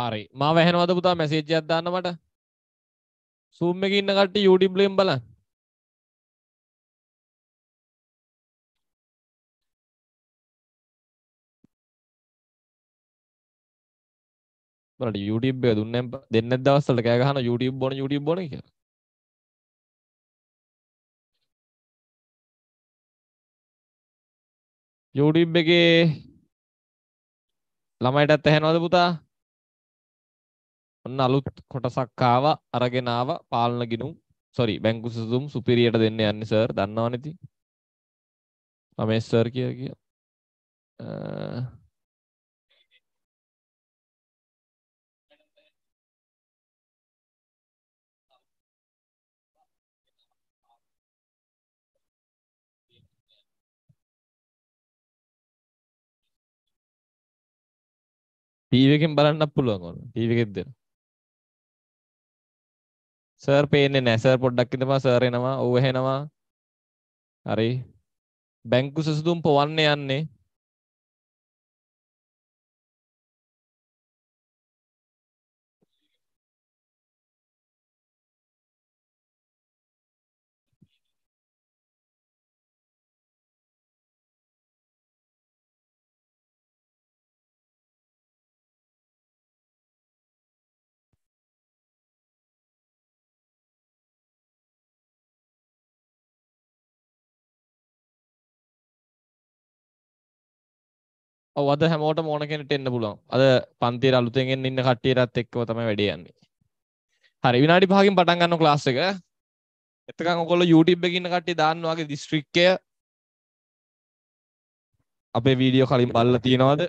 හරි මා වැහෙනවද පුතා මැසේජ්ජයක් දාන්න මට සූම් එක ඉන්න කට්ටිය YouTube ලෙන් බලන්න බලන්න YouTube එක දුන්නේ දෙන්න දවස්වලට කෑ ගහන YouTube බොන YouTube බොන කියලා YouTube එකේ ළමයිටත් ඇහෙනවද පුතා ඔන්න අලුත් කොටසක් ආවා අරගෙන ආවා පාලන ගිණුම් සෝරි බැංකු සුසුම් සුපිරියට දෙන්න යන්නේ සර් දන්නවනේ ඉතින් රමේෂ් සර් කිය කිය ටීවකෙන් බලන්න පුළුවන් ඕන ටීවකෙත් දෙන සර් පේන්නේ නෑ සර් පොඩ්ඩක් ඉඳපන් සර් එනවා ඌ එහෙනවා හරි බැංකු සසුදුම් පොවන්න යන්නේ ඔව් අද හැමෝටම ඕන කෙනෙක්ට එන්න පුළුවන්. අද පන්තියේ අලුතෙන් එන්න ඉන්න කට්ටියටත් එක්කම තමයි වැඩේ යන්නේ. හරි විනාඩි 5කින් පටන් ගන්න ක්ලාස් එක. එතකන් ඔයගොල්ලෝ YouTube එකේ ඉන්න කට්ටිය දාන්න වාගේ දිස්ත්‍රික්කය අපේ වීඩියෝ කලින් බලලා තියනවාද?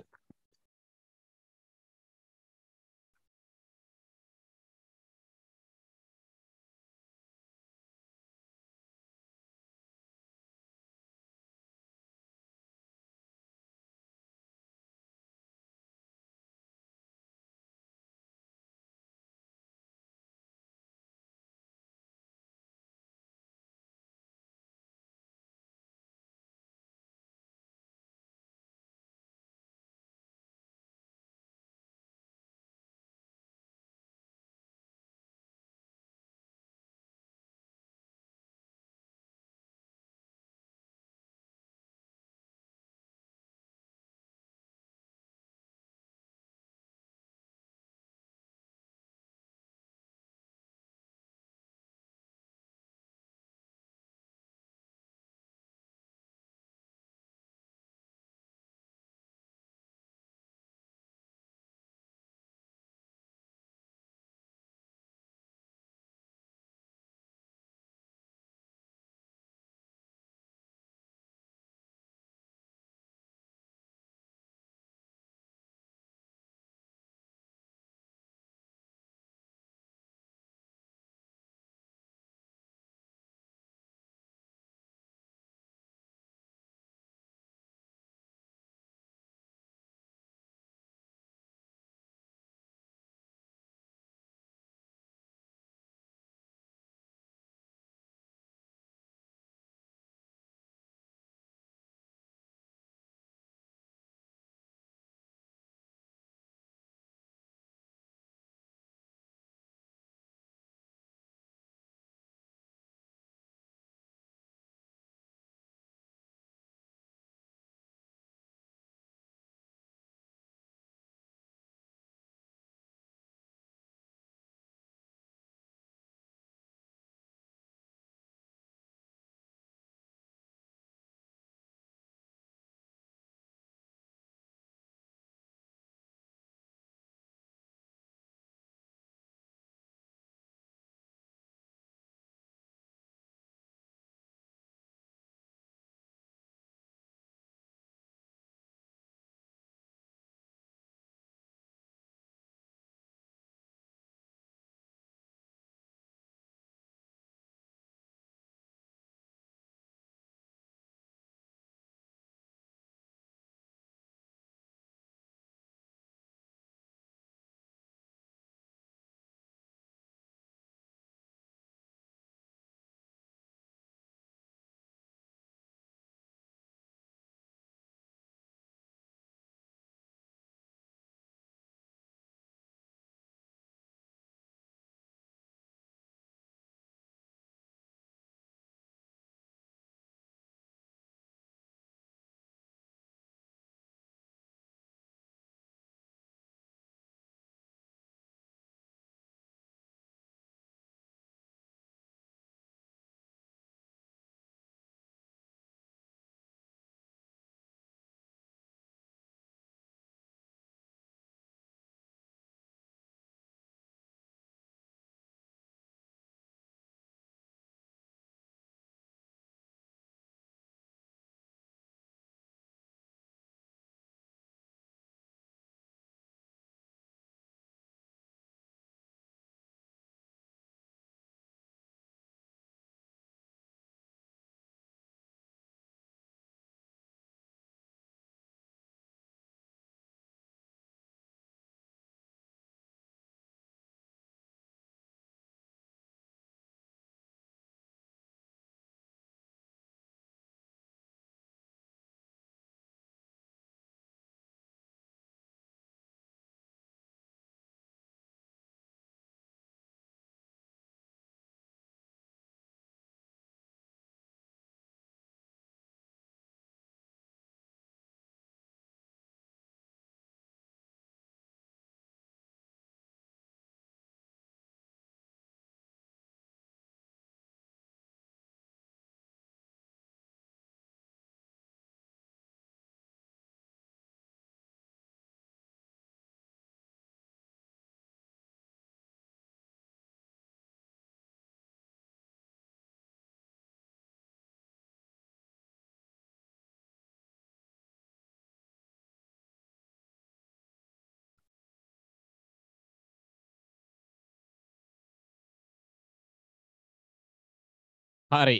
හරි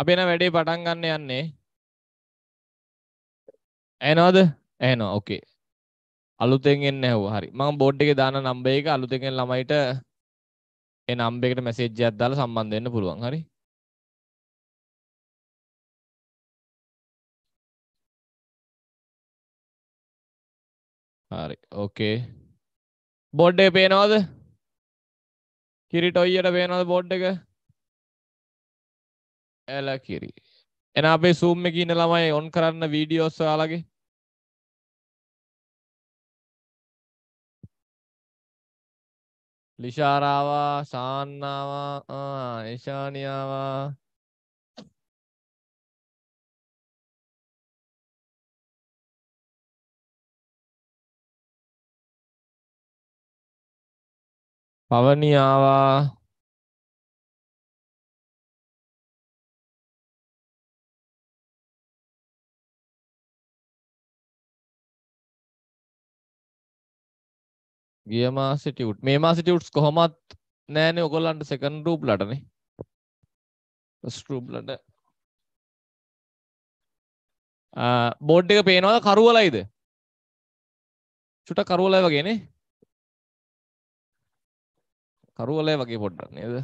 අපි එන වැඩේ පටන් ගන්න යන්නේ ඇනවද ඇනවා ඕකේ අලුතෙන් එන්න ඇහුව හරි මම බෝඩ් එකේ දාන නම්බර් එක අලුතෙන් එන ළමයිට ඒ නම්බර් එකට මැසේජ් එකක් දාලා සම්බන්ධ වෙන්න පුළුවන් හරි හරි ඕකේ බෝඩ් එක පේනවද කිරිට ඔයියට පේනවද බෝඩ් එක ඇල කිරි එන අපේ සූම් එක ඉන්න ළමයි ඔන් කරන්න වීඩියෝස් ඔයාලගේ ලිෂාරාවා සාන්නාවා ඒශානියාවා පවනියාවා ගිය මාසේ ටියුට් මේ මාසේ ටියුට්ස් කොහොමත් නෑනේ ඔයගොල්ලන්ට සෙකන්ඩ් රූපලටනේ ෆස්ට් රූපලට බෝඩ් එක පේනවද කරවලයිද චුට්ට කරවලයි වගේනේ කරවලයි වගේ පොඩ්ඩක් නේද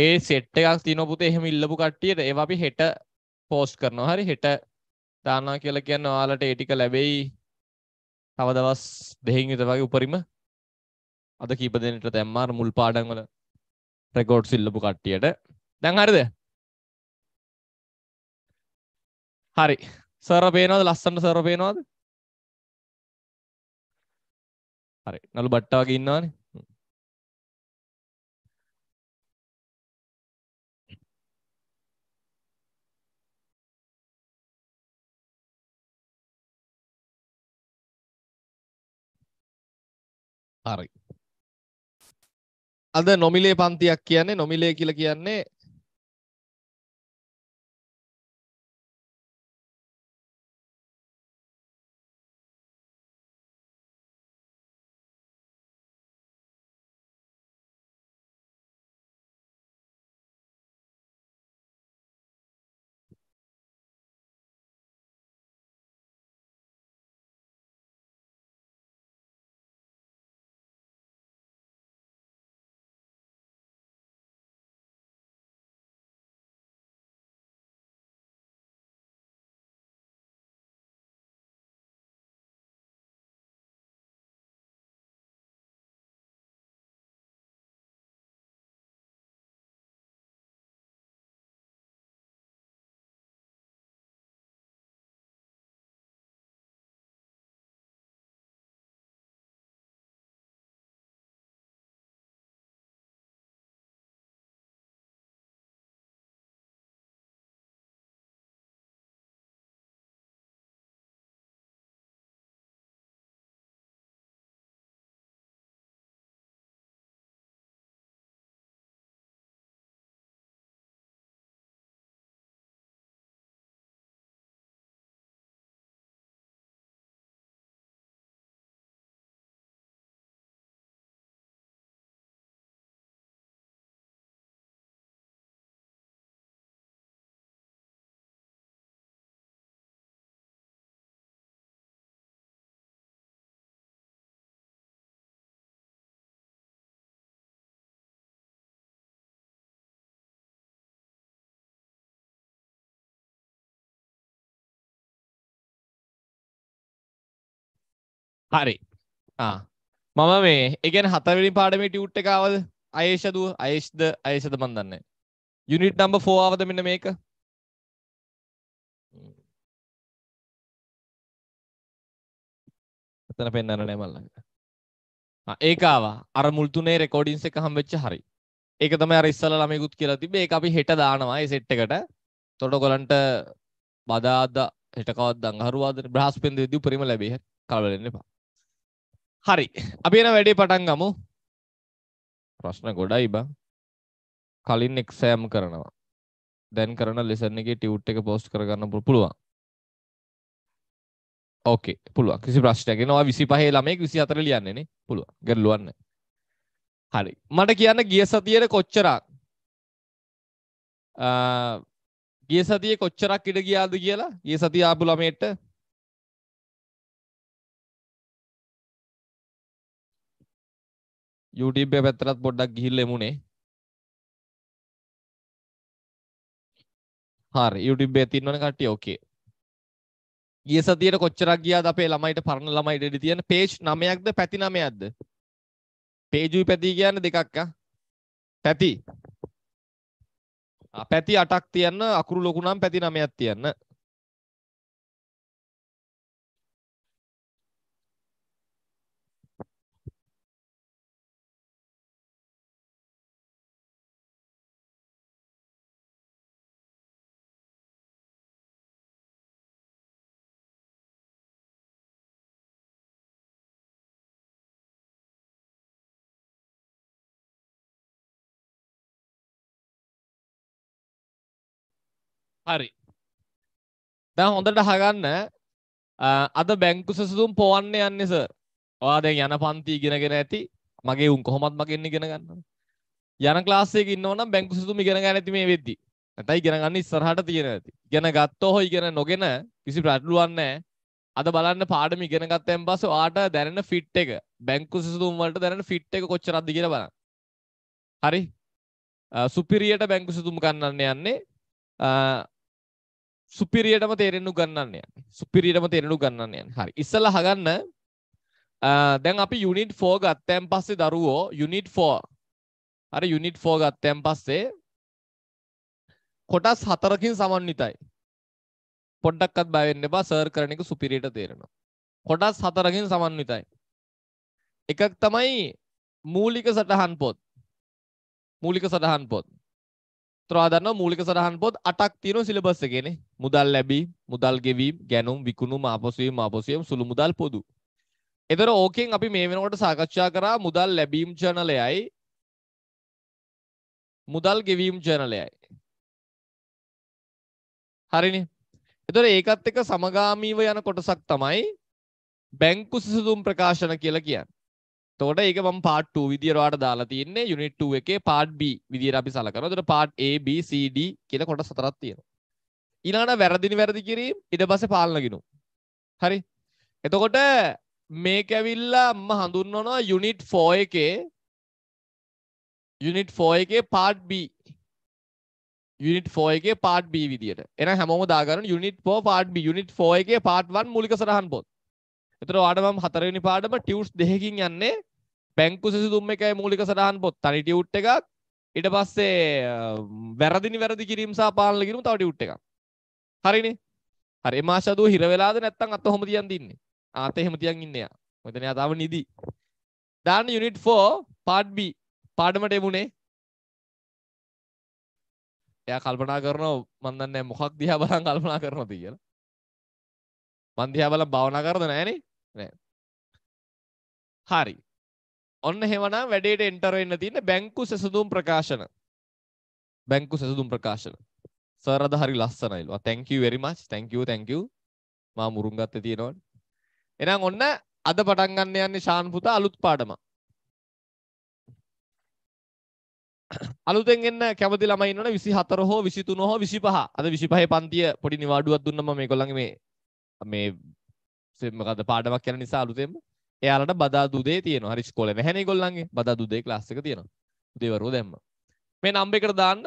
ඒ සෙට් එකක් තින පුතේ එහෙම ඉල්ලපු කට්ටියට ඒ අපි හෙට පෝස්ට් කරනවා හරි හෙට දානා කියලා කියන්න ඔයාලට ඒටික ලැබෙයි තව දවස් දෙහින් විතර වගේ උපරිම අද කීප දෙනෙට දැම්මා මුල් පාඩම් වල රෙකෝඩ්ස් ඉල්ලපු කට්ටියට දැන් හරිද හරි සර් පේනවද ලස්සනට සර් පේනවද හරි නළු බට්ටා වගේ ඉන්නවනේ හරි. අද නොමිලේ පන්තියක් කියන්නේ නොමිලේ කියලා කියන්නේ හරි මම මේ එකගැන හතවිනි පාඩමේ ටියුට් එකවද අයේෂදුව අයේෂ්ද අයේෂද මන් දන්න යුනිට් නම්බ ෆෝආවද මෙන්න මේක එතන පෙන්න්න නෑමල්ලඟ ඒකාවා අර මුල්තුනේ රෙකෝඩින්ස් එක හම්වෙච්ච හරි ඒක තම අර ඉස්සල ළමයකුත් කියලා තිබේ ඒ අපි හෙට දානවා සෙට් එකට තොට කොලන්ට බදාද හෙටකවත් දංහරුවාද බ්‍රහස්පෙන්දේදී උපරිම ලැබේ කලවෙන්න එපා හරි අපි එන වැඩේ පටන් ගමු ප්‍රශ්න ගොඩයි බං කලින් එක්සෑම් කරනවා දැන් කරන ලෙසන් එකේ ටියුට් එක පෝස්ට් කරගන්න පුළුවන් ඕකේ පුළුවන් කිසි ප්‍රශ්නයක් එනවා 25 ළමයෙක් 24 ලියන්නේ නේ පුළුවන් ගැරලුවන් හරි මට කියන්න ගිය සතියේ කොච්චරක් ගිය සතියේ කොච්චරක් ඉඩ ගියාද කියලා ගිය සතිය ආපු ළමයට YouTube එක පැත්තටත් පොඩ්ඩක් ගිහිල්ලා එමුනේ. හරි YouTube එකේ තියෙනවනේ කට්ටිය ඕකේ. ගිය සතියට කොච්චරක් ගියාද අපේ ළමයිට පරණ ළමයිට ඉඩ තියෙන page 9ක්ද පැති 9ක්ද? page උයි පැති කියන්නේ දෙකක් ආ. පැති. පැති 8ක් තියන්න අකුරු ලොකු නම් පැති 9ක් තියන්න. හරි දැන් හොඳට අහගන්න අද බැංකු සැසඳුම් පොවන්න යන්නේ සර් ඔයා දැන් යන පන්ති ඉගෙනගෙන ඇති මගේ උන් කොහොමත් මගෙන් ඉගෙන ගන්නවා යන ක්ලාස් එකේ ඉන්නව නම් බැංකු සැසඳුම් ඉගෙන ගන්න ඇති මේ වෙද්දි නැත්නම් ඉගෙන ගන්න ඉස්සරහට තියෙන ඇති ඉගෙන ගත්තෝ හෝ ඉගෙන නොගෙන කිසි ප්‍රශ්නලුවක් නැහැ අද බලන්න පාඩම ඉගෙන ගත්තයන් පස්ස වාට දැනෙන ෆිට් එක බැංකු සිසුම් වලට දැනෙන ෆිට් එක කොච්චරක්ද කියලා බලන්න. හරි. සුපිරියට බැංකු සිසුම් ගන්නන්න යන්නේ සුපිරියටම තේරෙන්නු ගන්නන්න යන සුපිරියටම තේරෙනු ගන්නන්න යන හරි ඉස්සල හගන්න දැන් අපි යුනිට් ෆෝ ගත්තැම් පස්සේ දරුවෝ යුනිට් ෆෝ අර යුනිට් ෆෝ ගත්තැම් පස්සේ කොටස් හතරකින් සමන්විතයි පොඩ්ඩක්කත් බැවෙන්න එපා සර් කරන එක සුපිරියට තේරෙනවා කොටස් හතරකින් සමන්විතයි එකක් තමයි මූලික සටහන් පොත් මූලික සටහන් පොත් ත්‍රවාදන්න මූලික සරහන් පොත් අටක් තියෙන සිලබස්ස කෙනෙ මුදල් ලැබී මුදල් ගෙවීම් ගැනුම් විකුණුම අපසවීම අපසයම් සුළු මුදල් පොදු. එතර ඕකෙන් අපි මේ වෙනකොට සාකච්ඡා කරා මුදල් ලැබීම් ජනලයයි මුදල් ගෙවීම් ජනලයයි. හරිනි එතර ඒකත් එක සමගාමීව යන කොටසක් තමයි බැංකු සිසුදුම් ප්‍රකාශන කියලා කියන්න. තෝට ඒක ම පාට් විදිරවාට දාලා තියන්නේ යුනිට් එකේ පාට් B විදිර අපි සලකන තට පාට් ABCD කියල කොට සතරත් තියෙන ඉලාන වැරදිනි වැරදි කිරීම ඉඩ බස පාලනගෙනු හරි එතකොට මේක ඇවිල්ලා අම්ම හඳුන්වනවා යුනිට් ෆෝ එකේ යුනිට් ෆෝ එකේ පාට් B යුනිට ෆෝ එකේ පාට් B විදිට එන හැමෝම දාගරන unit four part B unit four එකේ පාට්වන් මුලික සරහන් පොත් එතර වාඩමම් හතරනි පාඩම ටියවස් දෙහකින් යන්නේ බැංකු සිදුම් එකයි මූලික සටහන් පොත් තනිටියුට් එකක් ඉට පස්සේ වැරදිනි වැරදි කිරීම සහ පාලකිරීම තවට උට් එකක් හරිනි හරි මාශදුව හිරවෙලාද නැත්තන් අත් හොම තියන් දින්නේ ආත එහෙම තියන් ඉන්නයා මෙතන අතාව නිදී දාන්න යුනිට් ෆෝ පාඩ්බි පාඩමට එමුණේ එය කල්පනා කරන මන්දන්න මොහක් දිහ බලන් කල්පනා කරන ති කියලා මන්දිහ බල භාවනා කරද නෑනේ නෑ හරි ඔන්න හෙවනා වැඩේට එන්ටරවෙන්න තියන්න බැංකු සැසඳුම් ප්‍රකාශන බැංකු සැසඳුම් ප්‍රකාශන සරද හරි ලස්සනයිල්වා තැංකව වෙරිමච් තැංකව තැංකව මා මුරුන්ගත්ත තියෙනවට එනම් ඔන්න අද පටන්ගන්න යන්නේ ශාන්පුතා අලුත් පාඩම අලුතෙන් එන්න කැමති ළමයි ඉන්නවනේ 24 හෝ 23 හෝ 25 අද 25 පන්තිය පොඩි නිවාඩුවක් දුන්නම මේගොල්ලන්ගේ මේ මේ මොකද පාඩමක් යන නිසා අලුතෙන්ම එයාලට බදා දුදේ තියෙනවා. හරි ඉස්කෝලේ නැහැනේ ඒගොල්ලන්ගේ. බදා දුදේ ක්ලාස් එක තියෙනවා. උදේවරුව දැම්ම. මේ නම්බර් එකට දාන්න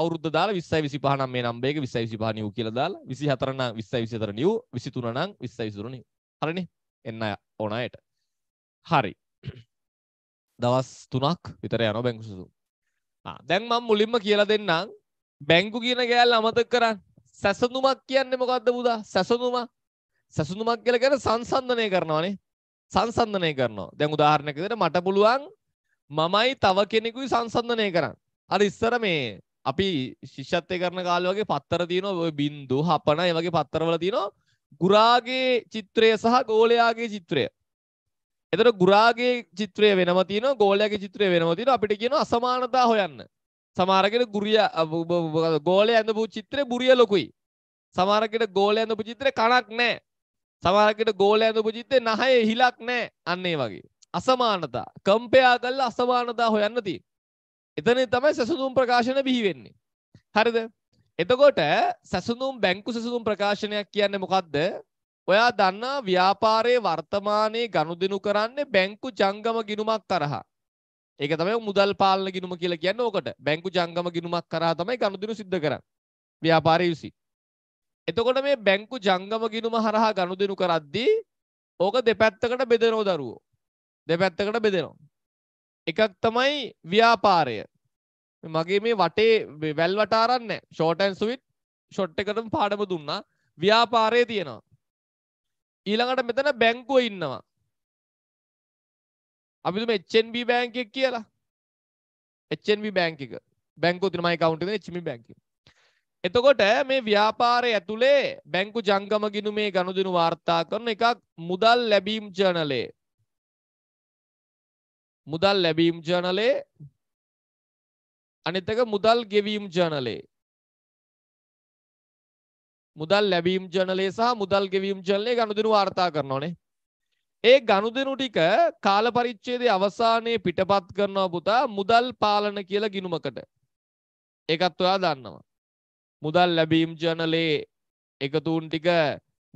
අවුරුද්ද දාලා 20යි 25 නම් මේ නම්බර් එක 20යි 25 නියු කියලා දාලා 24 නම් 20යි 24 නියු 23 නම් 20යි 23 නියු. හරිනේ. එන්න ඕන අයට. හරි. දවස් 3ක් විතර යනවා බැංකු සුසුම්. ආ දැන් මම මුලින්ම කියලා දෙන්නම් බැංකු කියන ගෑල්ල අමතක කරන්න. සැසඳුමක් කියන්නේ මොකද්ද පුදා? සැසඳුමක්. සැසඳුමක් කියලා කියන්නේ සංසන්දනය කරනවානේ. සංසන්ධනය කරනවා දැන් උදාහරණයක් විදිහට මට පුළුවන් මමයි තව කෙනෙකුයි සංසන්ධනය කරන්න අර ඉස්සර මේ අපි ශිෂ්‍යත්වය කරන කාලේ වගේ පත්තර තියෙනවා ඔය බින්දු හපන ඒ වගේ පත්තරවල තියෙනවා ගුරාගේ චිත්‍රය සහ ගෝලයාගේ චිත්‍රය එතකොට ගුරාගේ චිත්‍රය වෙනම තියෙනවා ගෝලයාගේ චිත්‍රය වෙනම තියෙනවා අපිට කියනවා අසමානතා හොයන්න සමහරකට ගුරිය ගෝලය ඇඳපු චිත්‍රය බුරිය ලොකුයි සමහරකට ගෝලය ඇඳපු චිත්‍රය කණක් නැහැ සමහරකට ගෝල ඇඳපු චිත්තේ නහයේ හිලක් නැහැ. අන්න ඒ වගේ. අසමානතා. කම්පයා කරලා අසමානතා හොයන්න තියෙන. එතනින් තමයි සැසඳුම් ප්‍රකාශන බිහි වෙන්නේ. හරිද? එතකොට සැසඳුම් බැංකු සැසඳුම් ප්‍රකාශනයක් කියන්නේ මොකද්ද? ඔයා දන්නා ව්‍යාපාරයේ වර්තමානයේ ගනුදෙනු කරන්නේ බැංකු ජංගම ගිණුමක් කරහා. ඒක තමයි මුදල් පාලන ගිණුම කියලා කියන්නේ ඕකට. බැංකු ජංගම ගිණුමක් කරා තමයි ගනුදෙනු සිද්ධ කරන්නේ. ව්‍යාපාරයේ විසින්. එතකොට මේ බැංකු ජංගම ගිනුම හරහා ගනුදෙනු කරද්දී ඕක දෙපැත්තකට බෙදෙනෝ දරුවෝ. දෙපැත්තකට බෙදෙනවා. එකක් තමයි ව්‍යාපාරය. මගේ මේ වටේ වැල් වට අරන් නැහැ. ෂෝට් ඇන්ඩ් ස්විට් ෂොට් එකටම පාඩම දුන්නා. ව්‍යාපාරය තියෙනවා. ඊළඟට මෙතන බැංකුව ඉන්නවා. අපි තුම HNB බැංකුවක් කියලා. HNB බැංකුව එක. බැංකුව තියෙන මයි account එකේ HNB බැංකුව. එතකොට මේ ව්‍යාපාරය ඇතුළේ බැංකු ජංගම ගිණුමේ ගනුදෙනු වාර්තා කරන එකක් මුදල් ලැබීම් ජර්නලේ. මුදල් ලැබීම් ජර්නලේ අනිත් එක මුදල් ගෙවීම් ජර්නලේ. මුදල් ලැබීම් ජර්නලේ සහ මුදල් ගෙවීම් ජර්නලේ ගනුදෙනු වාර්තා කරනෝනේ. ඒ ගනුදෙනු ටික කාල පරිච්ඡේදයේ අවසානයේ පිටපත් කරනවා පුතා මුදල් පාලන කියලා ගිණුමකට. ඒකත් ඔයා දන්නවා. මුදල් ලැබීම් ජනලේ එකතුන් ටික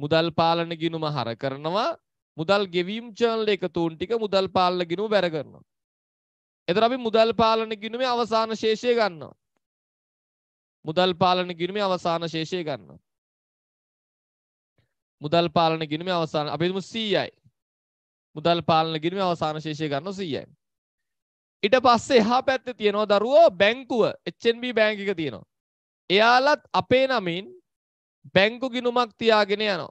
මුදල් පාලන ගිනුම හර කරනවා මුදල් ගෙවීම් ජනල එකතුන් ටික මුදල් පාලන ගිනුම බැර කරනවා. එතකොට අපි මුදල් පාලන ගිනුමේ අවසාන ශේෂය ගන්නවා. මුදල් පාලන ගිනුමේ අවසාන ශේෂය ගන්නවා. මුදල් පාලන ගිනුමේ අවසාන අපි හිතමු 100යි. මුදල් පාලන ගිනුමේ අවසාන ශේෂය ගන්නවා 100යි. ඊට පස්සේ එහා පැත්තේ තියෙනවා දරුවෝ බැංකුව HNB බැංක එක තියෙනවා. එයාලත් අපේ නමින් බැංකු ගිනුමක් තියාගෙන යනවා.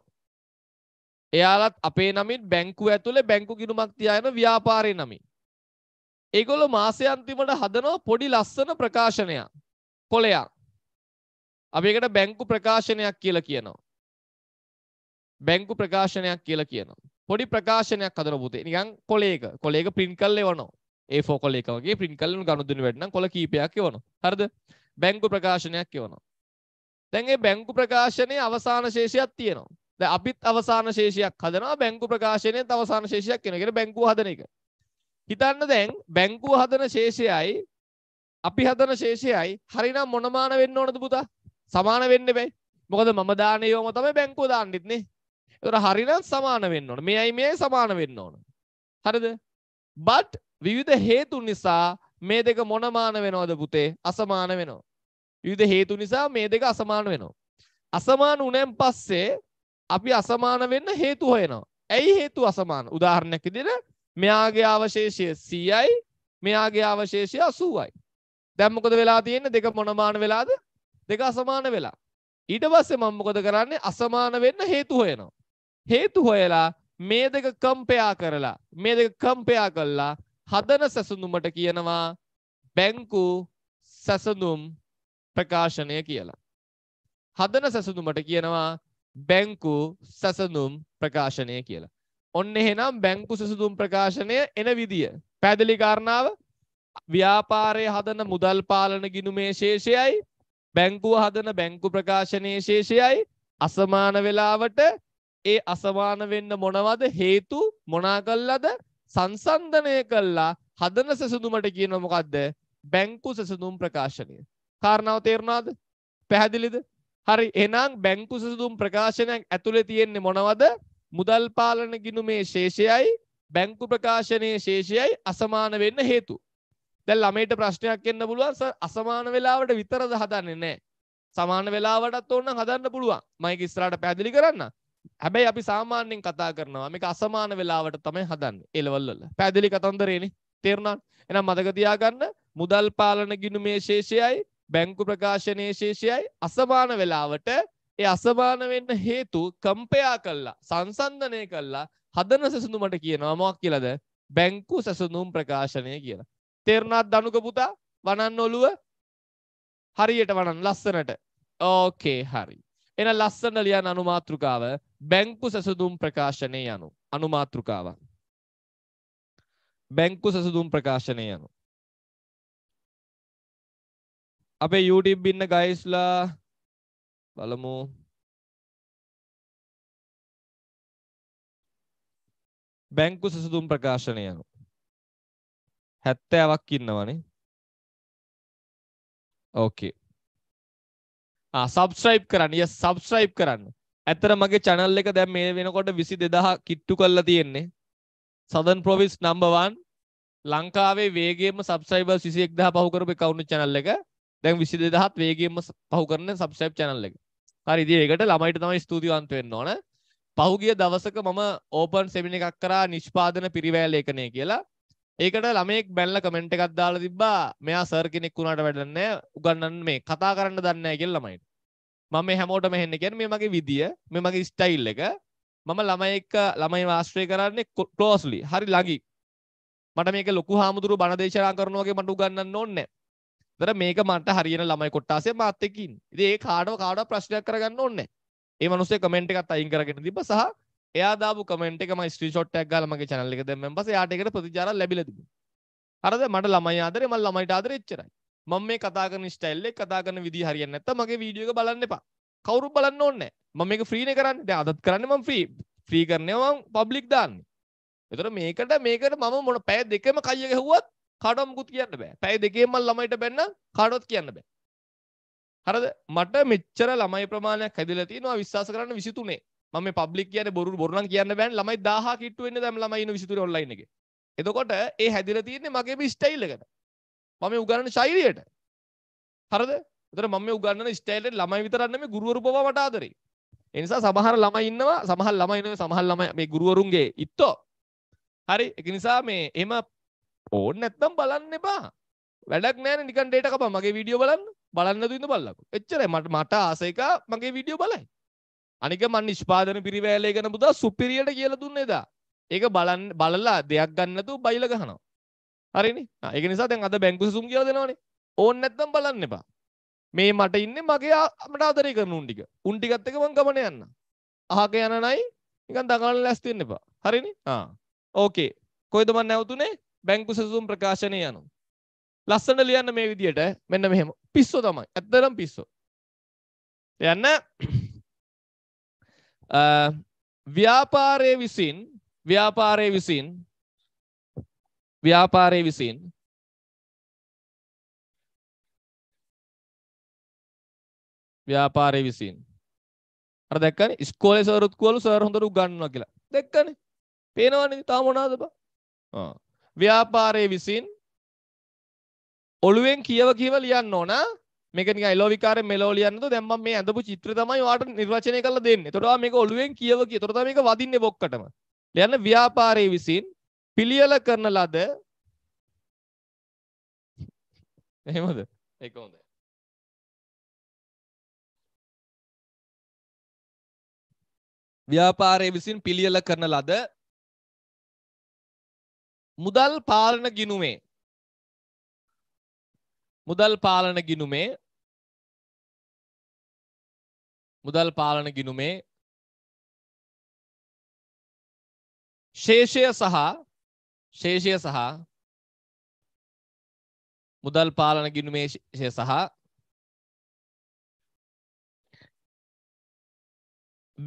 එයාලත් අපේ නමින් බැංකු ඇතුළේ බැංකු ගිනුමක් තියාගෙන ව්‍යාපාරය නමින්. ඒගොල්ල මාසය අන්තිමට හදනවා පොඩි ලස්සන ප්‍රකාශනයක්. කොලයක්. අපි එකට බැංකු ප්‍රකාශනයක් කියලා කියනවා. බැංකු ප්‍රකාශනයක් කියලා කියනවා. පොඩි ප්‍රකාශනයක් හදන පුතේ. නිකන් කොලේක. කොලේක print කරලා එවනවා. A4 කොලේක වගේ print කරලා ගනුදෙනු වැඩනම් කොල කීපයක් එවනවා. හරිද? බැංකු ප්‍රකාශනයක් එවනවා. දැන් ඒ බැංකු ප්‍රකාශනයේ අවසාන ශේෂයක් තියෙනවා. දැන් අපිත් අවසාන ශේෂයක් හදනවා බැංකු ප්‍රකාශනයේත් අවසාන ශේෂයක් වෙනවා. කියන බැංකුව හදන එක. හිතන්න දැන් බැංකුව හදන ශේෂයයි අපි හදන ශේෂයයි හරිනම් මොනමාන වෙන්න ඕනද පුතා? සමාන වෙන්න බෑ. මොකද මම දාන ඒවම තමයි බැංකුව දාන්නෙත් නේ. ඒතර හරිනම් සමාන වෙන්න ඕන. මෙයයි මෙයයි සමාන වෙන්න ඕන. හරිද? but විවිධ හේතු නිසා මේ දෙක මොනමාන වෙනවද පුතේ? අසමාන වෙනවා. විවිධ හේතු නිසා මේ දෙක අසමාන වෙනවා. අසමාන උනෙන් පස්සේ අපි අසමාන වෙන්න හේතු හොයනවා. ඇයි හේතු අසමාන? උදාහරණයක් විදිහට මෙයාගේ අවශේෂය 100යි මෙයාගේ අවශේෂය 80යි. දැන් මොකද වෙලා තියෙන්නේ? දෙක මොනමාන වෙලාද? දෙක අසමාන වෙලා. ඊට පස්සේ මම මොකද කරන්නේ? අසමාන වෙන්න හේතු හොයනවා. හේතු හොයලා මේ දෙක කම්පයා කරලා මේ දෙක කම්පයා කළා හදන සැසඳුමට කියනවා බැංකු සැසඳුම් ප්‍රකාශනය කියලා. හදන සැසඳුමට කියනවා බැංකු සැසඳුම් ප්‍රකාශනය කියලා. ඔන්න එහෙනම් බැංකු සැසඳුම් ප්‍රකාශනය එන විදිය. පැදලි කාරණාව ව්‍යාපාරය හදන මුදල් පාලන ගිනුමේ ශේෂයයි බැංකුව හදන බැංකු ප්‍රකාශනයේ ශේෂයයි අසමාන වෙලාවට ඒ අසමාන වෙන්න මොනවද හේතු මොනා කළාද සංසන්දනය කළා හදන සසඳුමට කියන මොකද්ද බැංකු සසඳුම් ප්‍රකාශනය කාරණාව තේරුණාද පැහැදිලිද හරි එනම් බැංකු සසුදුම් ප්‍රකාශනයක් ඇතුළේ තියෙන්නේ මොනවද මුදල් පාලන ගිණුමේ ශේෂයයි බැංකු ප්‍රකාශනයේ ශේෂයයි අසමාන වෙන්න හේතු. දැන් ළමයට ප්‍රශ්නයක් එන්න පුළුවන් සර් අසමාන වෙලාවට විතරද හදන්නේ නැහැ. සමාන වෙලාවටත් ඕනනම් හදන්න පුළුවන්. මම ඒක ඉස්සරහට පැහැදිලි කරන්න. හැබැයි අපි සාමාන්‍යයෙන් කතා කරනවා මේක අසමාන වෙලාවට තමයි හදන්නේ. ඒ ලෙවල් වල. පැහැදිලි කතන්දරේනේ. තේරුණාද? එහෙනම් මතක තියාගන්න මුදල් පාලන ගිණුමේ ශේෂයයි බැංකු ප්‍රකාශනයේ ශේෂයයි අසමාන වෙලාවට ඒ අසමාන වෙන්න හේතු කම්පයා කළා සංසන්දනය කළා හදන සැසඳුමට කියනවා මොකක් කියලාද බැංකු සැසඳුම් ප්‍රකාශනය කියලා. තේරුණාද දනුක පුතා? වනන් ඔළුව හරියට වනන් ලස්සනට. ඕකේ හරි. එන ලස්සන ලියන අනුමාත්‍රිකාව බැංකු සැසඳුම් ප්‍රකාශනයේ යනු අනුමාත්‍රිකාවක්. බැංකු සැසඳුම් ප්‍රකාශනයේ යනු අපේ YouTube ඉන්න ගයිස්ලා බලමු බැංකු සසුදුම් ප්‍රකාශනය යනු හැත්තෑවක් ඉන්නවනේ ඕකේ සබස්්‍රයිප් කරන්න ය සබස්්‍රයිප් කරන්න ඇතර මගේ චනල් එක දැම් මේ වෙනකොට විසි දෙදහ කිට්ටු කල්ලා තියෙන්නේ සදන් ප්‍රොවිස් නම්බවන් ලංකාවේ වේගේම සබස්්‍රයිබ සිසිෙක් දහ පහුකරප කවුණු චනල්ල එක දැන් විසි දෙදහත් වේගේම පහු කරන සබස්්‍රප් චනල්ල එක හරි දිඒකට ළමයිට තම ස්තුතිවන්ත වෙන්න ඕන පහුගිය දවසක මම ඕපන් සෙමිණ එකක් කරා නිෂ්පාදන පිරිවෑල් ඒකනය කියලා ඒකට ළමෙක් බැල්ල කමෙන්ට් එකක් දාලා තිබ්බා මෙයා සර් කෙනෙක් වුණාට වැඩන්න උගන්නන්න මේ කතා කරන්න දන්න කියල් ළමයිට මම හැමෝට මෙහෙන්න කියන මේ මගේ විදිිය මේ මගේ ස්ටයිල් එක මම ළමයික ළමයි වාශ්‍රය කරන්නේ කොට්ලෝස්ලි හරි ලගි මට මේක ලොකු හාමුදුරු බණදේශනා කරනවාගේ මට උගන්න ඕන්නෑ දර මේක මට හරියන ළමයි කොට්ටාසේ මාත් එක්කින්. ඉතින් ඒ කාටව කාටව ප්‍රශ්නයක් කරගන්න ඕනේ ඒ මිනිස්සේ කමෙන්ට් එකත් අයින් කරගෙන තිබ්බ සහ එයා දාපු කමෙන්ට් එක මම ස්ක්‍රීන්ෂොට් එකක් ගාලා මගේ channel එක දැම්මෙන් පස්සේ එයාට ඒකට ප්‍රතිචාරයක් ලැබිලා තිබුණා. හරිද? මට ළමයි ආදරේ මම ළමයිට ආදරේ එච්චරයි. මම මේ කතා කරන ස්ටයිල් එක කතා කරන විදිහ හරියන්නේ නැත්තම් මගේ වීඩියෝ එක බලන්න එපා. කවුරුත් බලන්න ඕනේ නැහැ. මම මේක ෆ්‍රීනේ කරන්නේ. දැන් අදත් කරන්නේ මම ෆ්‍රී. ෆ්‍රී කරන්නේ මම පබ්ලික් දාන්නේ. එතකොට මේකට මේකට මම මොන පැය දෙකම කය ගැහුවත් කාටවත් මුකුත් කියන්න බෑ. පැය දෙකේම ළමයිට බැන්න කාටවත් කියන්න බෑ. හරිද? මට මෙච්චර ළමයි ප්‍රමාණයක් හැදිලා තියෙනවා විශ්වාස කරන්න 23. මම මේ පබ්ලික් කියන්නේ බොරු බොරු නම් කියන්න බෑනේ. ළමයි 1000 කිට්ටු වෙන්නේ දැන් ළමයි ඉන්න 23 ඔන්ලයින් එකේ. එතකොට ඒ හැදිලා තියෙන්නේ මගේ මේ ස්ටයිල් එකට. මම මේ උගන්වන ශෛලියට. හරිද? එතකොට මම මේ උගන්වන ස්ටයිල් එක ළමයි විතරක් නෙමෙයි ගුරුවරු පවා මට ආදරේ. ඒ නිසා සමහර ළමයි ඉන්නවා සමහර ළමයි නෙමෙයි සමහර ළමයි මේ ගුරුවරුන්ගේ ඉත්තෝ හරි එක නිසා මේ එහෙම ඕන නැත්තම් බලන්න එපා. වැඩක් නැහැ නිකන් ඩේටා කපා මගේ වීඩියෝ බලන්න. බලන්න දුන්න බලලකෝ. එච්චරයි මට මට ආස එක මගේ වීඩියෝ බලයි. අනික මම නිෂ්පාදන පිරිවැලේ ගැන පුතා සුපිරියට කියලා දුන්නේ දා. ඒක බලන්න බලලා දෙයක් ගන්න නැතුව බයිලා ගහනවා. හරිනේ. ඒක නිසා දැන් අද බැංකු සුසුම් කියලා දෙනවනේ. ඕන නැත්තම් බලන්න එපා. මේ මට ඉන්නේ මගේ මට ආදරය කරන උන් ටික. උන් ටිකත් එක්ක මං ගමන යන්න. අහක යන නයි නිකන් දඟලන ලැස්ති වෙන්න එපා. හරිනේ? ආ. ඕකේ. කොයිද මන් නැවතුනේ? බැංකු සැසුම් ප්‍රකාශනය යනු. ලස්සන ලියන්න මේ විදියට මෙන්න මෙහෙම පිස්සෝ තමයි ඇත්තරම් පිස්සෝ. යන්න ව්‍යාපාරය විසින් ව්‍යාපාරය විසින් ව්‍යාපාරය විසින් ව්‍යාපාරය විසින් අර දැක්කන ස්කෝලේ සවරුත් කෝලු සවර හොඳට උගන්නවා කියලා දැක්කනේ පේනවනේ තාම මොනවද බා ආ ව්‍යාපාරයේ විසින් ඔළුවෙන් කියව කියව ලියන්න ඕන මේක නිකන් එලෝ විකාරයෙන් මෙලෝ ලියන්නද දැන් මම මේ ඇඳපු චිත්‍රය තමයි ඔයාලට නිර්වචනය කරලා දෙන්නේ. එතකොට මේක ඔළුවෙන් කියව කිය. එතකොට මේක වදින්නේ බොක්කටම. ලියන්න ව්‍යාපාරයේ විසින් පිළියෙල කරන ලද එහෙමද? ඒක හොඳයි. ව්‍යාපාරයේ විසින් පිළියෙල කරන ලද මුදල් පාලන ගිනුමේ මුදල් පාලන ගිනුමේ මුදල් පාලන ගිනුමේ ශේෂය සහ ශේෂය සහ මුදල් පාලන ගිනුමේ ශේෂය සහ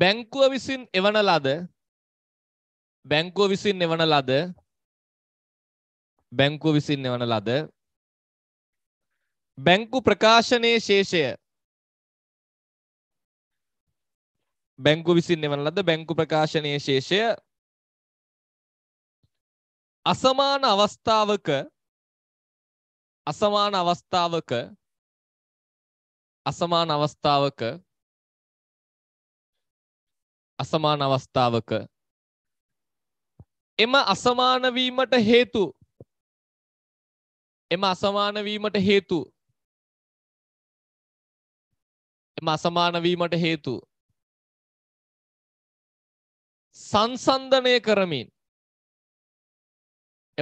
බැංකුව විසින් එවන ලද බැංකුව විසින් එවන ලද බැංකුව විසින් එවන ලද බැංකු ප්‍රකාශනයේ ශේෂය බැංකු විසින් එවන ලද බැංකු ප්‍රකාශනයේ ශේෂය අසමාන අවස්ථාවක අසමාන අවස්ථාවක අසමාන අවස්ථාවක අසමාන අවස්ථාවක එම අසමාන වීමට හේතු එම අසමානවීමට හේතු එම අසමානවීමට හේතු සංසන්ධනය කරමින්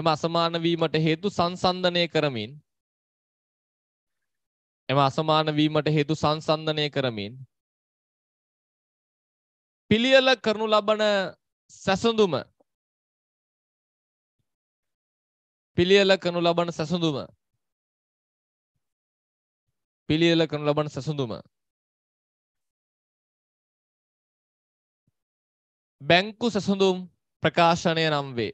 එම අසමානවීමට හේතු සංසන්ධනය කරමින් එම අසමානවීමට හේතු සංසන්ධනය කරමින් පිළියල කරනු ලබන සැසඳුම පිළියල කනු ලබන සැසඳුම පිළියල කනු ලබන සැසඳුම බැංකු සැසඳුම් ප්‍රකාශනය නම් වේ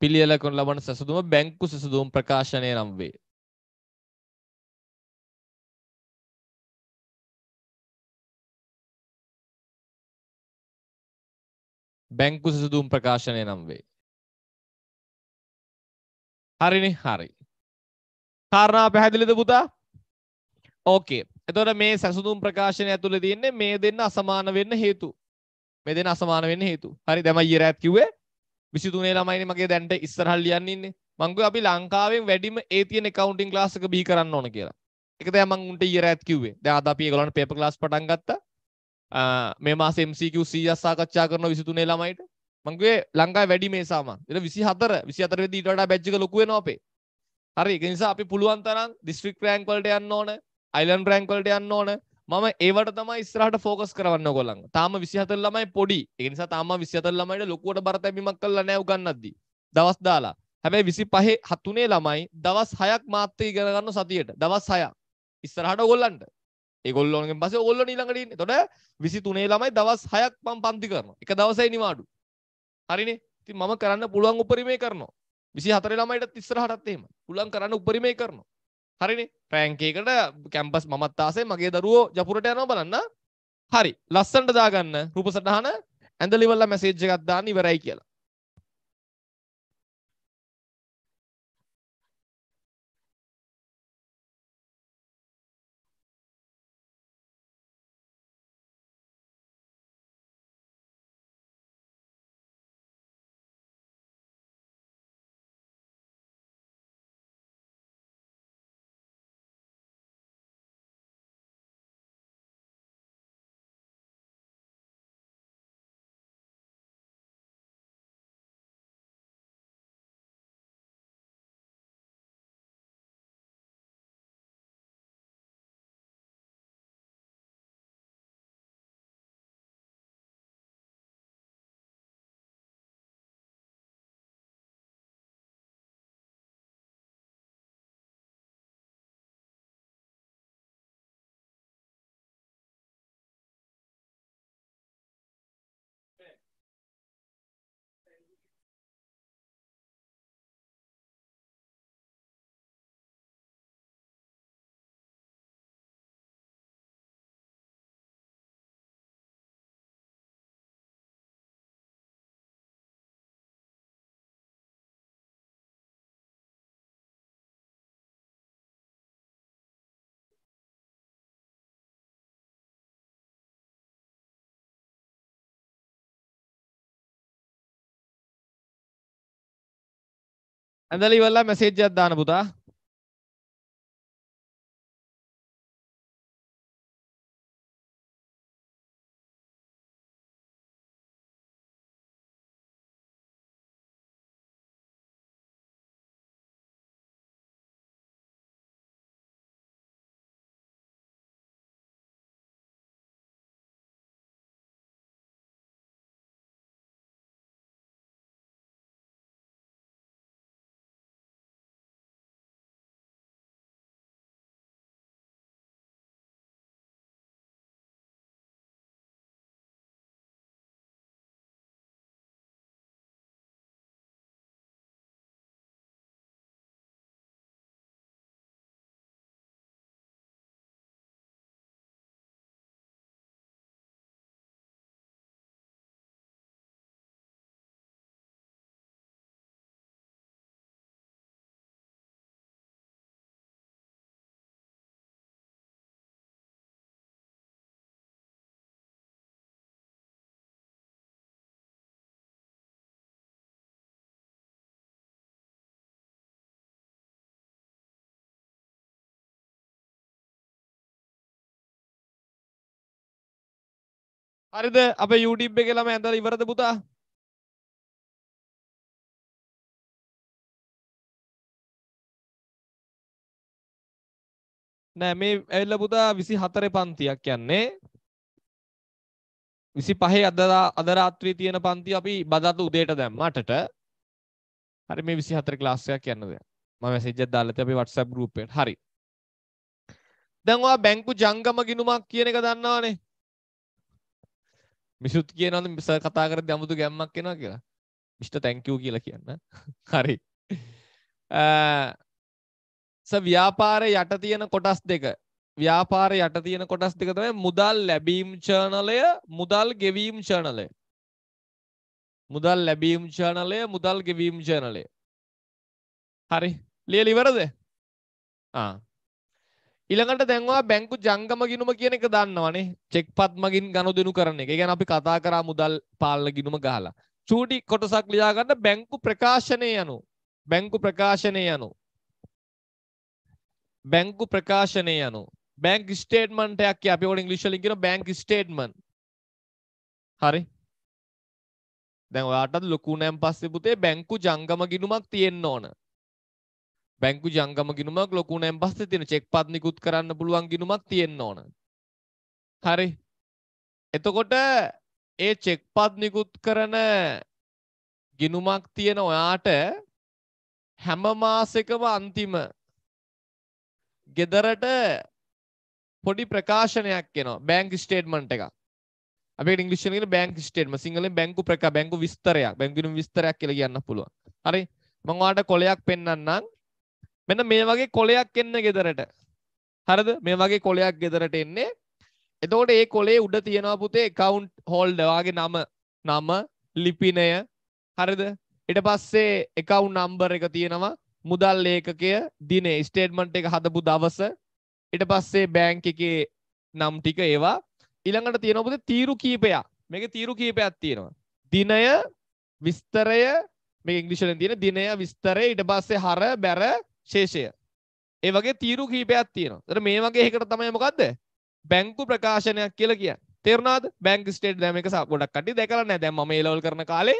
පිළියල කනු ලබන සැසඳුම බැංකු සැසඳුම් ප්‍රකාශනය නම් වේ බැංකු සැසඳුම් ප්‍රකාශනය නම් වේ හරිනි හරි කාරණාව පැහැදිලිද පුතා ඕකේ එතකොට මේ සැසඳුම් ප්‍රකාශනය ඇතුළේ තියෙන්නේ මේ දෙන්න අසමාන වෙන්න හේතු මේ දෙන්න අසමාන වෙන්න හේතු හරි දැන් මම ඊයේ රාත් කිව්වේ 23 ළමයිනේ මගේ දැන්ට ඉස්සරහට ලියන්න ඉන්නේ මංග අපි ලංකාවෙන් වැඩිම ඒ තියෙන කවුන්ටින් ලාස් එක බිහි කරන්න ඕන කියලා. ඒක දැන් මං උන්ට ඊයේ රැත් කිව්වේ. දැන් අද අපි ඒගොල්ලන්ට පේපර් ක්ලාස් පටන් ගත්තා. මේ මාසේ MCQ 100ක් සාකච්ඡා කරන 23 ළමයිට. මංගේ ලංකා වැඩි මේ සාමන් එට විසි හතර විසි අතර දීටට බැච්චික ලොකුවෙන අපේ හරි නිසා අපි පුළුවන් තරම් ඩිස්ට්‍රික් රෑන්කල්ට යන්න ඕන අයිලන් රෑන්කල්ට යන්න ඕන මම ඒවට තමයි ස්රහට ෆෝකස් කරන්න ගොලන් තාම විසිහතර ළමයි පොඩි එනිසා තාම විසිහතර ළමයිට ලොකුවට බරතැබීමක් කල්ලා නෑ උගන්නද්දි දවස් දාලා හැබැයි විසි පහේ හතුනේ ළමයි දවස් හයක් මාත්‍ය ඉගෙන ගන්න සතියට දවස් හයක් ඉස්සරහට ඔගොල්ලන්ට ඒගොල්ලොන්ගෙන් පස්සේ ඔගොල්ලෝ ඊළඟට ඉන්නේ. එතකොට 23 ළමයි දවස් 6ක් මම පන්ති කරනවා. එක දවසයි නිවාඩු. හරිනේ ඉතින් මම කරන්න පුළුවන් උපරිමේ කරනවා 24 ළමයිටත් ඉස්සරහටත් එහෙම පුළුවන් කරන්න උපරිමේ කරනවා හරිනේ රෑන්ක් එකට කැම්පස් මමත් ආසයි මගේ දරුවෝ ජපුරට යනවා බලන්න හරි ලස්සනට දාගන්න රූප සටහන ඇඳ ලෙවල්ලා මැසේජ් එකක් දාන්න ඉවරයි කියලා ඇඳල ඉවල්ලා මැසේජ්ජත් දාන පුතා හරිද අප YouTube එක ළම ඇඳලා ඉවරද පුතා නෑ මේ ඇවිල්ලා පුතා 24 පන්තියක් යන්නේ 25 අද අද රාත්‍රියේ තියෙන පන්ති අපි බදාදා උදේට දැම්මා 8ට හරි මේ 24 ක්ලාස් එකක් යන්න දැන් මම මැසේජ් එකක් දාලා තිය අපේ WhatsApp group එකට හරි දැන් ඔයා බැංකු ජංගම ගිණුමක් කියන එක දන්නවනේ මිසුත් කියනද මිස කතා කර දමුතු ගැම්මක් කෙනවා කියලා මිට තැංකූ කියලා කියන්න හරි ව්‍යාපාරය යට තියෙන කොටස් දෙක ව්‍යාපාර යට තියෙන කොටස් දෙක තමයි මුදල් ලැබීම් චර්නලය මුදල් ගෙවීම් චර්නලය මුදල් ලැබීම් චර්නලය මුදල් ගෙවීම් චර්නලය හරි ලිය ලිවරද ආ ඉළඟට දැන්වා බැංකු ජංගම ගිනුම කියන එක දන්නවනේ චෙක්පත් මගින් ගණු දෙනු කරන එක ගැන අපි කතා කරා මුදල් පාල්ල ගිනුම ගහලා චූටි කොටසක් ලියාගන්න බැංකු ප්‍රකාශනය යනු බැංකු ප්‍රකාශනය යනු බැංකු ප්‍රකාශනය යනු බැංක් ස්ටේට්මන්ටයක් අපි ඔට ඉංගලිශලින්ගෙන බැංක් ස්ටේට්මන් හරි දැන්වාටත් ලොකු නෑම් පස්සෙ පුතේ බැංකු ජංගම ගිනුමක් තියෙන්න ඕන බැංකු ජංගම ගිනුමක් ලොකු නැන් පස්සේ තියෙන චෙක් පත් නිකුත් කරන්න පුළුවන් ගිනුමක් තියෙන්න ඕන. හරි. එතකොට ඒ චෙක් පත් නිකුත් කරන ගිනුමක් තියෙන ඔයාට හැම මාසෙකම අන්තිම ගෙදරට පොඩි ප්‍රකාශනයක් එනවා බැංක් ස්ටේට්මන්ට් එකක්. අපේ ඉංග්‍රීසියෙන් කියන බැංක් ස්ටේට්මන්ට් සිංහලෙන් බැංකු ප්‍රකා බැංකු විස්තරයක් බැංකු විස්තරයක් කියලා කියන්න පුළුවන්. හරි. මම ඔයාලට කොලයක් පෙන්වන්නම්. මෙන්න මේ වගේ කොලයක් එන්න ගෙදරට හරද මේ වගේ කොලයක් ගෙදරට එන්නේ එතකොට ඒ කොලේ උඩ තියෙනවා පුතේ කවුන්් හෝල්ඩවාගේ නම නම ලිපිනය හරිද එට පස්සේ එකවුන් නම්බර් එක තියෙනවා මුදල් ඒකකය දිනේ ස්ටේට්මන්ට් එක හදපු දවස එට පස්සේ බෑංක එකේ නම් ටික ඒවා ඉළඟට තියෙනපුද තීරු කීපයක් මේක තීරු කීපයක් තියෙනවා දිනය විස්තරය මේ ඉංගලිෂලෙන් තියෙන දිනය විස්තරය ඊට පස්සේ හර බැර ශේෂය. ඒ වගේ තීරු කීපයක් තියෙනවා. ඒතර මේ වගේ එකකට තමයි මොකද්ද? බැංකු ප්‍රකාශනයක් කියලා කියන්නේ. තේරුණාද? බැංක් ස්ටේට් දැන් මේක ගොඩක් කට්ටිය දැකලා නැහැ. දැන් මම ඒ ලෙවල් කරන කාලේ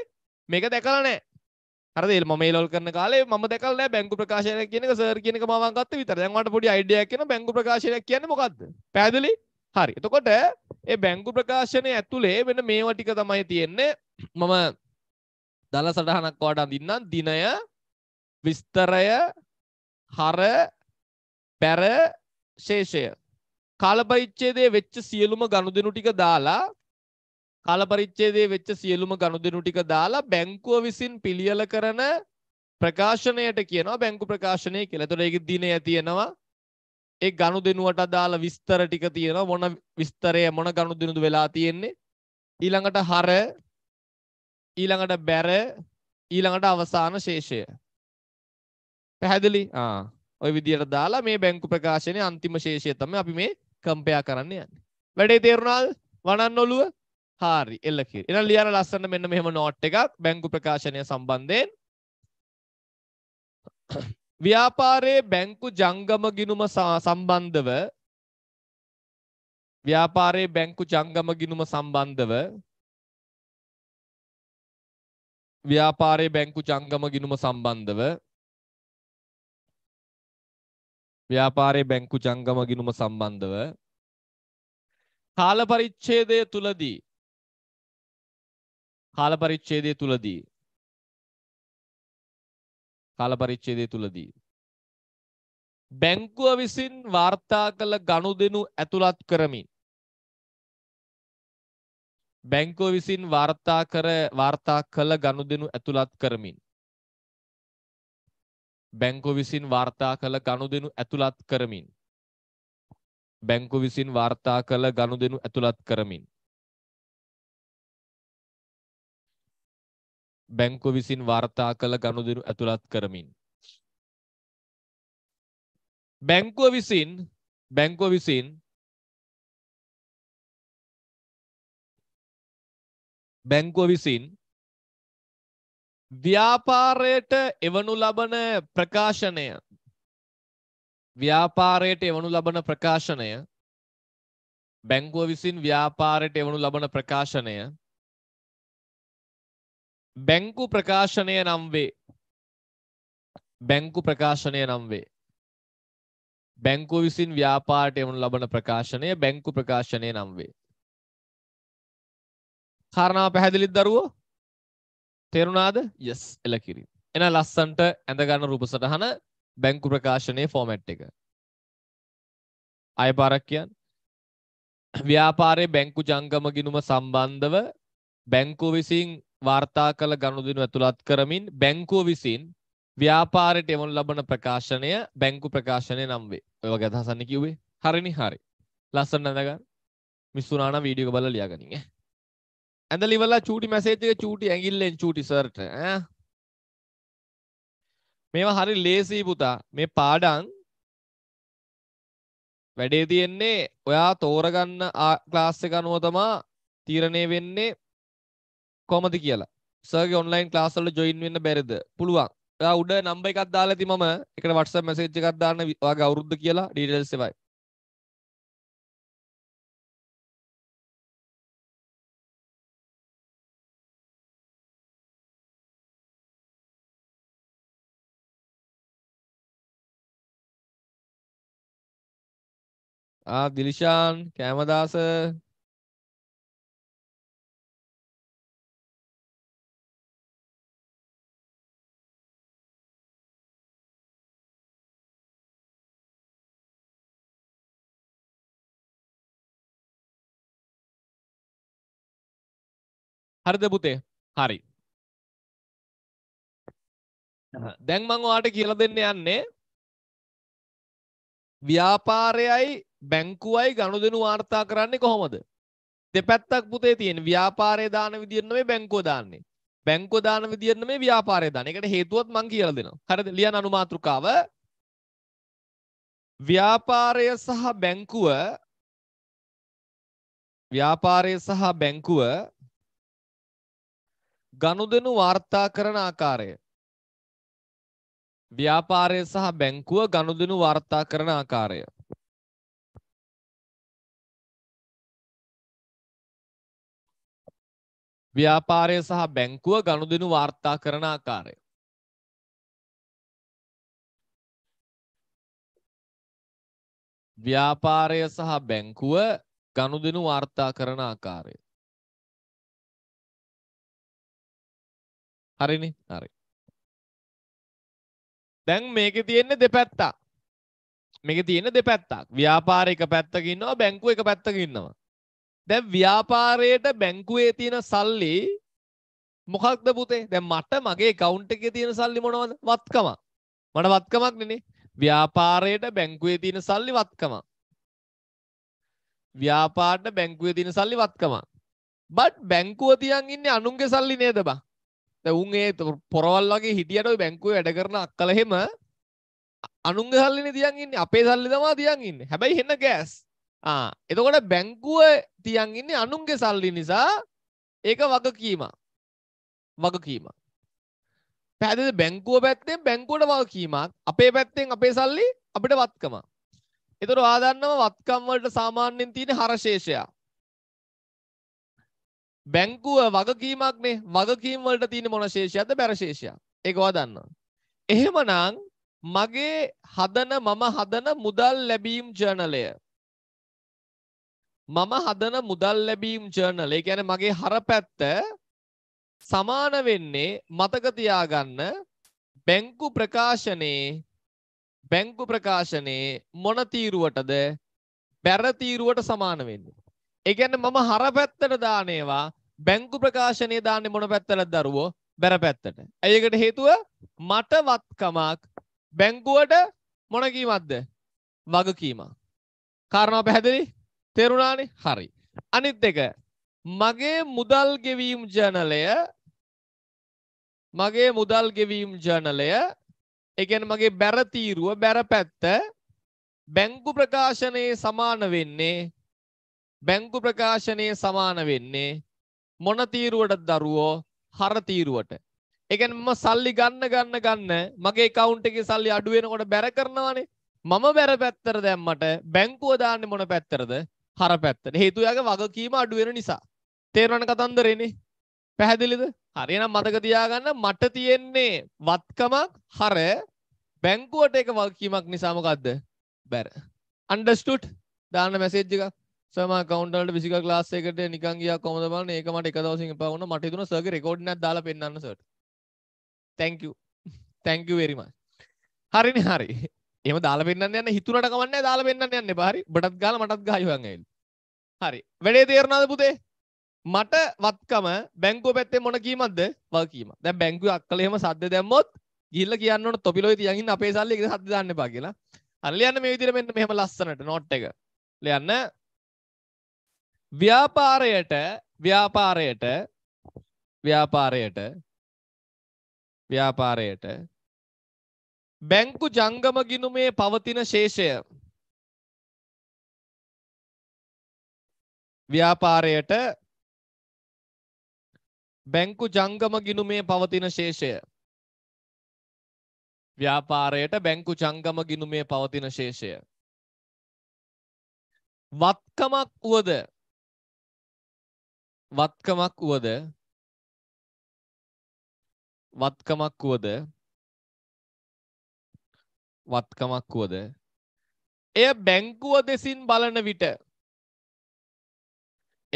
මේක දැකලා නැහැ. හරිද? මම ඒ ලෙවල් කරන කාලේ මම දැකලා නැහැ බැංකු ප්‍රකාශනයක් කියන එක සර් කියන එක මම අහගත්ත විතර. දැන් ඔයාලට පොඩි අයිඩියාවක් එනවා බැංකු ප්‍රකාශනයක් කියන්නේ මොකද්ද? පැහැදිලි? හරි. එතකොට ඒ බැංකු ප්‍රකාශනයේ ඇතුලේ වෙන මේවා ටික තමයි තියෙන්නේ. මම දල සටහනක් වාට අඳින්නම් දිනය විස්තරය හර පැර ශේෂය. කාලපරිච්ඡේදයේ වෙච්ච සියලුම ගනුදෙනු ටික දාලා කාලපරිච්ඡේදයේ වෙච්ච සියලුම ගනුදෙනු ටික දාලා බැංකුව විසින් පිළියෙල කරන ප්‍රකාශනයට කියනවා බැංකු ප්‍රකාශනය කියලා. එතකොට ඒකේ දිනය තියෙනවා. ඒ ගනුදෙනුවට අදාළ විස්තර ටික තියෙනවා. මොන විස්තරය මොන ගනුදෙනුද වෙලා තියෙන්නේ? ඊළඟට හර ඊළඟට බැර ඊළඟට අවසාන ශේෂය. පැහැදිලි ඔය විදියට දාලා මේ බැංකු ප්‍රකාශනය අන්තිම ශේෂය තම අපි මේ කම්පයා කරන්න යන්න වැඩේ තේරුණාල් වනන් ඔොලුව හාරි එල්ලක එන ලියන ලස්සන්න මෙන්න මෙහම නෝට් එකක් බැංකු ප්‍රකාශනය සම්බන්ධයෙන් ව්‍යාපාරයේ බැංකු ජංගම ගිනුම සම්බන්ධව ව්‍යාපාරයේ බැංකු ජංගම ගිනුම සම්බන්ධව ව්‍යාපාරයේ බැංකු ජංගම ගිනුම සම්බන්ධව ව්‍යාපාරයේ බැංකු ජංගම ගිණුම සම්බන්ධව කාල පරිච්ඡේදය තුලදී කාල පරිච්ඡේදය තුලදී කාල පරිච්ඡේදය තුලදී බැංකුව විසින් වාර්තා කළ ගනුදෙනු ඇතුළත් කරමින් බැංකුව විසින් වාර්තා කර වාර්තා කළ ගනුදෙනු ඇතුළත් කරමින් බැංකු විසින් වාර්තා කළ ගනුදෙනු ඇතුළත් කරමින් බැංකු විසින් වාර්තා කළ ගනුදෙනු ඇතුළත් කරමින් බැංකු විසින් වාර්තා කළ ගනුදෙනු ඇතුළත් කරමින් බැංකුව විසින් බැංකුව විසින් බැංකුව විසින් ව්‍යාපාරයට එවනු ලබන ප්‍රකාශනය ව්‍යාපාරයට එවනු ලබන ප්‍රකාශනය බැංකුව විසින් ව්‍යාපාරයට එවනු ලබන ප්‍රකාශනය බැංකු ප්‍රකාශනය නම් වේ බැංකු ප්‍රකාශනය නම් වේ බැංකු විසින් ව්‍යාපාරයට එවනු ලබන ප්‍රකාශනය බැංකු ප්‍රකාශනය නම් වේ කාරණාව පැහැදිලිද දරුවෝ තේරුණාද යස් එල කිරි. එන ලස්සන්ට ඇඳගන්න රූපසටහන බැංකු ප්‍රකාශනය ෆෝමැට් එක. අයපාරක් කියන් ව්‍යාපාරය බැංකු ජංගම ගිනුම සම්බන්ධව බැංකු විසින් වාර්තා කළ ගණුදිනු ඇතුළත් කරමින් බැංකෝ විසින් ව්‍යාපාරයට එවුන් ලබන ප්‍රකාශනය බැංකු ප්‍රකාශනය නම් වේ ඔය ගැදහසන්න කිවේ හරිනි හරි ලස්සන්න ඇඳගන්න මිස්සුනාන වීඩියෝ බල ලියාගනිගේ ඇඳල ඉවලා චූටි මැසේජ් එක චූටි ඇඟිල්ලෙන් චූටි සර්ට ඈ මේවා හරි ලේසි පුතා මේ පාඩම් වැඩේ තියෙන්නේ ඔයා තෝරගන්න ක්ලාස් එක අනුව තමා තීරණය වෙන්නේ කොහමද කියලා සර්ගේ ඔන්ලයින් ක්ලාස් වල ජොයින් වෙන්න බැරිද පුළුවන් ඔයා උඩ නම්බර් එකක් දාලා ඇති මම එකට WhatsApp මැසේජ් එකක් දාන්න ඔයාගේ අවුරුද්ද කියලා ඩීටේල්ස් ඒවයි ආ දිලිෂාන් කෑමදාස හරිද පුතේ හරි දැන් මං ඔයාට කියලා දෙන්න යන්නේ ව්‍යාපාරයයි බැංකුවයි ගණුදෙනු වාර්තා කරන්නේ කොහොමද දෙපැත්තක් පුතේ තියෙන ව්‍යාපාරය දාන විදිහට නෙමෙයි බැංකුව දාන්නේ බැංකුව දාන විදිහට නෙමෙයි ව්‍යාපාරය දාන. ඒකට හේතුවත් මම කියලා දෙනවා. හරිද? ලියන අනුමාතෘකාව ව්‍යාපාරය සහ බැංකුව ව්‍යාපාරය සහ බැංකුව ගනුදෙනු වාර්තා කරන ආකාරය ව්‍යාපාරය සහ බැංකුව ගනුදෙනු වාර්තා කරන ආකාරය ව්‍යාපාරය සහ බැංකුව ගනුදෙනු වාර්තා කරන ආකාරය. ව්‍යාපාරය සහ බැංකුව ගනුදෙනු වාර්තා කරන ආකාරය. හරිනි හරි. දැන් මේක තියෙන්නේ දෙපැත්තා. මේක තියෙන දෙපැත්තක්. ව්‍යාපාර එක පැත්තක ඉන්නවා බැංකුව එක පැත්තක ඉන්නවා. දැන් ව්‍යාපාරයට බැංකුවේ තියෙන සල්ලි මොකක්ද පුතේ? දැන් මට මගේ account එකේ තියෙන සල්ලි මොනවද? වත්කම. මට වත්කමක් නෙනේ. ව්‍යාපාරයට බැංකුවේ තියෙන සල්ලි වත්කම. ව්‍යාපාරට බැංකුවේ තියෙන සල්ලි වත්කම. බට් බැංකුව තියන් ඉන්නේ අනුන්ගේ සල්ලි නේද බා? දැන් උන් ඒ පොරවල් වගේ හිටියට ওই බැංකුවේ වැඩ කරන අක්කල එහෙම අනුන්ගේ සල්ලිනේ තියන් ඉන්නේ. අපේ සල්ලි තමයි තියන් ඉන්නේ. හැබැයි හෙන්න ගෑස්. එතකොට බැංකුව තියන් ඉන්නේ අනුන්ගේ සල්ලි නිසා ඒක වගකීම වගකීම පැද බැංකුව පැත්තෙන් බැංකුවට වගකීමක් අපේ පැත්තෙන් අපේ සල්ලි අපිට වත්කම එතුර ආදන්නම වත්කම්වලට සාමාන්‍යෙන් තියෙන හරශේෂයා බැංකුව වගකීමක්නේ වගකීම්වලට තියෙන මොනශේෂයද බැරශේෂය ඒවා දන්න එහෙමනං මගේ හදන මම හදන මුදල් ලැබීම් ජනලය මම හදන මුදල් ලැබීම් ජර්නල් ඒ කියන්නේ මගේ හර පැත්ත සමාන වෙන්නේ මතක තියාගන්න බැංකු ප්‍රකාශනයේ බැංකු ප්‍රකාශනයේ මොන තීරුවටද බැර තීරුවට සමාන වෙන්නේ. ඒ කියන්නේ මම හර පැත්තට දාන ඒවා බැංකු ප්‍රකාශනයේ දාන්නේ මොන පැත්තටද දරුවෝ? බැර පැත්තට. ඇයකට හේතුව මට වත්කමක් බැංකුවට මොන කීමක්ද? වගකීමක්. කාරණා පැහැදිලි? තෙරුණානේ හරි. අනිත් එක මගේ මුදල් ගෙවීම් ජනලය මගේ මුදල් ගෙවීම් ජනලය එකන මගේ බැරතීරුව බැර පැත්ත බැංකු ප්‍රකාශනයේ සමාන වෙන්නේ බැංකු ප්‍රකාශනයේ සමාන වෙන්නේ මොනතීරුවට දරුවෝ හරතීරුවට එකන් ම සල්ලි ගන්න ගන්න ගන්න මගේ කවුන්ට එක සල්ලි අඩුවෙනකොට බැර කරනවානේ මම බැර පැත්තර දැම්මට බැංකුව දාන්න මොන පැත්තරද හර පැත්තට හේතුයාගේ වගකීම අඩුවෙන නිසා තේරවන කතන්දරෙනේ පැහැදිලිද හරිනම් මතක තියාගන්න මට තියෙන්නේ වත්කමක් හර බැංකුවට එක වගකීමක් නිසාමකක්ද බැර අන්ඩස්ටුට් දාන්න මැසේජ් එකක් සම කවන්ටලට විසික ලාස්සේකට නිකංගිය කොමද බලන ඒක මට එක දවසින් පවුන මට තුන සර්ක රෙකෝඩ් නක් දාලා පෙන්වන්න සර්ට thank you thank you very much හරිනේ හරි එම දාල පෙන්න්න යන්න හිතුරට කමන්න දාල පෙන්න්න යන්න බාරි බටත් ගාල මටත් ගයුවන්ගල් හරි වැඩේ තේරණාද පුතේ මට වත්කම බැංකෝ පැත්තේ මොන කීමක්ද වල්කීම දැ බැංකු අක්කලේම සද්ද දැම්මොත් ගිල්ල කියන්න තොපිලෝ තියගින් අපේ සල්ලි සද දන්න පා කියලා අල්ලයන්න මේ විදිරමෙන්න්න මෙහම ලස්සනට නොට් එක ලයන්න ව්‍යාපාරයට ව්‍යාපාරයට ව්‍යාපාරයට ව්‍යාපාරයට බැංකු ජංගම ගිනුමේ පවතින ශේෂය ව්‍යාපාරයට බැංකු ජංගම ගිනුමේ පවතින ශේෂය ව්‍යාපාරයට බැංකු ජංගම ගිනුමේ පවතින ශේෂය වත්කමක් වුවද වත්කමක් වුවද වත්කමක් වුවද වත්කමක් වුවද එය බැංකුව දෙසින් බලන විට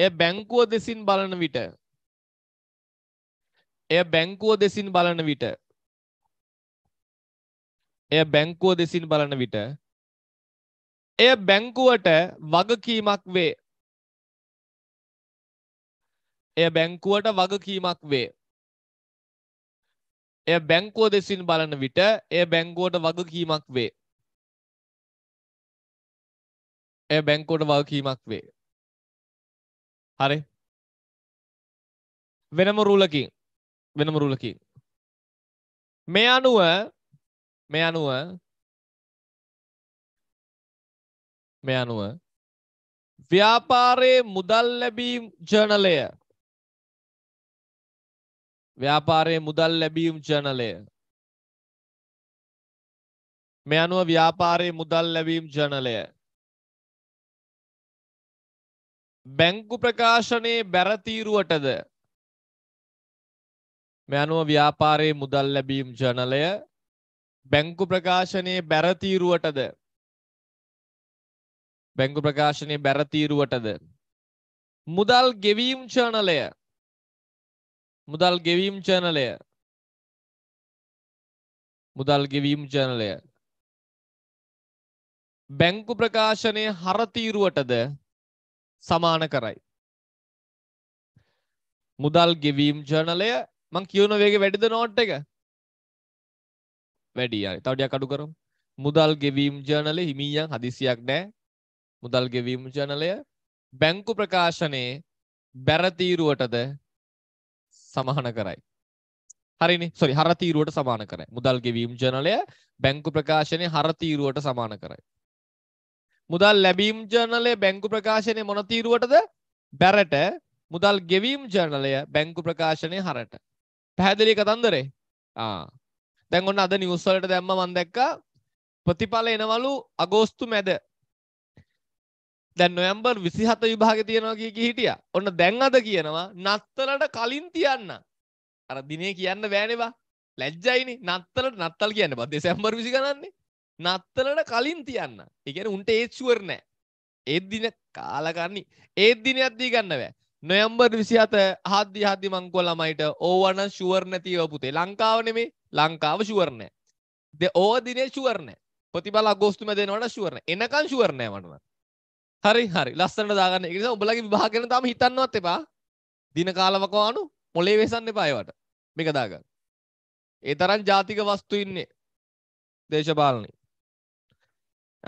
එය බැංකුව දෙසින් බලන විට එය බැංකුව දෙසින් බලන විට එය බැංකුව දෙසින් බලන විට එය බැංකුවට වගකීමක් වේ එය බැංකුවට වගකීමක් වේ එය බැංකුව දෙසින් බලන විට එය බැංගුවට වගකීමක් වේ. එය බැංකෝට වගකීමක් වේ. හරි. වෙනම රුලකින් වෙනම රුලකින්. මේ අනුව මේ අනුව මේ අනුව ව්‍යාපාරයේ මුදල් ලැබීම් ජර්නලය ව්‍යාපාරයේ මුදල් ලැබීම් ජනලය මේ අනුව ව්‍යාපාරයේ මුදල් ලැබීම් ජනලය බැංකු ප්‍රකාශනයේ බැරතීරුවටද මේ අනුව ව්‍යාපාරයේ මුදල් ලැබීම් ජනලය බැංකු ප්‍රකාශනයේ බැරතීරුවටද බැංකු ප්‍රකාශනයේ බැරතීරුවටද මුදල් ගෙවීම් ජනලය මුදල් ගෙවීම් චැනලය මුදල් ගෙවීම් චැනලය බැංකු ප්‍රකාශනය හරතීරුවටද සමාන කරයි. මුදල් ගෙවීම් ජනලය මං කියවන වේගේ වැඩිද නෝට් එක වැඩි අයි තවඩියක් අඩු කරම් මුදල් ගෙවීම් ජනලය හිමීයන් හදිසියක් නෑ මුදල් ගෙවීම් ජනලය බැංකු ප්‍රකාශනයේ බැරතීරුවටද සමාන කරයි. හරිනේ සොරි හර තීරුවට සමාන කරයි. මුදල් ගෙවීම් ජනලය බැංකු ප්‍රකාශනයේ හර තීරුවට සමාන කරයි. මුදල් ලැබීම් ජනලය බැංකු ප්‍රකාශනයේ මොන තීරුවටද? බැරට මුදල් ගෙවීම් ජනලය බැංකු ප්‍රකාශනයේ හරට. පැහැදිලි කතන්දරේ? ආ. දැන් ඔන්න අද නිවුස් වලට දැම්ම මම දැක්කා ප්‍රතිඵල එනවලු අගෝස්තු මැද දැන් නොයම්බර් විසිහත විභාග තියෙනවා කිය හිටිය ඔන්න දැන් අද කියනවා නත්තලට කලින් තියන්න අර දිනේ කියන්න බෑනවා ලැජ්ජයිනි නත්තලට නත්තල් කියන්න බද දෙසැම්බර් විසි ගණන්නේ නත්තලට කලින් තියන්න එකන උන්ට ඒච්ුවර් නෑ ඒත් දින කාලගන්නේ ඒත් දින අද්දී ගන්න බෑ නොයම්බර් විසිහත හද්දි හදදි මංකො ළමයිට ඕවන ශුවර් නැතිව පුතේ ලංකාව නෙමේ ලංකාව ශුවරණෑ ද ඕ දිනේ ශුවරණෑ ප්‍රතිබල අගෝස්තුම දෙනවට ශුවරණ එනකං ශුවරණෑ වනවා හරි හරි ලස්සනට දාගන්න එක නිසා ඔබලගේ විභාග ගැන තාම හිතන්නවත් එපා. දින කාලවකවානු මොලේ වෙසන්න එපා ඒවට. මේක දාගන්න. ඒ තරම් ජාතික වස්තු ඉන්නේ දේශපාලනේ.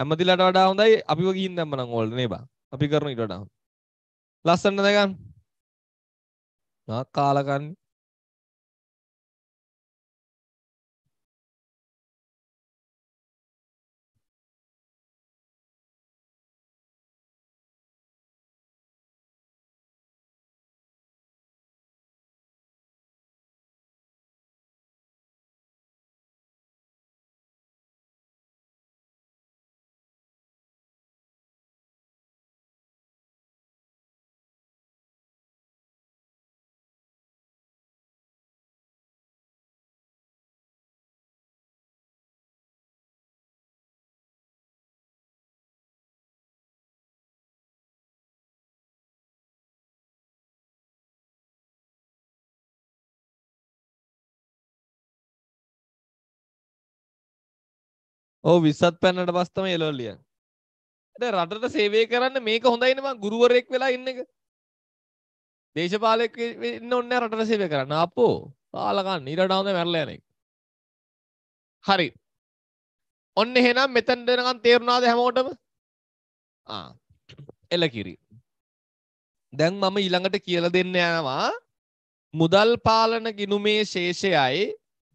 ඇමතිලට වඩා හොඳයි අපිව ගිහින් දැම්ම නම් ඕල්ට නේ බා. අපි කරන ඊට වඩා හොඳ. ලස්සනට දාගන්න. නා කාලකන්නේ ඕ විස්සත් පැන්නට පස්තම එලොල්ලියන් රටට සේවය කරන්න මේක හොඳයිනවා ගුරුවරෙක් වෙලා ඉන්න එක දේශපාලෙක් ඉන්න ඔන්න රටට සේවය කරන්න අපෝ පාලකන්න නිරටාවද මැරලයනෙක් හරි ඔන්න එහෙනම් මෙතැන් දෙනකන් තේරුණාද හැමෝටම එල කිරි දැන් මම ඊළඟට කියල දෙන්න යනවා මුදල් පාලන ගිනුමේ ශේෂයයි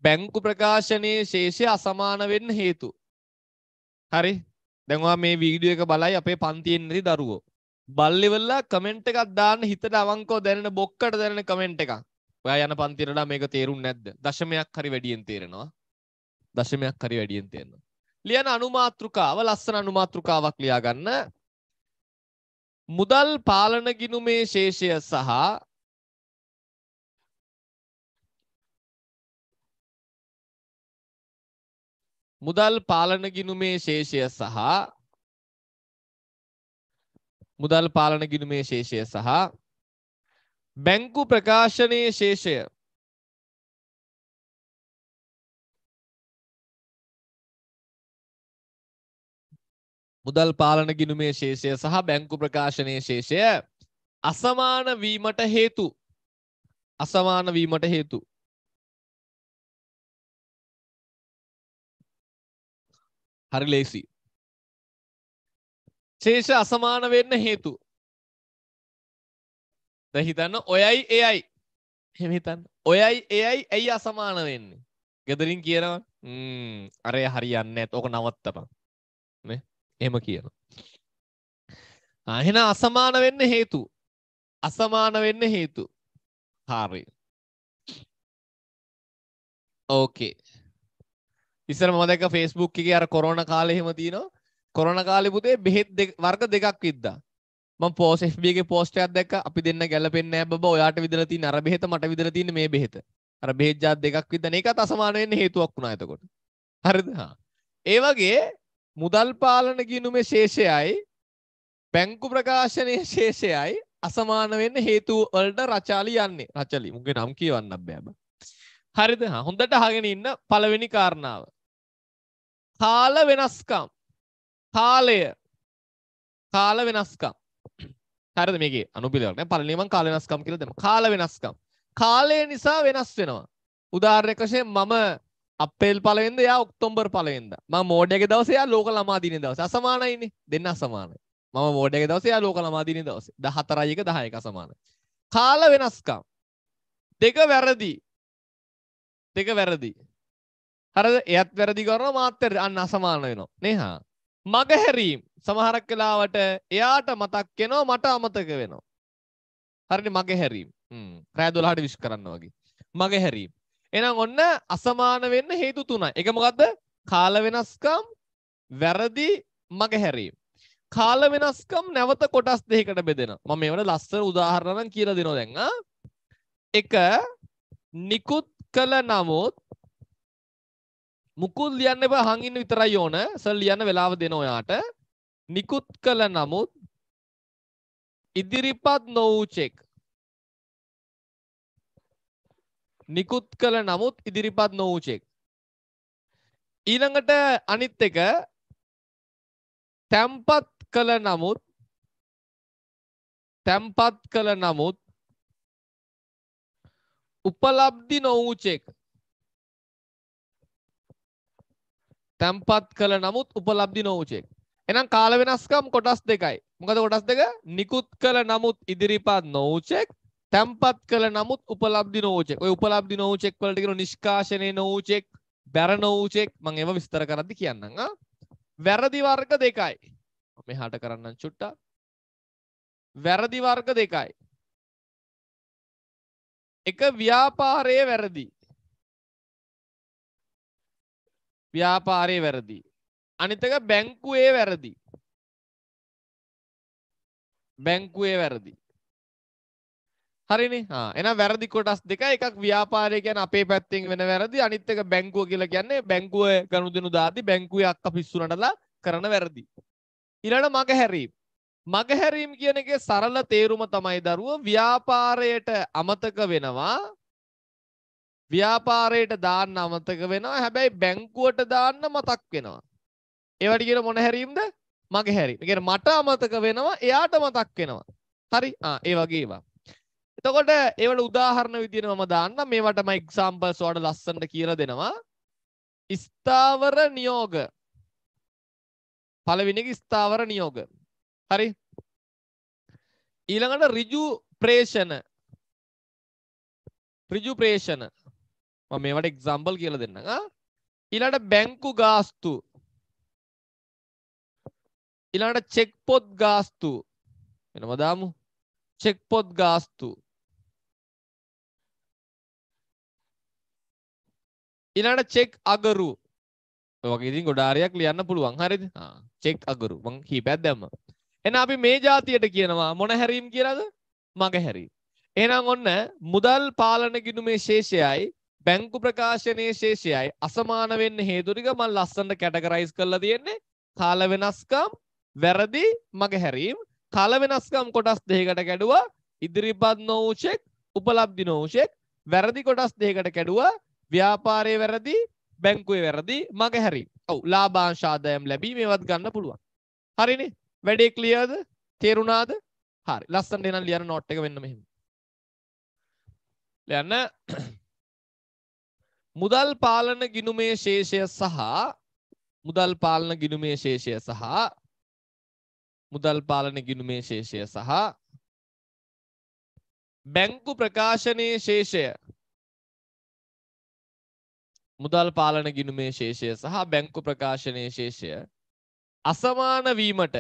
බැංකු ප්‍රකාශනයේ ශේෂය අසමාන වෙන්න හේතු හරි දැන්වා මේ වීඩිය එක බලයි අපේ පන්තියෙන්රි දරුවෝ බල්ලිවෙල්ලා කමෙන්ට් එකක් දාන්න හිතට අවංකෝ දැනෙන බොක්කට දැනෙන කමෙන්ට් එකක් ඔයා යන පන්තිරලා මේක තේරුම් නැද්ද දශමයක් හරි වැඩියෙන් තේරෙනවා දශමයක් හරි වැඩියෙන් තේරෙනවා ලියන අනුමාතෘකාව ලස්සන අනුමාතෘකාවක් ලියාගන්න මුදල් පාලන ගිනුමේ ශේෂය සහ මුදල් පාලන ගිනුමේ ශේෂය සහ මුදල් පාලන ගිනුමේ ශේෂය සහ බැංකු ප්‍රකාශනයේ ශේෂය මුදල් පාලන ගිනුමේ ශේෂය සහ බැංකු ප්‍රකාශනයේ ශේෂය අසමාන වීමට හේතු අසමාන වීමට හේතු හරි ලේසි. ශේෂ අසමාන වෙන්න හේතු. දැන් හිතන්න ඔයයි එයයි. එහෙම හිතන්න. ඔයයි එයයි ඇයි අසමාන වෙන්නේ? ගෙදරින් කියනවා ම්ම් අරේ හරියන්නේ නැත්. ඕක නවත්තපන්. නේ? එහෙම කියනවා. ආ එහෙනම් අසමාන වෙන්න හේතු. අසමාන වෙන්න හේතු. කාර්යය. ඕකේ. ඉස්සර ම දැක ෆෙස්බුක් එක අර කොරන කාලෙහෙම තියනවා කොරන කාලෙපුතේ බෙහෙත් වර්ග දෙකක් ඉද්දා ම පෝසෙස්බියගේ පෝස්ටයක් දැක් අපි දෙන්න ගැලපෙන්න්න බ ඔයාට විදරති අර බෙහත මට විදරතින මේ බෙහෙත අර බෙහෙජ්ජාත් දෙකක් විදන එක අසමානයෙන් හේතුවක් වුණා එතකොට හරිදහා ඒවගේ මුදල් පාලන ගිනුමේ ශේෂයයි පැංකු ප්‍රකාශනය ශේෂයයි අසමාන වෙන්න හේතු වලට රචාලි යන්නේ රචලි මුගේ නම් කියවන්න බෑබ. හරිද හොඳට හගෙන ඉන්න පළවෙනි කාරණාව. කාල වෙනස්කම් කාලය කාල වෙනස්කම් හරද මේක අනුපිලවක්න පලනීමන් කාල වෙනස්කම් කියල දෙන කාල වෙනස්කම් කාලය නිසා වෙනස් වෙනවා උදාරණයක් වශයෙන් මම අපේල් පලවෙද යා ඔක්තොම්බර් පලවෙද ම මෝඩයක දවසයා ලෝක ලමාදීන දවස අසමානයින දෙන්න අසමානයි මම මෝඩයක දවසයා ලෝක ලමාදීන දවස දහතරයක දහයක සමාන කාල වෙනස්කම් දෙක වැරදි දෙක වැරදි හරද එයත් වැරදි කරන මාත්තර අන්න අසමාන වෙනවා නේහා. මගහැරීම් සමහරක් කලාවට එයාට මතක් වෙනවා මට අමතක වෙනවා. හරිනි මගහැරීම්. රෑ 12ට විශ් කරන්න වගේ. මගහැරීම්. එහෙනම් ඔන්න අසමාන වෙන්න හේතු තුනයි. එක මොකද්ද? කාල වෙනස්කම්, වැරදි මගහැරීම්. කාල වෙනස්කම් නැවත කොටස් දෙකකට බෙදෙනවා. මම මේවට ලස්සන උදාහරණ නම් කියලා දෙනවා දැන් ආ. එක නිකුත් කළ නමුත් මුකුත් ලියන්න එපා හං ඉන්න විතරයි ඕන සර් ලියන්න වෙලාව දෙන ඔයාට නිකුත් කළ නමුත් ඉදිරිපත් නොවූ චෙක් නිකුත් කළ නමුත් ඉදිරිපත් නොවූ චෙක් ඊළඟට අනිත් එක තැම්පත් කළ නමුත් තැම්පත් කළ නමුත් උපලබ්ධි නොවූ චෙක් තැම්පත් කළ නමුත් උපලබ්ධි නොවචෙක්. එනම් කාල වෙනස්කම් කොටස් දෙකයි. මොකද කොටස් දෙක නිකුත් කළ නමුත් ඉදිරිපත් නොවචෙක් තැම්පත් කළ නමුත් උපලබ්ධි නොවචෙක් ඔය උපලබ්ධි නොවචෙක් වලට කියන නිෂ්කාශනය නොවචෙක් බැර නොවචෙක් මං ඒව විස්තර කරද්දි කියන්නම් ආ. වැරදි වර්ග දෙකයි. මෙහාට කරන්නම් චුට්ටක්. වැරදි වර්ග දෙකයි. එක ව්‍යාපාරයේ වැරදි. ව්‍යාපාරය වැරදි. අනිතක බැංකුවේ වැරදි. බැංකුවේ වැරදි. හරිනි එන වැරදි කොටස් දෙක එකක් ව්‍යාපාරය ගැන අපේ පැත්තෙන් වෙන වැරදි අනිත්තක බැංකුව කියලා කියන්නේ බැංකුව ගනුදෙනු දාති බැංකුවේ අක්ක පිස්සුනටලා කරන වැරදි. ඉරට මග හැරීම්. මගහැරීම් කියන එක සරල තේරුම තමයි දරුව ව්‍යාපාරයට අමතක වෙනවා ව්‍යාපාරයට දාන්න අමතක වෙනවා හැබැයි බැංකුවට දාන්න මතක් වෙනවා. ඒවට කියන මොන හැරීම්ද මගේ හැරීම. කියන්නේ මට අමතක වෙනවා එයාට මතක් වෙනවා. හරි? ආ ඒ වගේ ඒවා. එතකොට ඒවට උදාහරණ විදිහට මම දාන්න මේවට මම එක්සැම්පල්ස් වලට ලස්සනට කියලා දෙනවා. ස්ථාවර නියෝග. පළවෙනි එක ස්ථාවර නියෝග. හරි? ඊළඟට ඍජු ප්‍රේෂණ. ඍජු ප්‍රේෂණ මේවට එක්සම්බල් කියල දෙන්න ඉලාට බැංකු ගාස්තු ඉලාට චෙක් පොත් ගාස්තු එනමදාමු චෙක් පොත් ගාස්තු ඉලාට චෙක් අගරු වගේදී ගොඩාරයක් ලියන්න පුළුවන් හරිද චෙක් අගරු මං හිපැත් දැම්ම එන අපි මේ ජාතියට කියනවා මොන හැරීම් කියලාද මග හැරී එනම් ඔන්න මුදල් පාලන ගිනුමේ ශේෂයයි බැංකු ප්‍රකාශනයේ ශේෂයයි අසමාන වෙන්න හේතු ටික මම ලස්සනට කැටගරයිස් කරලා තියෙන්නේ කාල වෙනස්කම් වැරදි මගහැරීම් කාල වෙනස්කම් කොටස් දෙකකට කැඩුවා ඉදිරිපත් නොවූ චෙක් උපලබ්ධි නොවූ චෙක් වැරදි කොටස් දෙකකට කැඩුවා ව්‍යාපාරයේ වැරදි බැංකුවේ වැරදි මගහැරීම් ඔව් ලාභාංශ ආදායම් ලැබී මේවත් ගන්න පුළුවන් හරිනේ වැඩේ ක්ලියර්ද තේරුණාද හරි ලස්සනට එහෙනම් ලියන නෝට් එක මෙන්න මෙහෙම ලියන්න මුදල් පාලන ගිනුමේ ශේෂය සහ මුදල් පාලන ගිනුමේ ශේෂය සහ මුදල් පාලන ගිනුමේ ශේෂය සහ බැංකු ප්‍රකාශනයේ ශේෂය මුදල් පාලන ගිනුමේ ශේෂය සහ බැංකු ප්‍රකාශනයේ ශේෂය අසමාන වීමට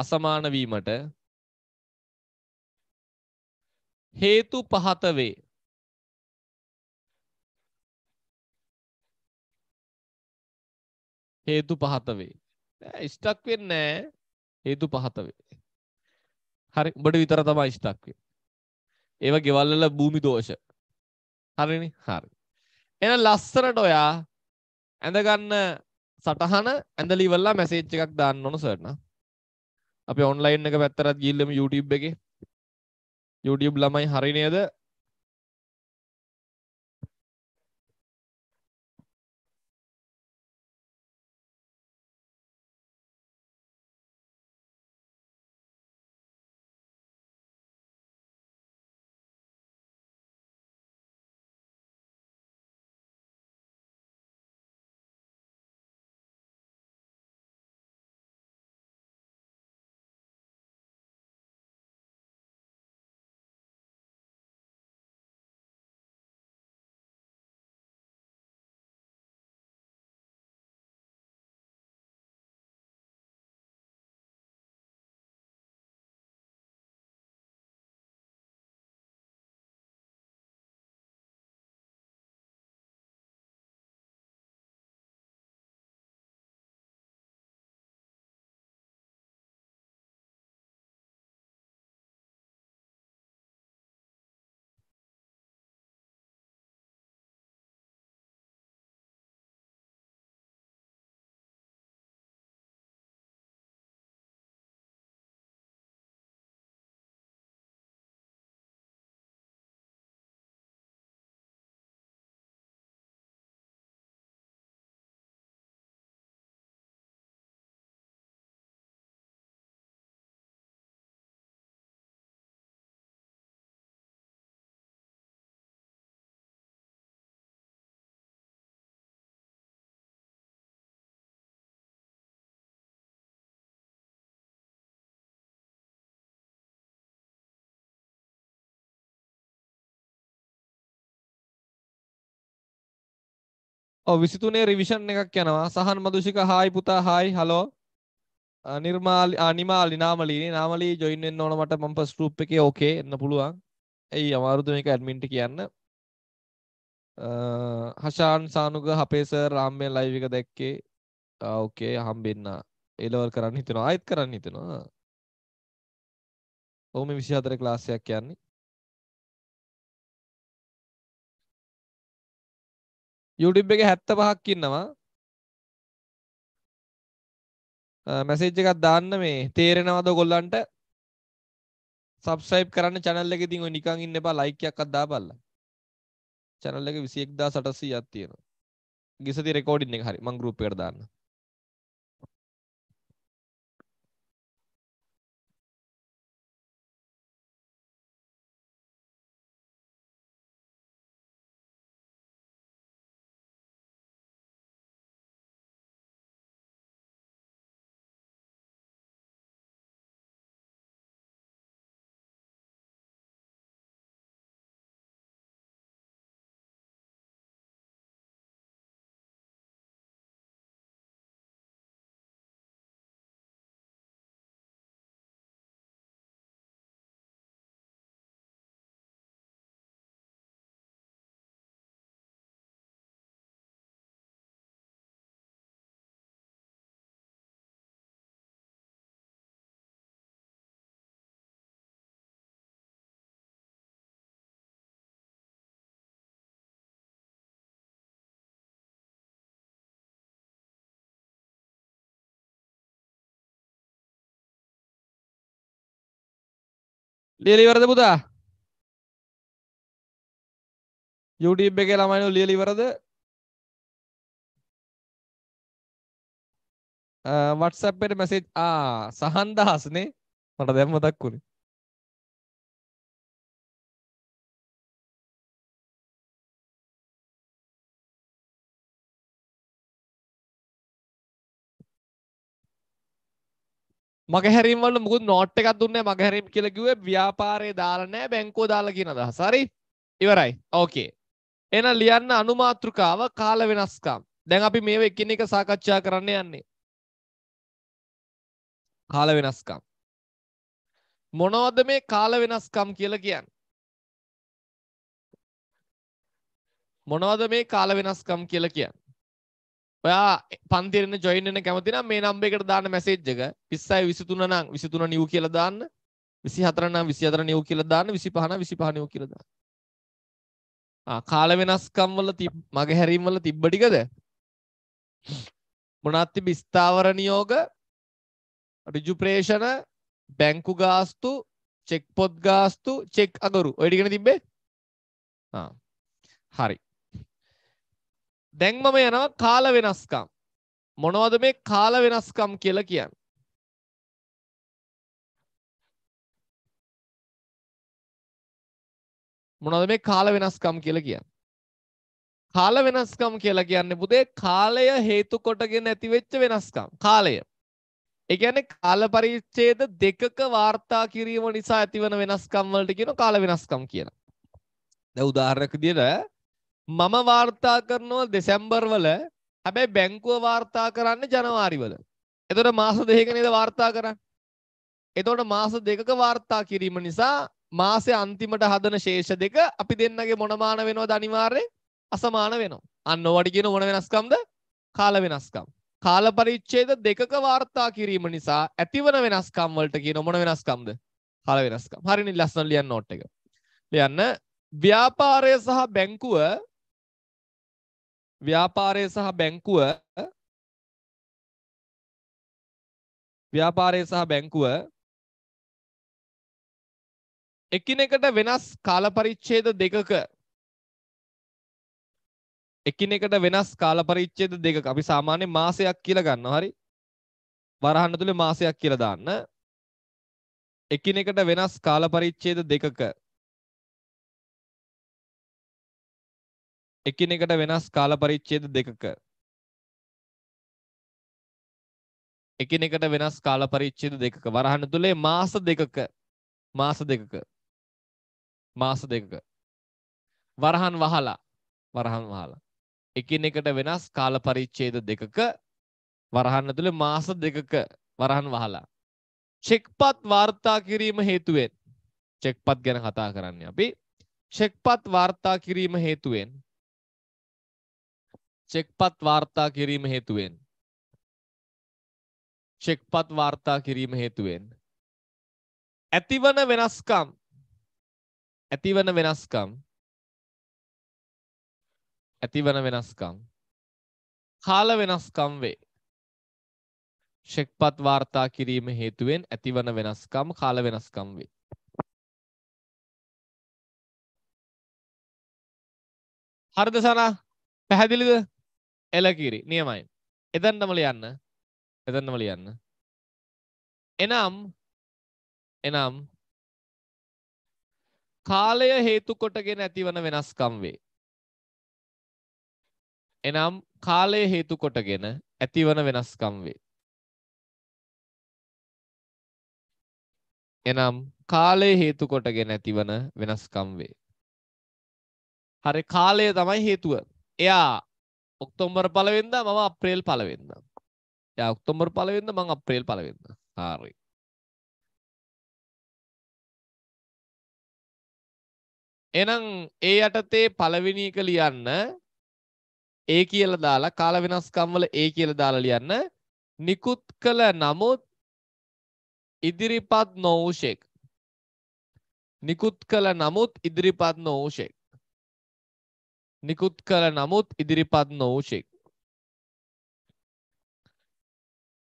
අසමාන වීමට හේතු පහත වේ හේතු පහත වේ ස්ටක් වෙන්නේ නැහැ හේතු පහත වේ හරි උඹට විතර තමයි ස්ටක් වෙන්නේ ඒව ගෙවල් වල භූමි දෝෂ හරිනේ හරි එහෙනම් ලස්සරට ඔයා ඇඳ ගන්න සටහන ඇඳලා ඉවරලා මැසේජ් එකක් දාන්න ඕන සර්ට අපි ඔන්ලයින් එක පැත්තරත් ගිහිල්ලම YouTube එකේ YouTube ළමයි හරි නේද ඔව් 23 රිවිෂන් එකක් යනවා. සහන් මදුෂික හායි පුතා හායි හලෝ. නිර්මාලි අනිමාලි නාමලීනේ නාමලී ජොයින් වෙන්න ඕන මට මම ෆස්ට් ගෲප් එකේ ඕකේ එන්න පුළුවන්. එයි අමාරුද මේක ඇඩ්මින්ට කියන්න. හෂාන් සානුග අපේ සර් රාම්මේ ලයිව් එක දැක්කේ. ඕකේ හම්බෙන්න. ඒලෙවල් කරන්න හිතෙනවා. ආයෙත් කරන්න හිතෙනවා. ඔහොම 24 ක්ලාස් එකක් යන්නේ. YouTube එකේ 75ක් ඉන්නවා මැසේජ් එකක් දාන්න මේ තේරෙනවද ඔයගොල්ලන්ට සබස්ක්‍රයිබ් කරන්න channel එකේ ඉතින් ඔය නිකන් ඉන්න එපා ලයික් එකක්වත් දාපල්ලා channel එක 21800ක් තියෙනවා ගිසති රෙකෝඩින් එක හරි මං ගෲප් එකට දාන්නම් ලියලිවරද පුතා YouTube එකේ ළමයිනු ලියලිවරද WhatsApp එකට මැසේජ් ආ සහන් දහස්නේ මට දැන් මතක් වුණේ මගහැරම්වල මුකුත් නොට් එකක් දුන්න මගහැරම් කියලකිව ව්‍යාපාරය දාලනෑ බැංකෝ දාලා කියන අදහ සරි ඉවරයි ඕකේ එන ලියන්න අනුමාතෘකාව කාල වෙනස්කම් දැන් අපි මේ එකින් එක සාකච්ඡා කරන්න යන්නේ කාල වෙනස්කම් මොනවද මේ කාල වෙනස්කම් කියලා කියන්නේ මොනවද මේ කාල වෙනස්කම් කියලා කියන්නේ ඔයා පන්තිරෙන ජොයින්න කැමතින මේ නම්බේකට දාන්න මැසේජ්ජක පිස්සයි විසිතුන නම් විසිතුන නිව් කියල දාන්න විසි හතරනම් විසි අතර නිව් කියල දාන්න විසි පහන විසි පහනයෝ කියලද කාල වෙනස්කම්වල ති මගේ හැරීම්වල තිබ්බටිකද මොනත්ති බිස්ථාවර නියෝග රිජුප්‍රේෂණ බැංකු ගාස්තු චෙක් පොත් ගාස්තු චෙක් අගරු ඔයඩිගෙන තිබ්බේ හරි දැන් මම යනවා කාල වෙනස්කම්. මොනවද මේ කාල වෙනස්කම් කියලා කියන්නේ? මොනවද මේ කාල වෙනස්කම් කියලා කියන්නේ? කාල වෙනස්කම් කියලා කියන්නේ පුතේ කාලය හේතු කොටගෙන ඇති වෙච්ච වෙනස්කම්. කාලය. ඒ කියන්නේ කාල පරිච්ඡේද දෙකක වාර්තා කිරීම නිසා ඇතිවන වෙනස්කම් වලට කියන කාල වෙනස්කම් කියලා. දැන් උදාහරණයක් විදියට මම වාර්තා කරනවා දෙසැම්බර් වල හැබැයි බැංකුව වාර්තා කරන්න ජනවාරි වල. එතකොට මාස දෙකක නේද වාර්තා කරන්නේ. එතකොට මාස දෙකක වාර්තා කිරීම නිසා මාසේ අන්තිමට හදන ශේෂ දෙක අපි දෙන්නගේ මොනමාන වෙනවද අනිවාර්යෙන් අසමාන වෙනවා. අන්න ඔවට කියන මොන වෙනස්කම්ද? කාල වෙනස්කම්. කාල පරිච්ඡේද දෙකක වාර්තා කිරීම නිසා ඇතිවන වෙනස්කම් වලට කියන මොන වෙනස්කම්ද? කාල වෙනස්කම්. හරිනේ ලස්සන ලියන්න නෝට් එක. ලියන්න ව්‍යාපාරය සහ බැංකුව ව්‍යාපාරය සහ බැංකුව ව්‍යාපාරය සහ බැංකුව එකිනෙකට වෙනස් කාලපරිච්ඡේද දෙකක එකිනෙකට වෙනස් කාලපරිච්ඡේද දෙකක අපි සාමාන්‍ය මාසයක් කියලා ගන්නවා හරි වරහන් තුලේ මාසයක් කියලා දාන්න එකිනෙකට වෙනස් කාලපරිච්ඡේද දෙකක එකිනෙකට වෙනස් කාල පරිච්ඡේද දෙකක එකිනෙකට වෙනස් කාල පරිච්ඡේද දෙකක වරහන් තුලේ මාස දෙකක මාස දෙකක මාස දෙකක වරහන් වහලා වරහන් වහලා එකිනෙකට වෙනස් කාල පරිච්ඡේද දෙකක වරහන් තුලේ මාස දෙකක වරහන් වහලා චෙක්පත් වාර්තා කිරීම හේතුවෙන් චෙක්පත් ගැන කතා කරන්නේ අපි චෙක්පත් වාර්තා කිරීම හේතුවෙන් චෙක්පත් වාර්තා කිරීම හේතුවෙන් චෙක්පත් වාර්තා කිරීම හේතුවෙන් ඇතිවන වෙනස්කම් ඇතිවන වෙනස්කම් ඇතිවන වෙනස්කම් කාල වෙනස්කම් වේ ෂෙක්පත් වාර්තා කිරීම හේතුවෙන් ඇතිවන වෙනස්කම් කාල වෙනස්කම් වේ හරිද සනා පැහැදිලිද එලකිරි නියමයි. එතන්නම ලියන්න. එතන්නම ලියන්න. එනම් එනම් කාලය හේතු කොටගෙන ඇතිවන වෙනස්කම් වේ. එනම් කාලය හේතු කොටගෙන ඇතිවන වෙනස්කම් වේ. එනම් කාලය හේතු කොටගෙන ඇතිවන වෙනස්කම් වේ. හරි කාලය තමයි හේතුව. එයා ඔක්තෝම්බර් පලවෙද මම අප්‍රේල් පලවෙන්න ය ඔක්තොම්බර් පලවෙන්න මං අප්‍රේල් පලවෙන්න හාරි එනම් ඒ යටතේ පලවිනීක ලියන්න ඒ කියල දාලා කාල වෙනස්කම්වල ඒ කියල දාලා ලියන්න නිකුත් කළ නමුත් ඉදිරිපත් නොවෂෙක් නිකුත් කළ නමුත් ඉදිරිපත් නොවෂෙක් නිකුත් කළ නමුත් ඉදිරිපත් නොවූ චෙක්.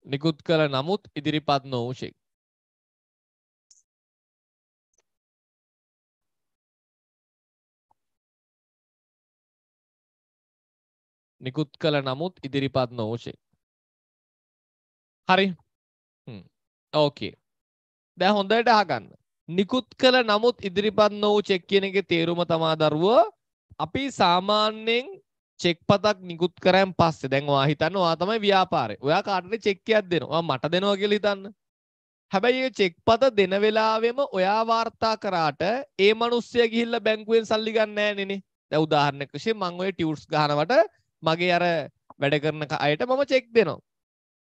නිකුත් කළ නමුත් ඉදිරිපත් නොවූ චෙක්. නිකුත් කළ නමුත් ඉදිරිපත් නොවූ චෙක්. හරි ඕකේ. දැ හොඳට අහගන්න. නිකුත් කළ නමුත් ඉදිරිපත් නොවූ චෙක් කියන එක තේරුම තමා දරුවෝ අපි සාමාන්‍යයෙන් චෙක් පතක් නිකුත් කරයන් පස්සේ දැන් ඔයා හිතන්න ඔයා තමයි ව්‍යාපාරේ. ඔයා කාටද චෙක්කයක් දෙනවා? මට දෙනවා කියලා හිතන්න. හැබැයි ඒ චෙක් පත දෙන වෙලාවෙම ඔයා වාර්තා කරාට ඒ මිනිස්සයා ගිහිල්ලා බැංකුවෙන් සල්ලි ගන්න නෑනේ. දැන් උදාහරණයක් විශේෂයෙන් මම ඔය ටියුට්ස් ගහනවට මගේ අර වැඩ කරන අයට මම චෙක් දෙනවා.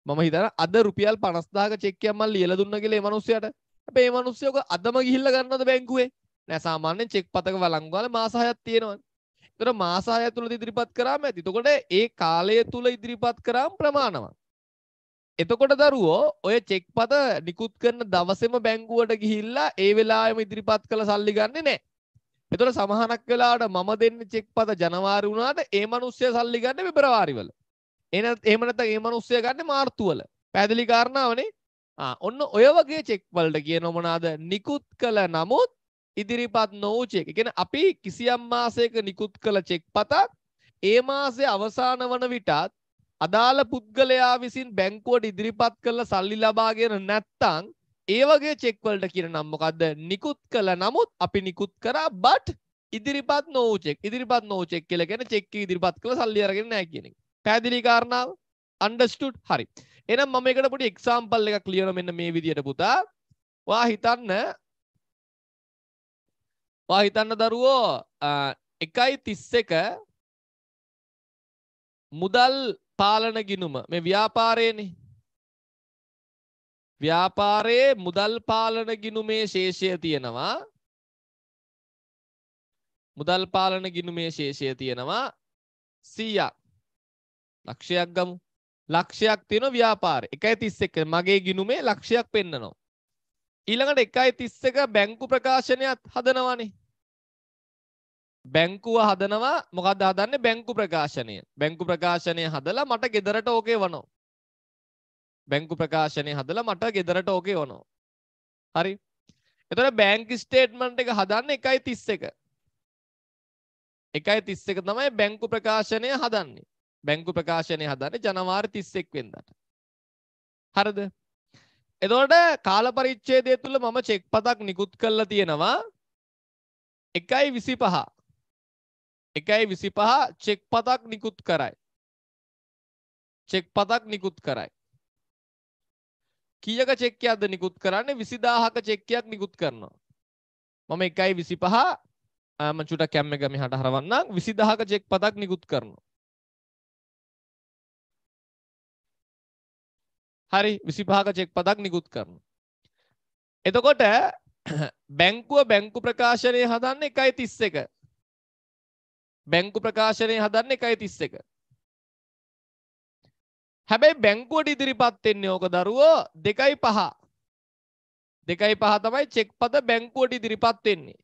මම හිතන අද රුපියල් 50000ක චෙක්කයක් මම ලියලා දුන්නා කියලා ඒ මිනිස්සයාට. හැබැයි ඒ මිනිස්සයා ඔක අදම ගිහිල්ලා ගන්නවද බැංකුවේ? නෑ සාමාන්‍යයෙන් චෙක් පතක වළංගු වල මාස 6ක් තියෙනවනේ. තොර මාසාය තුළ ඉදිරිපත් කරාම ඇති තකොට ඒ කාලය තුළ ඉදිරිපත් කරාම් ප්‍රමාණවක් එතකොට දරුවෝ ඔය චෙක් පත නිකුත් කරන දවසෙම බැංගුවට ගිහිල්ලා ඒ වෙලාම ඉදිරිපත් කළ සල්ලි ගන්න නෑ එතොට සමහනක් වෙලාට මම දෙන්න චෙක් පත ජනවාරි වුණාට ඒ මනුස්්‍යය සල්ලි ගන්න පෙබරවාරිවල එන එමනත ඒ මනුස්්‍යය ගන්න මාර්තුවල පැදිලි කාරණාවනේ ඔන්න ඔය වගේ චෙක්වලට කියන මොනාද නිකුත් කළ නමුත් ඉදිරිපත් නොවූ චෙක්. ඒ කියන්නේ අපි කිසියම් මාසයක නිකුත් කළ චෙක් පතක් ඒ මාසයේ අවසාන වන විටත් අදාළ පුද්ගලයා විසින් බැංකුවට ඉදිරිපත් කළ සල්ලි ලබාගෙන නැත්නම් ඒ වගේ චෙක් වලට කියන නම් මොකද්ද? නිකුත් කළ නමුත් අපි නිකුත් කරා but ඉදිරිපත් නොවූ චෙක්. ඉදිරිපත් නොවූ චෙක් කියලා කියන්නේ චෙක් එක ඉදිරිපත් කළ සල්ලි අරගෙන නැහැ කියන එක. පැහැදිලි කාරණාව? understood. හරි. එහෙනම් මම එකට පොඩි example එකක් ලියනවා මෙන්න මේ විදියට පුතා. ඔයා හිතන්න වා හිතන්න දරුවෝ එකයි තිස්ස එක මුදල් පාලන ගිනුම මේ ව්‍යාපාරයනේ ව්‍යාපාරයේ මුදල් පාලන ගිනුමේ ශේෂය තියෙනවා මුදල් පාලන ගිනුමේ ශේෂය තියෙනවා සීයක් ලක්ෂයක් ගමු ලක්ෂයක් තියෙන ව්‍යාපාර එකයි තිස්ස එක මගේ ගිනුමේ ලක්ෂයක් පෙන්න්නනවා ඊළඟට එකයි තිස්ස එක බැංකු ප්‍රකාශනයත් හදනවානේ. බැංකුව හදනවා මොකද හදන්නේ බැංකු ප්‍රකාශනය බැංකු ප්‍රකාශනය හදලා මට ගෙදරට ඕකේ වනෝ. බැංකු ප්‍රකාශනය හදලා මට ගෙදරට ඕකේ වනෝ. හරි එතොට බැංක ස්ටේට්මන්ට් එක හදන්න එකයි තිස්ස එක එකයි තිස්ස එක තමයි බැංකු ප්‍රකාශනය හදන්නේ බැංකු ප්‍රකාශනය හදන්නේ ජනවාර් තිස්සෙක් වෙන්දට හරද එතකොට කාල පරිච්ඡේදය තුල මම චෙක් පතක් නිකුත් කරලා තියෙනවා 1.25 1.25 චෙක් පතක් නිකුත් කරයි චෙක් පතක් නිකුත් කරයි කීයක චෙක්කයක්ද නිකුත් කරන්නේ 20000ක චෙක්කයක් නිකුත් කරනවා මම 1.25 මම චුට්ටක් කැම් එක මෙහාට හරවන්නම් 20000ක චෙක් පතක් නිකුත් කරනවා හරි 25ක චෙක් පතක් නිකුත් කරනවා. එතකොට බැංකුව බැංකු ප්‍රකාශනය හදන්නේ 1.31. බැංකු ප්‍රකාශනය හදන්නේ 1.31. හැබැයි බැංකුවට ඉදිරිපත් වෙන්නේ ඕක දරුවෝ 2.5. 2.5 තමයි චෙක් පත බැංකුවට ඉදිරිපත් වෙන්නේ.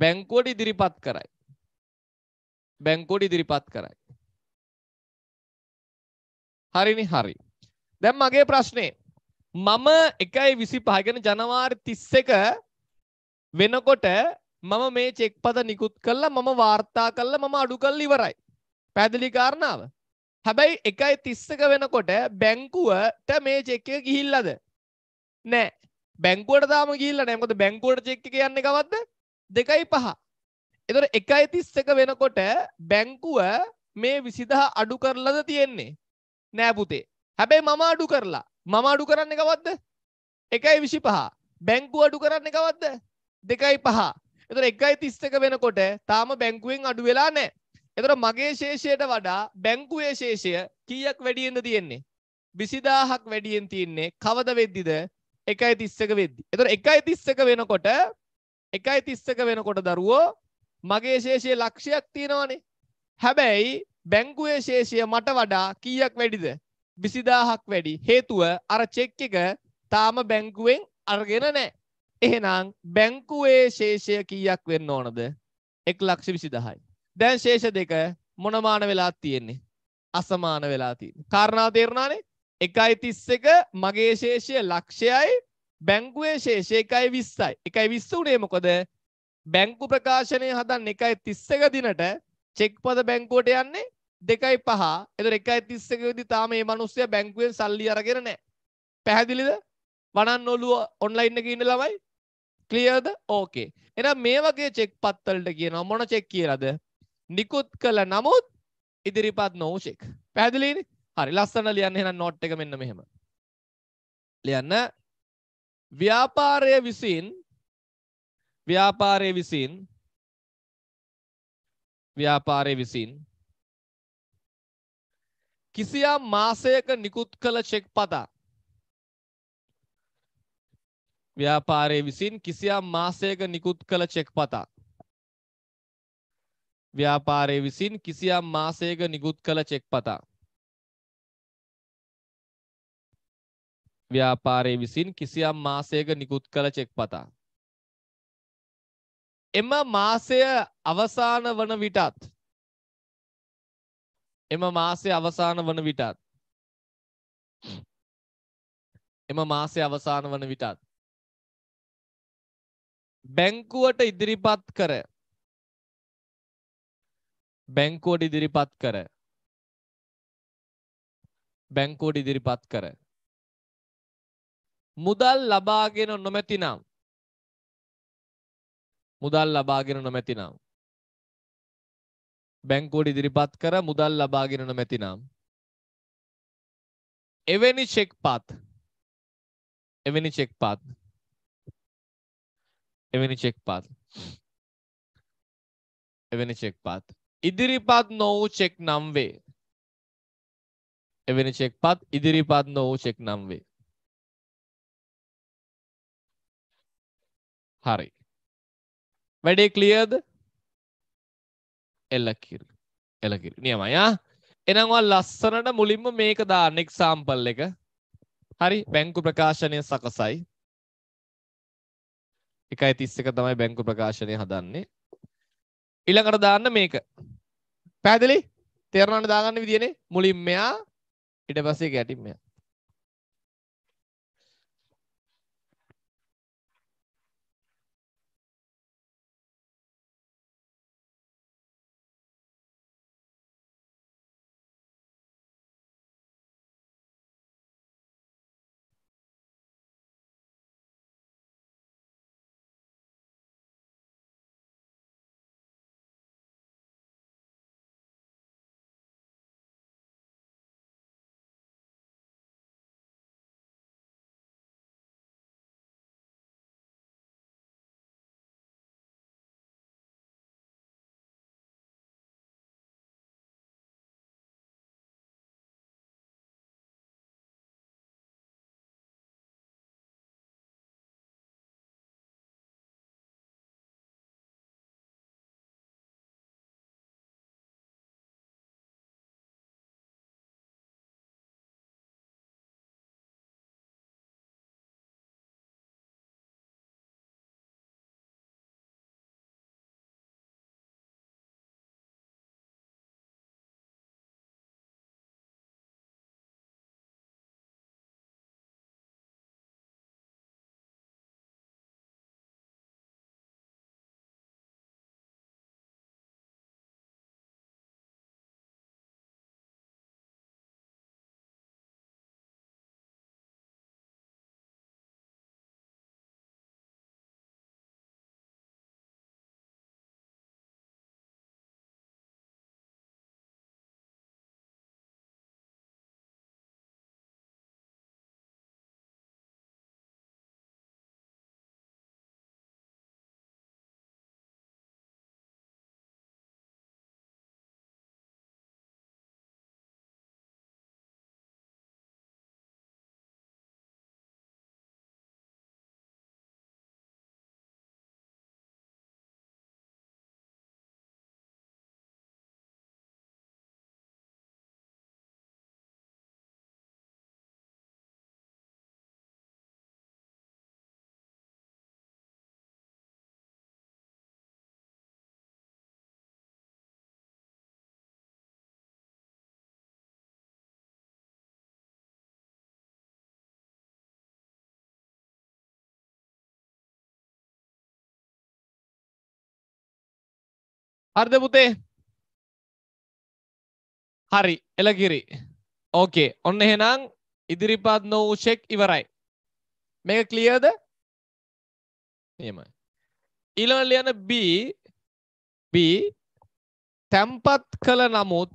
බැංකුවට ඉදිරිපත් කරයි. බැංකුවට ඉදිරිපත් කරයි. හරිනි හරි. දැන් මගේ ප්‍රශ්නේ මම 1.25 කියන්නේ ජනවාරි 31 වෙනකොට මම මේ චෙක් පද නිකුත් කළා මම වාර්තා කළා මම අඩු කළා ඉවරයි. පැහැදිලි කාරණාව. හැබැයි 1.31 වෙනකොට බැංකුවට මේ චෙක් එක ගිහිල්ලාද? නෑ. බැංකුවට තාම ගිහිල්ලා නෑ. මොකද බැංකුවට චෙක් එක යන්නේ කවද්ද? 2.5. එතකොට 1.31 වෙනකොට බැංකුව මේ 20000 අඩු කරලාද තියෙන්නේ? නෑ පුතේ. හැබැයි මම අඩු කරලා. මම අඩු කරන්නේ කවද්ද? 1.25. බැංකුව අඩු කරන්නේ කවද්ද? 2.5. එතකොට 1.31 වෙනකොට තාම බැංකුවෙන් අඩු වෙලා නැහැ. එතකොට මගේ ශේෂයට වඩා බැංකුවේ ශේෂය කීයක් වැඩියෙන්ද තියෙන්නේ? 20000ක් වැඩියෙන් තියෙන්නේ. කවද වෙද්දිද? 1.31 වෙද්දි. එතකොට 1.31 වෙනකොට 1.31 වෙනකොට දරුවෝ මගේ ශේෂයේ ලක්ෂයක් තියෙනවානේ. හැබැයි බැංකුවේ ශේෂය මට වඩා කීයක් වැඩිද? 20000ක් වැඩි. හේතුව අර චෙක් එක තාම බැංකුවෙන් අරගෙන නැහැ. එහෙනම් බැංකුවේ ශේෂය කීයක් වෙන්න ඕනද? 120000යි. දැන් ශේෂ දෙක මොනමාන වෙලා තියෙන්නේ? අසමාන වෙලා තියෙන්නේ. කාරණා තේරුණානේ? 1.31 මගේ ශේෂය ලක්ෂයයි බැංකුවේ ශේෂය 1.20යි. 1.20 උනේ මොකද? බැංකු ප්‍රකාශනය හදන්න 1.31 දිනට චෙක් පද බැංකුවට යන්නේ දෙකයි පහ එතකොට 1.31 වෙදි තාම මේ මිනිස්සයා බැංකුවෙන් සල්ලි අරගෙන නැහැ. පැහැදිලිද? වණන් ඔළුව ඔන්ලයින් එකේ ඉන්න ළමයි ක්ලියර්ද? ඕකේ. එහෙනම් මේ වගේ චෙක් පත් වලට කියනවා මොන චෙක් කියලාද? නිකුත් කළ නමුත් ඉදිරිපත් නොවූ චෙක්. පැහැදිලිනේ? හරි ලස්සන ලියන්න එහෙනම් නෝට් එක මෙන්න මෙහෙම. ලියන්න ව්‍යාපාරය විසින් ව්‍යාපාරය විසින් ව්‍යාපාරය විසින් කිසියම් මාසයක නිකුත් කළ චෙක් පතා ව්‍යාපාරය විසින් කිසියම් මාසයක නිකුත් කළ චෙක් පතා ව්‍යාපාරය විසින් කිසියම් මාසයක නිකුත් කළ චෙක් පතා ව්‍යාපාරය විසින් කිසියම් මාසයක නිකුත් කළ චෙක් පතා එම මාසය අවසාන වන විටත් එම මාසය අවසාන වන විටත් එම මාසය අවසාන වන විටත් බැංකුවට ඉදිරිපත් කර බැංකුවට ඉදිරිපත් කර බැංකුවට ඉදිරිපත් කර මුදල් ලබාගෙන නොමැතිනම් මුදල් ලබාගෙන නොමැතිනම් බැංකුවට ඉදිරිපත් කර මුදල් ලබාගෙන නොමැතිනම් එවැනි චෙක් පත් එවැනි චෙක් පත් එවැනි චෙක් පත් එවැනි චෙක් පත් ඉදිරිපත් නොවූ චෙක් නම් වේ එවැනි චෙක් පත් ඉදිරිපත් නොවූ චෙක් නම් වේ හරි වැඩේ කලියද එල්ලකිරි එලකිරි නියමයා එනවා ලස්සනට මුලින්ම මේක දාන්නෙක් සාම්පල් එක හරි බැංකු ප්‍රකාශනය සකසයි එකයි තිස්ස එක තමයි බැංකු ප්‍රකාශනය හදන්නේ ඉළඟට දාන්න මේක පැදලි තෙරණට දාගන්න විදිනේ මුලින් මෙයා ඉට පසේ ගැටින් මෙයා හරිද පුතේ හරි එලකිරි ඕකේ ඔන්න එහෙනම් ඉදිරිපත් නොවූ චෙක් ඉවරයි මේක ක්ලියර්ද නියමයි ඊළඟ ලියන B B තැම්පත් කළ නමුත්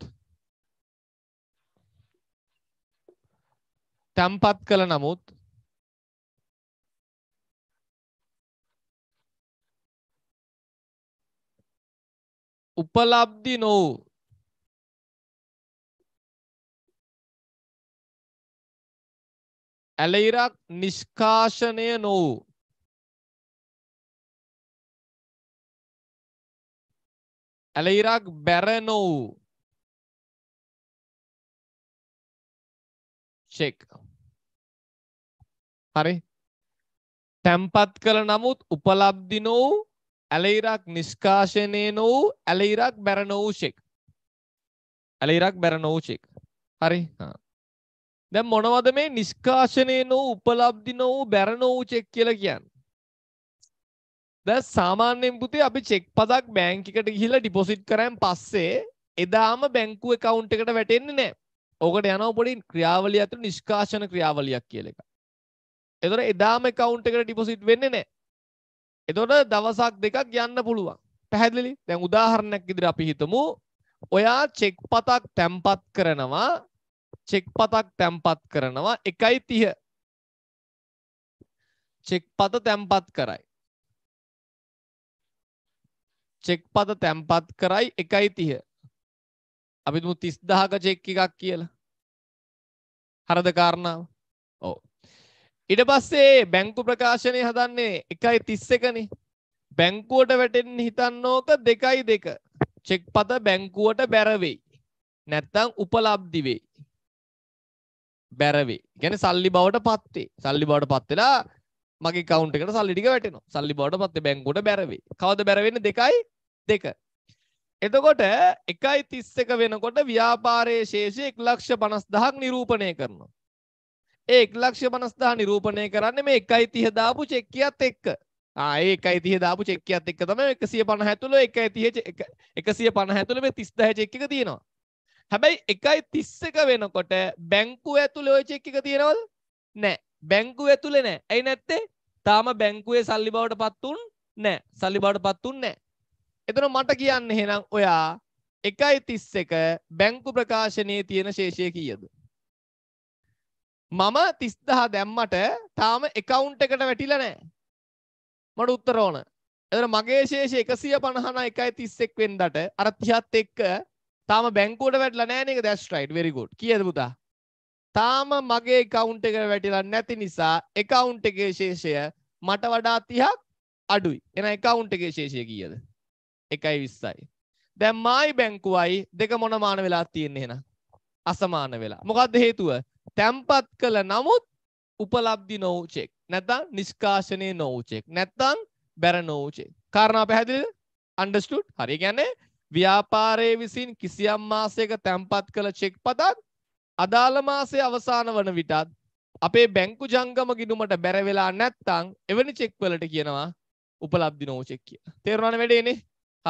තැම්පත් කළ නමුත් උපලබ්ධි නොවූ ඇලයිරක් නිෂ්කාශනය නොවූ ඇලයිරක් බැර නොවූ චෙක් හරි තැම්පත් කළ නමුත් උපලබ්දි නොවූ ඇලෙයිරක් නිෂ්කාශනය නොවූ ඇලෙයිරක් බැරනෝෂෙක් ඇලෙයිරක් බැරනෝෂෙක් හරි දැ මොනවද මේ නිෂ්කාශනය නො උපලබ්දි නොවූ බැරනෝචෙක් කියල කියන්න දැ සාමාන්‍යෙන් පුතේ අපි චෙක් පදක් බෑංකිකට ගිහිලා ඩිපොසිට් කරම් පස්සේ එදාම බැංකුව කවුන්් එකට වැටෙන්නේ නෑ ඕකට යන පොඩින් ක්‍රියාවලිය ඇතු නිෂ්කාශන ක්‍රියාවලියක් කියල එක එතර එදාම කවුන්් එකට ඩිපොසිට් වෙන්නේ නෑ එතොට දවසක් දෙකක් යන්න පුළුවන් පැහැදිලි දැන් උදාහරණයක් ඉදිරි අපි හිතමු ඔයා චෙක් පතක් තැම්පත් කරනවා චෙක් පතක් තැම්පත් කරනවා එකයි තිය චෙක් පත තැම්පත් කරයි චෙක් පත තැම්පත් කරයි එකයි තිය අපිතුමු තිස්දාහක චෙක් එකක් කියලා හරද කාරණාව ඕ ඉට පස්සේ බැංකු ප්‍රකාශනය හදන්නේ එකයි තිස්ස එකනේ බැංකුවට වැටෙන් හිතන්නෝක දෙකයි දෙක චෙක් පත බැංකුවට බැරවෙයි නැත්තං උපලබ්දිවෙයි බැරවේ ගැන සල්ලි බවට පත්තේ සල්ලි බවට පත්වෙලා මගේ කවුන්ටකට සල්ලිටික වැටන සල්ලි බවට පත්තේ බැංකුවට බැරවේ කවද බැරවෙන දෙකයි දෙක එතකොට එකයි තිස්ස එක වෙනකොට ව්‍යාපාරයේ ශේෂය එක් ලක්ෂ පනස් දහක් නිරූපණය කරනවා ඒ එක්ලක්ෂ පනස්දා නිරූපණය කරන්න මේ එකයි තිහ දාපු චෙක්කියත් එක්ක ඒකයි තිහ දාපු චෙක්කියත් එක්ක තම එකසිය පණ හැතුළ එකයි තිහ එකසිය පණ හැතුළ මේ තිස්දහ චෙක්ක තියෙනවා හැබැයි එකයි තිස්සක වෙනකොට බැංකු ඇතුළ ඔය චෙක්ක තියෙනවද නෑ බැංකු ඇතුළෙ නෑ ඇයි නැත්තේ තාම බැංකුවේ සල්ලි බවට පත්තුන් නෑ සල්ලි බවට පත්තුන් නෑ එතන මට කියන්න හෙනම් ඔයා එකයි තිස් එක බැංකු ප්‍රකාශනයේ තියෙන ශේෂය කියද මම 30000 දැම්මට තාම account එකට වැටිලා නැහැ. මට උත්තර ඕන. එතන මගේ ශේෂය 150.31 වෙනදට අර 30ත් එක්ක තාම බැංකුවට වැටලා නැහැ නේද? That's right. Very good. කීයද පුතා? තාම මගේ account එකට වැටිලා නැති නිසා account එකේ ශේෂය මට වඩා 30ක් අඩුයි. එහෙනම් account එකේ ශේෂය කීයද? 1.20යි. දැන් මායි බැංකුවයි දෙක මොන මාන වෙලා තියෙන්නේ එහෙනම්? අසමාන වෙලා. මොකද්ද හේතුව? තැම්පත් කළ නමුත් උපලබ්ධි නොවචෙක් නැතං නිස්කාශනය නොවචෙක් නැත්තං බැර නොවචේ කාරණා පැහැදිලි අන්ඩස්ටුට් හරි ගැන්නේ ව්‍යාපාරය විසින් කිසියම් මාසයක තැම්පත් කළ චෙක් පතත් අදාළ මාසය අවසාන වන විටත් අපේ බැංකු ජංගම ගිනුමට බැරවෙලා නැත්තං එවැනි චෙක්වලට කියනවා උපලබ්දි නෝචෙක් කිය තේරුණන වැඩේනේ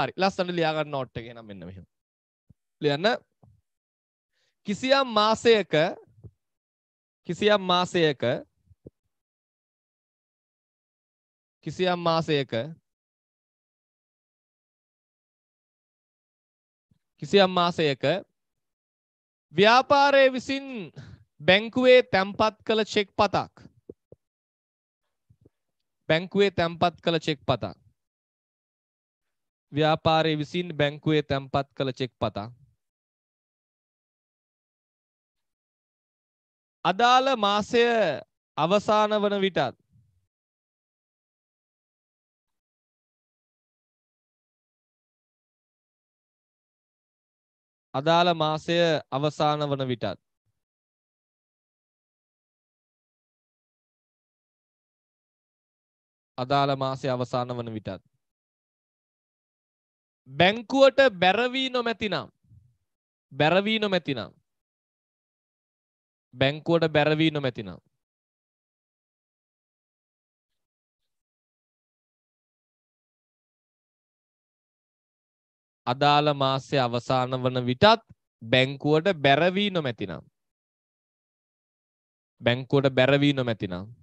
හරි ලස්සට ලියාගන්න නොට්ට ගෙන මෙන්න මෙහ ලියන්න කිසියම් මාසයක කිසියම් මාසයක කිසියම් මාසයක කිසියම් මාසයක ව්‍යාපාරයේ විසින් බැංකුවේ තැන්පත් කළ චෙක් පතක් බැංකුවේ තැන්පත් කළ චෙක් පතක් ව්‍යාපාරයේ විසින් බැංකුවේ තැන්පත් කළ චෙක් පතක් අදාළ මාසය අවසාන වන විටත් අදාළ මාසය අවසාන වන විටත් අදාළ මාසය අවසාන වන විටත් බැංකුවට බැරවී නොමැතිනම් බැරවී නොමැතිනම් බැංකුවට බැරවී නොමැතිනම්. අදාළ මාසය අවසාන වන විටත් බැංකුවට බැරවී නොමැතිනම්. බැංකුවට බැරවී නොමැතිනම්.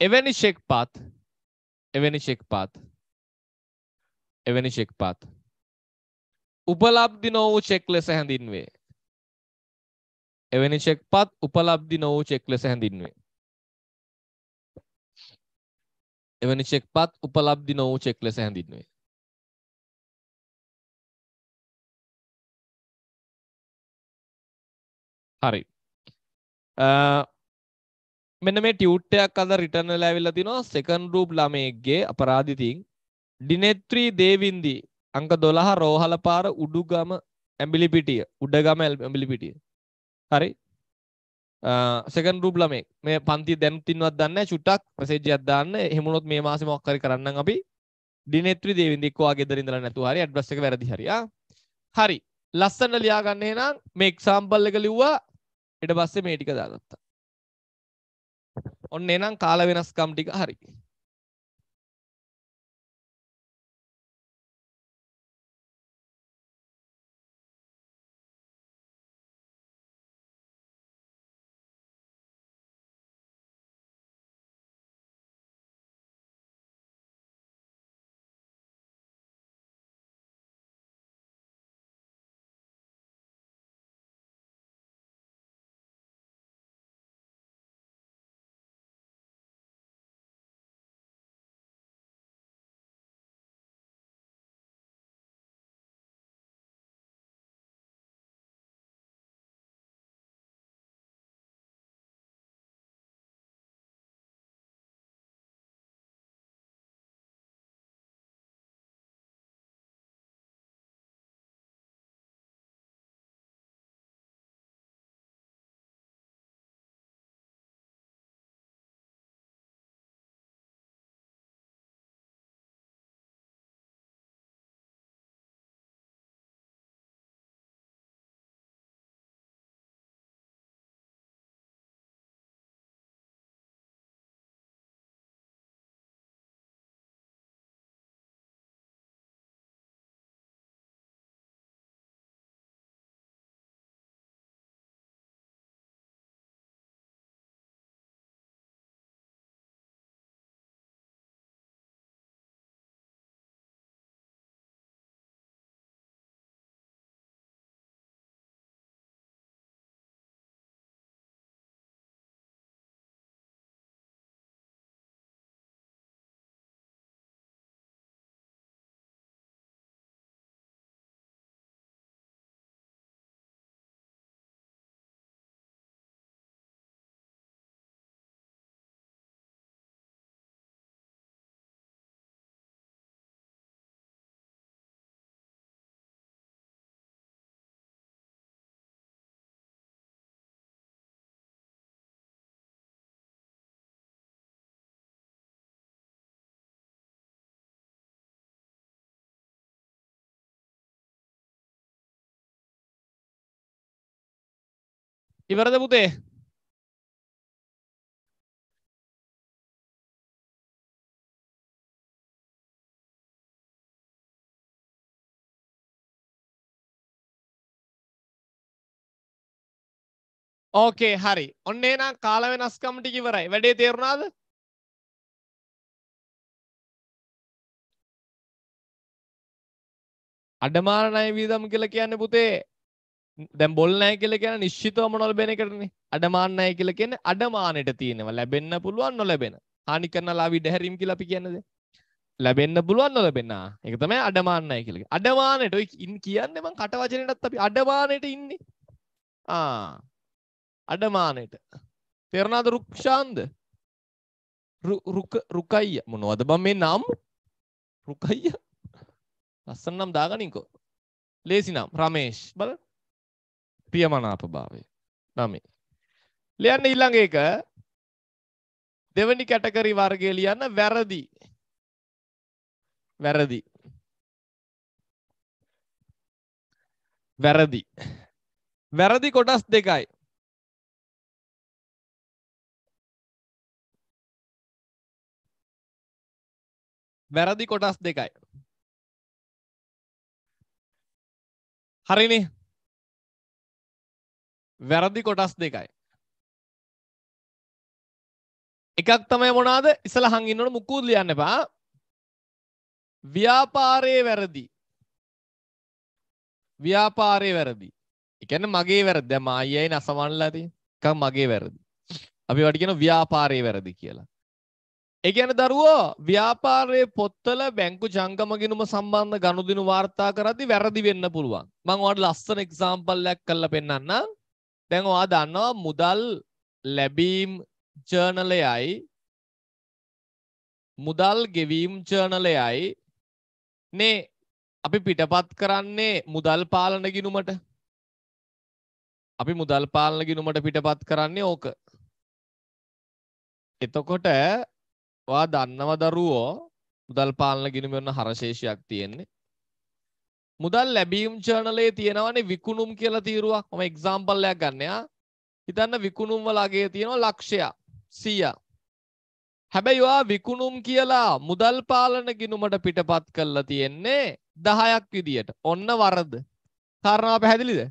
එවැනි ෂෙක් පාත් එවැනි ෂෙක් පාත් එවැනි ෂෙක් පාත් උපලබ්දි නොවූ චෙක් ලෙස හැඳින්වේ එවැනි චෙක්පත් උපලබ්ධි නොවූ චෙක් ලෙස හැඳින්වේ. එවැනි චෙක්පත් උපලබ්ධි නොවූ චෙක් ලෙස හැඳින්වේ. හරි. මෙන්න මේ ටියුට් එකක් අද රිටර්න් වෙලා ඇවිල්ලා තිනවා සෙකන්ඩ් රූප් ළමයෙක්ගේ අපරාධිතින් ඩිනෙත්‍රි දේවින්දි අංක 12 රෝහල පාර උඩුගම ඇඹිලිපිටිය උඩගම ඇඹිලිපිටිය හරි සෙකන් රූප් ළමේ මේ පන්ති දැනුතින්වත් දන්න චුට්ටක් ප්‍රසේජයක් දාන්න හෙමුණොත් මේ මාසෙ මොකක් හරි කරන්න අපි දිනෙත්‍රි දේවින්දික් ඔයා ගෙදර ඉඳලා නැතුව හරි ඇඩ්‍රස් එක වැරදි හරි ආ හරි ලස්සන ලියාගන්න එහෙනම් මේ එක්සාම්පල් එක ලිව්වා ඊට පස්සේ මේ ටික දාගත්තා ඔන්න එහෙනම් කාල වෙනස්කම් ටික හරි ඉවරද පුතේ ඕකේ හරි ඔන්න එනම් කාල වෙනස්කම් ටික ඉවරයි වැඩේ තේරුණාද අඩමාන ණය වියදම් කියලා කියන්නේ පුතේ දැම් බොල්නෑ කියල කියන නිශ්චිතව මොනොල් බෙන කරන අඩමාන්නය කියල කියෙන අඩමානයට තියෙනවා ලැබෙන්න පුළුවන් නොලැබෙන හනි කරන ලාවි ඩැහැරීම් කියලපි කියන්නද ලැබෙන්න්න පුළුවන් නොලබෙන එක තමයි අඩමාන්නය කියලක අඩමානයට ඉන් කියන්න මං කටවචනටත් අපි අඩමානයට ඉන්නේ අඩමානයට තෙරණාද රුක්ෂාන්ද රුකයිය මොනවද බම් මේ නම් රුකයිය ලස්සන්නම් දාගනින්කෝ ලේසිනම් රමේශ් බල ප්‍රියමනාප භාවය. නමේ. ලියන්න ඊළඟ එක දෙවනි කැටගරි වර්ගය ලියන්න වැරදි. වැරදි. වැරදි. වැරදි කොටස් දෙකයි. වැරදි කොටස් දෙකයි. හරිනේ වැරදි කොටස් දෙකයි. එකක් තමයි මොනාද ඉසල හංගින්නට මුක්කූද ලියන්න එපා ව්‍යාපාරයේ වැරදි ව්‍යාපාරය වැරදි එකන මගේ වැරද මායයි නසමන්ලති එකක් මගේ වැරදි අපි වටිගෙන ව්‍යාපාරය වැරදි කියලා එකන දරුවෝ ව්‍යාපාරය පොත්තල බැංකු ජංගමගෙනුම සම්බන්ධ ගණුදිනු වාර්තා කරදි වැරදි වෙන්න පුළුවන් මං වට ලස්සන එක්සාම්පල්ලයක් කල්ල පෙන්න්න දැන් ඔයා දන්නවා මුදල් ලැබීම් ජර්නලයයි මුදල් ගෙවීම් ජර්නලයයි නේ අපි පිටපත් කරන්නේ මුදල් පාලන ගිනුමට අපි මුදල් පාලන ගිනුමට පිටපත් කරන්නේ ඕක එතකොට වා දන්නව දරුවෝ මුදල් පාලන ගිනුම වෙන හරශේෂයක් තියෙන්නේ මුදල් ලැබීම් ජර්නලේ තියෙනවනේ විකුණුම් කියලා තීරුවක් මම එක්සාම්පල්ලයක් ගන්නයා හිතන්න විකුණුම් වලගේ තියෙනවා ලක්ෂයක් සීය හැබැයි වා විකුණුම් කියලා මුදල් පාලන ගිනුමට පිටපත් කරලා තියෙන්නේ දහයක් විදියට ඔන්න වරද කාරණාව පැහැදිලිද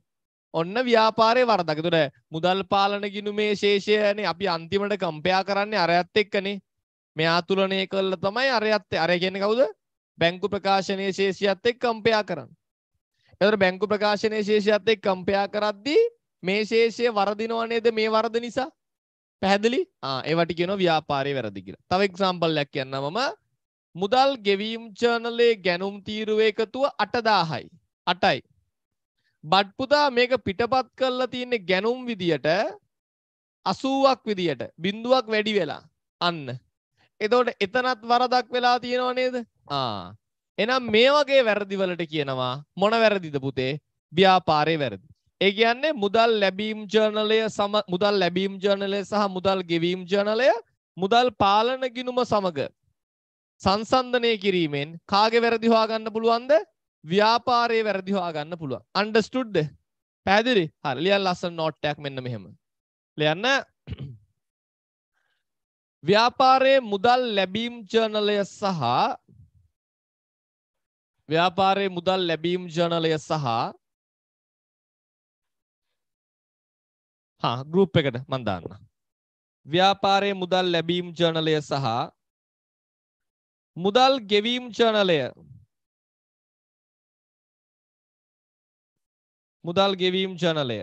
ඔන්න ව්‍යාපාරය වරදකතුට මුදල් පාලන ගිනුමේ ශේෂයන අපි අන්තිමට කම්පයා කරන්නේ අරයත් එක්කනේ මෙයා තුලනය කල්ල තමයි අරයත් අරය කියන කවුද බැංකු ප්‍රකාශනය ශේෂයත් එක් කම්පයා කරන්න. එතට බැංකු ප්‍රකාශනය ශේෂයත් එක් කම්පයා කරද්දී මේ ශේෂය වරදිනවනේද මේ වරද නිසා පැහැදිලි ඒවට කියන ව්‍යාපාරය වැරදි කියලා. තව එක්සාම්පල්යක් කියන්න මම මුදල් ගෙවීම් චර්නලේ ගැනුම් තීරුව එකතුව අටදාහයි. අටයි. බට්පුතා මේක පිටපත් කරලා තියන්නේ ගැනුම් විදියට අසූුවක් විදියට බිින්දුවක් වැඩි වෙලා අන්න. එතවට එතනත් වරදක් වෙලා තියෙනව නේද එනම් මේ වගේ වැරදිවලට කියනවා මොන වැරදිද පුතේ ව්‍යාපාරය වැරදි. ඒ කියන්නේ මුදල් ලැබීම් ජර්නලය සම මුදල් ලැබීම් ජර්නලය සහ මුදල් ගෙවීම් ජර්නලය මුදල් පාලන ගිනුම සමග සංසන්ධනය කිරීමෙන් කාගේ වැරදි හොයාගන්න පුළුවන්ද? ව්‍යාපාරයේ වැරදි හොයාගන්න පුළුවන්. understood? පැහැදිලි? හරි. ලියන්න ලස්සන නෝට් එකක් මෙන්න මෙහෙම. ලියන්න ව්‍යාපාරයේ මුදල් ලැබීම් ජර්නලය සහ ව්‍යාපාරයේ මුදල් ලැබීම් ජර්නලය සහ හා ගෲප් එකට මම දාන්න. ව්‍යාපාරයේ මුදල් ලැබීම් ජර්නලය සහ මුදල් ගෙවීම් ජර්නලය මුදල් ගෙවීම් ජර්නලය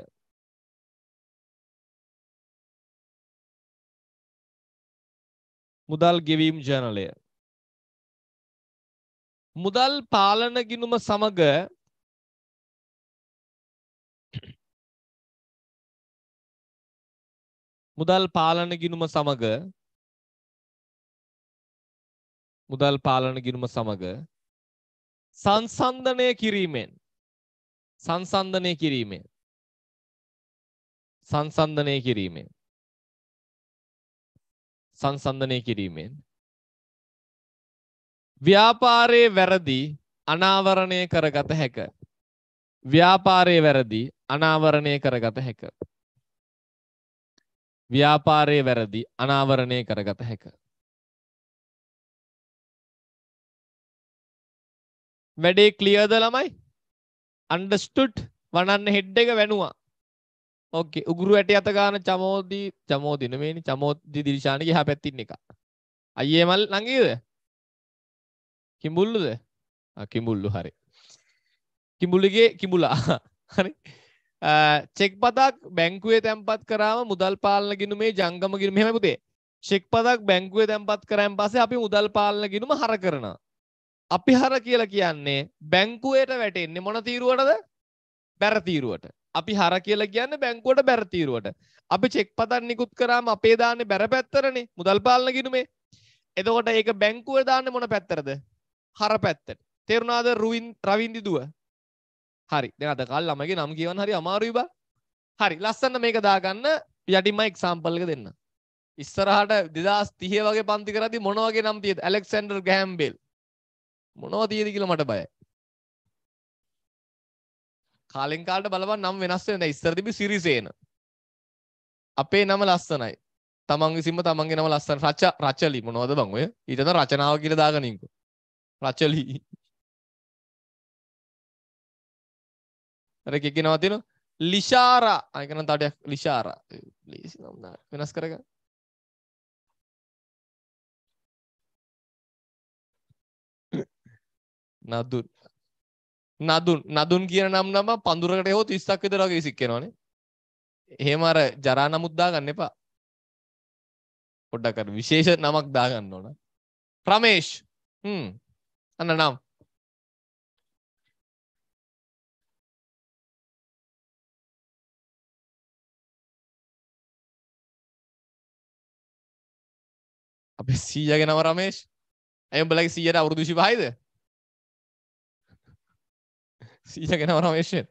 මුදල් ගෙවීම් ජර්නලය මුදල් පාලන ගිණුම සමග මුදල් පාලන ගිණුම සමග මුදල් පාලන ගිණුම සමග සංසන්දනය කිරීමෙන් සංසන්දනය කිරීමෙන් සංසන්දනය කිරීමෙන් සංසන්දනය කිරීමෙන් ව්‍යාපාරයේ වැරදි අනාවරණය කරගත හැක. ව්‍යාපාරයේ වැරදි අනාවරණය කරගත හැක. ව්‍යාපාරයේ වැරදි අනාවරණය කරගත හැක. වැඩේ ක්ලියර්ද ළමයි? understood වනන්න හෙඩ් එක වැනුවා. ඕකේ උගුරු ඇටි අත ගන්න චමෝදි චමෝදි නෙමෙයිනේ චමෝදි දිලිශානගේ එහා පැත්තින් එක. අයියේ මල් නංගීද? කිඹුල්ලුද කිඹුල්ලු හරි කිඹුලිගේ කිඹුලා හරි චෙක් පතක් බැංකුවේ තැන්පත් කරාම මුදල් පාලන ගිනු මේ ජංගම ගිනු මෙහෙම පුතේ චෙක් පතක් බැංකුවේ තැන්පත් කරාන් පස්සේ අපි මුදල් පාලන ගිනුම හර කරනවා අපි හර කියලා කියන්නේ බැංකුවේට වැටෙන්නේ මොන තීරුවටද බැර තීරුවට අපි හර කියලා කියන්න බැංකුවට බැර තීරුවට අපි චෙක් පතන් නිකුත් කරාම අපේ දාන්නේ බැර පැත්තරනේ මුදල් පාලන ගිනුමේ එතකොට ඒක බැංකුව දාන්න මොන පැත්තරද හර පැත්තට තෙරුණාද රුවින් රවින්දිදුව හරි දෙ අද කල් ළමගේ නම් කියවන් හරි අමාරුයි බා හරි ලස්සන්න මේක දාගන්න යටිමයි එක්සාම්පල්ක දෙන්න ඉස්සරහට දෙදස් තිය වගේ පන්ති කරදි මොනවගේ නම් තියද ඇලෙක්සන්ඩර් ගෑම්බෙල් මොනවා තියද කියල මට බය කාලෙන්කාට බලවන් නම් වෙනස් වෙන ඉස්සරතිබි සිරිසේන අපේ නම ලස්සනයි තමන් විසිම තමන්ගේ නම ලස්සන රච රචලි මොනවද බං ඔය ඊටත රචනාව කියලා දාගනින්කෝ රචලි අර එකේ නම තියෙන ලිෂාරා අයකන තඩයක් ලිෂාරා ප්ලීස් නම් දාන්න වෙනස් කරගන්න නදුන් නදුන් නදුන් කියන නම් නම පඳුරකට හෝ 30ක් විතර වගේ ඉසික්කනවනේ. එහෙම අර ජරා නමුත් දාගන්න එපා. පොඩ්ඩක් අර විශේෂ නමක් දාගන්න ඕන. රමේෂ්. හ්ම්. Ana, não. අපේ සීයගෙන නම රමේෂ් ඇය උඹලගේ සීයට අවුරුදු ශිපහයිද සීයගෙන නම රමේෂ්යෙන්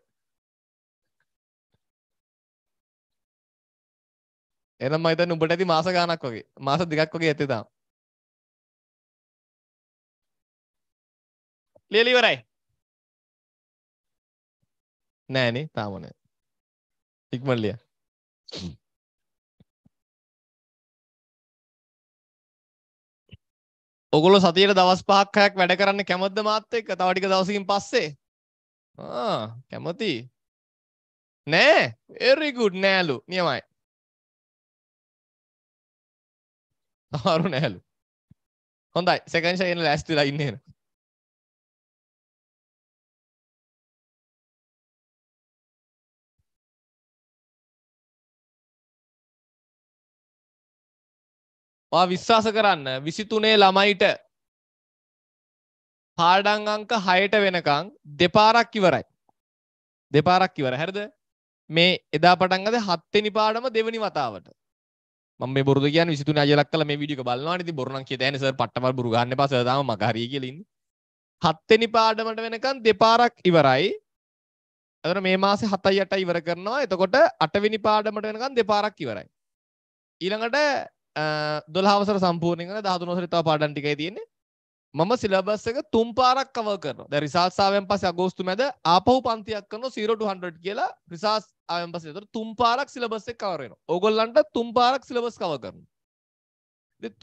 එනම් මම හිතන්නේ උඹට ඇති මාස ගාණක් වගේ මාස දෙකක් වගේ ඇත්තේ තාම ලියලා ඉවරයි. නෑනේ තාම නෑ. ඉක්මන් ලියන්න. ඔගොල්ලෝ සතියේ දවස් පහක් හයක් වැඩ කරන්න කැමතිද මාත් එක්ක තව ටික දවසකින් පස්සේ ආ කැමති නෑ very good නෑලු නියමයි තමාරු නෑලු හොඳයි සෙකන්ඩ් ෂේ එන ලෑස්තිලා ඉන්නේ නේද මා විශ්වාස කරන්න විසිතුනේ ළමයිට පාඩං අංක හයට වෙනකං දෙපාරක් ඉවරයි. දෙපාරක් ඉවර හැරද මේ එදා පටන්ගද හත්තෙනි පාඩම දෙවනි වතාවට ම බොර කිය විසිතු අයලක් කල මේ විඩික බලවා ති බොරන කිය ැනස පට්ටව බරගන්න පසදාම මගරී කියලින් හත්තෙනි පාඩමට වෙනකන් දෙපාරක් ඉවරයි ඇර මේ මාස හතයි යට ඉවර කරනවා එතකොට අටවිනි පාඩමට වෙනකන් දෙපාරක් ඉවරයි. ඊළඟට දොල්හවසර සම්පූර්ණයන දහතු නොසරිතාව පාඩන්ටික තියෙන්නේ මම සිලබස් එක තුම් පාරක් කව කරන ද රිසාත්සාාවෙන් පස අගෝස්තු මැද අපහු පන්තියක් කන 0ට කියලා රිසාස් ආයම් පස තර තුම් පාරක් සිලබස් එක කවරෙන ඔගොල්ලන්ට තුම් පාරක් සිලබස් කව කරන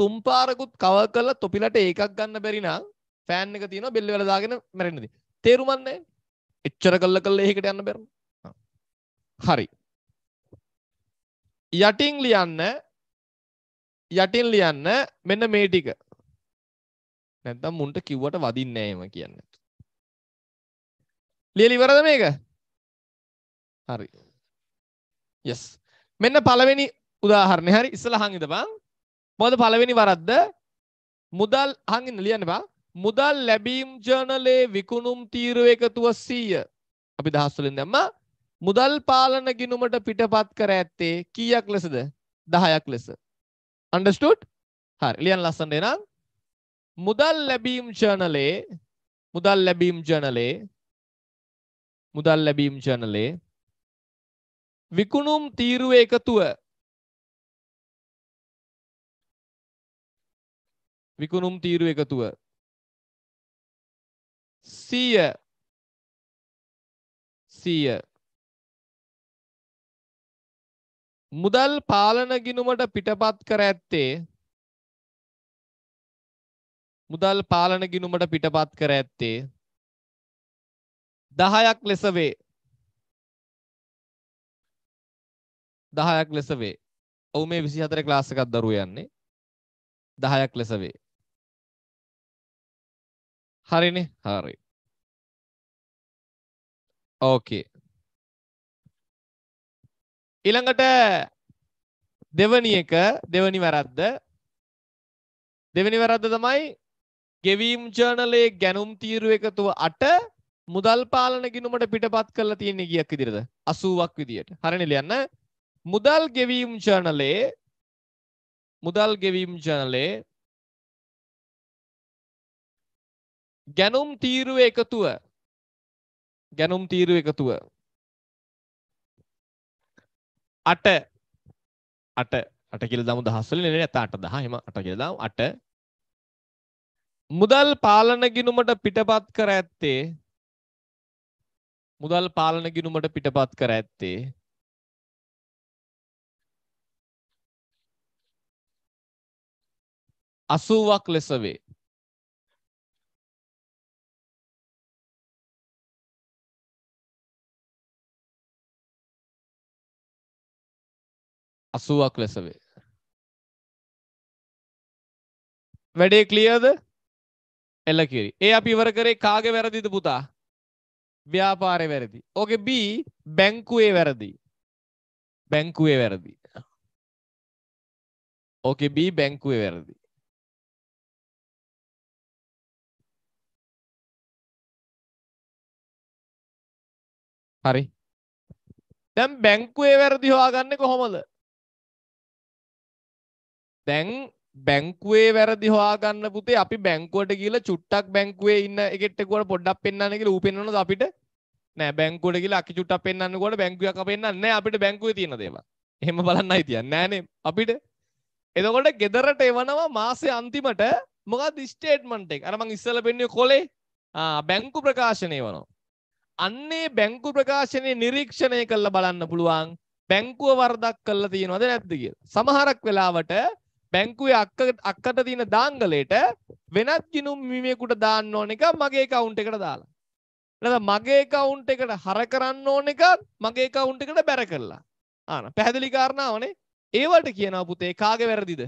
තුම් පාරකුත් කව කල තොපිලට ඒකක් ගන්න බැරිනම් ෆෑන් එක තියෙන බෙල්ල වෙලදාගෙන මැරෙනද තේරුමන්නේ එච්චර කල්ල කල්ල ඒකට යන්න බැරන හරි යටිං ලියන්න යටින් ලියන්න මෙන්න මේ ටික නැත්තම් මුන්ට කිව්වට වදින්නේ එහෙම කියන්න. ලියලා ඉවරද මේක? හරි. yes. මෙන්න පළවෙනි උදාහරණේ හරි ඉස්සලා හංගිද බං. මොකද පළවෙනි වරද්ද මුදල් හංගින්න ලියන්න බං. මුදල් ලැබීම් ජර්නලේ විකුණුම් තීරු එකතුව 100. අපි දහස් වලින් දැම්මා. මුදල් පාලන ගිණුමට පිටපත් කර ඇත්තේ කීයක් ලෙසද? 10ක් ලෙස. අන්ඩස්ටට් හරි ලියන් ලස්සන්න එනම් මුදල් ලැබීම් ජනලේ මුදල් ලැබීම් ජනලේ මුදල් ලැබීම් ජනලේ විකුණුම් තීරුව එකතුව විකුණුම් තීරුව එකතුව සීය සීය මුදල් පාලන ගිනුමට පිටපත් කර ඇත්තේ මුදල් පාලන ගිනුමට පිටපත් කර ඇත්තේ දහයක් ලෙස වේ දහයක් ලෙස වේ ඔවු මේ විසි හතර ක්ලාස එකක් දරුව යන්නේ දහයක් ලෙස වේ හරිනේ හරි ඕකේ ඊළඟට දෙවනි එක දෙවනි වැරද්ද දෙවනි වැරද්ද තමයි ගෙවීම් ජර්නලේ ගැනුම් තීරුව එකතුව අට මුදල් පාලන ගිනුමට පිටපත් කරලා තියෙන්නේ ගියක් විදිහට 80ක් විදියට. හරිනේ ලියන්න. මුදල් ගෙවීම් ජර්නලේ මුදල් ගෙවීම් ජර්නලේ ගැනුම් තීරුව එකතුව ගැනුම් තීරුව එකතුව අට අට අට කියල දමු දහස්වල නෙ ඇත අට දහ එම අට කියල දම් අට මුදල් පාලන ගිනුමට පිටපත් කර ඇත්තේ මුදල් පාලන ගිනුමට පිටපත් කර ඇත්තේ අසුවක් ලෙස වේ අසුවක් ලෙස වේ. වැඩේ ක්ලියද එල්ල කිරි. ඒ අපි ඉවර කරේ කාගේ වැරදිද පුතා? ව්‍යාපාරේ වැරදි. ඕකේ B බැංකුවේ වැරදි. බැංකුවේ වැරදි. ඕකේ B බැංකුවේ වැරදි. හරි. දැන් බැංකුවේ වැරදි හොයාගන්නේ කොහොමද? දැන් බැංකුවේ වැරදි හොයාගන්න පුතේ අපි බැංකුවට කියල චුට්ටක් බැංකුවේ ඉන්න එකෙටකුවට පොඩ්ඩක් පෙන්න්නනෙක උපෙන්න්නන අපිට නෑ බැංකුවට කියලා අකි චුට්ට පෙන්න්නකොට බැංකුවක් පෙන්න්න අපිට බැංකුව තියෙන දේව එහෙම බලන්න හිතියන් නෑනේ අපිට එදකොට ගෙදරට එවනවා මාසේ අන්තිමට මොක දිස්ටේට්මන්ට එක අරමං ඉස්සල පෙන්න්නේ කොලේ බැංකු ප්‍රකාශනය වනවා අන්නේ බැංකු ප්‍රකාශනය නිරීක්ෂණය කල්ල බලන්න පුළුවන් බැංකුව වර්දක් කල්ල තියෙනවද නැද්ද කිය සමහරක් වෙලාවට බැංකුවේ අක්ක අක්කට තියෙන දාංගලයට වෙනත් ගිනුම් මිමියෙකුට දාන්න ඕන එක මගේ කවුන්ට් එකට දාලා. එතන මගේ කවුන්ට් එකට හර කරන්න ඕන එක මගේ කවුන්ට් එකට බැර කරලා. ආන පැහැදිලි කාරණාවනේ. ඒවට කියනවා පුතේ කාගේ වැරදිද?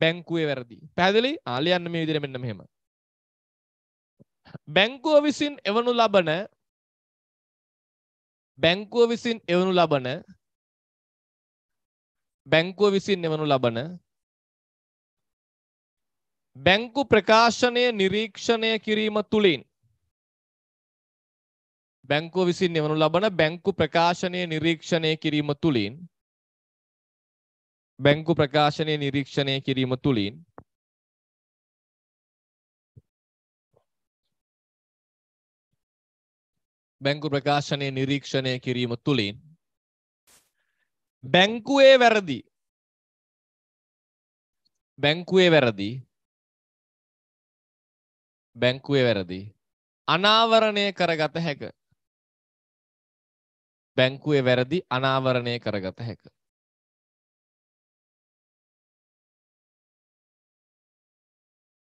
බැංකුවේ වැරදි. පැහැදිලි? ආ ලියන්න මේ විදිහට මෙන්න මෙහෙම. බැංකුව විසින් එවනු ලබන බැංකුව විසින් එවනු ලබන බැංකුව විසින් එවනු ලබන බැංකු ප්‍රකාශනය නිරීක්ෂණය කිරීම තුළින් බැංකෝ විසින් එවනු ලබන බැංකු ප්‍රකාශනය නිරීක්ෂණය කිරීම තුළින් බැංකු ප්‍රකාශනය නිරීක්ෂණය කිරීම තුළින් බැංකු ප්‍රකාශනය නිරීක්ෂණය කිරීම තුළින් බැංකුවේ වැරදි බැංකුවේ වැරදි බැංකුවේ වැරදි. අනාවරණය කරගත හැක. බැංකුවේ වැරදි අනාවරණය කරගත හැක.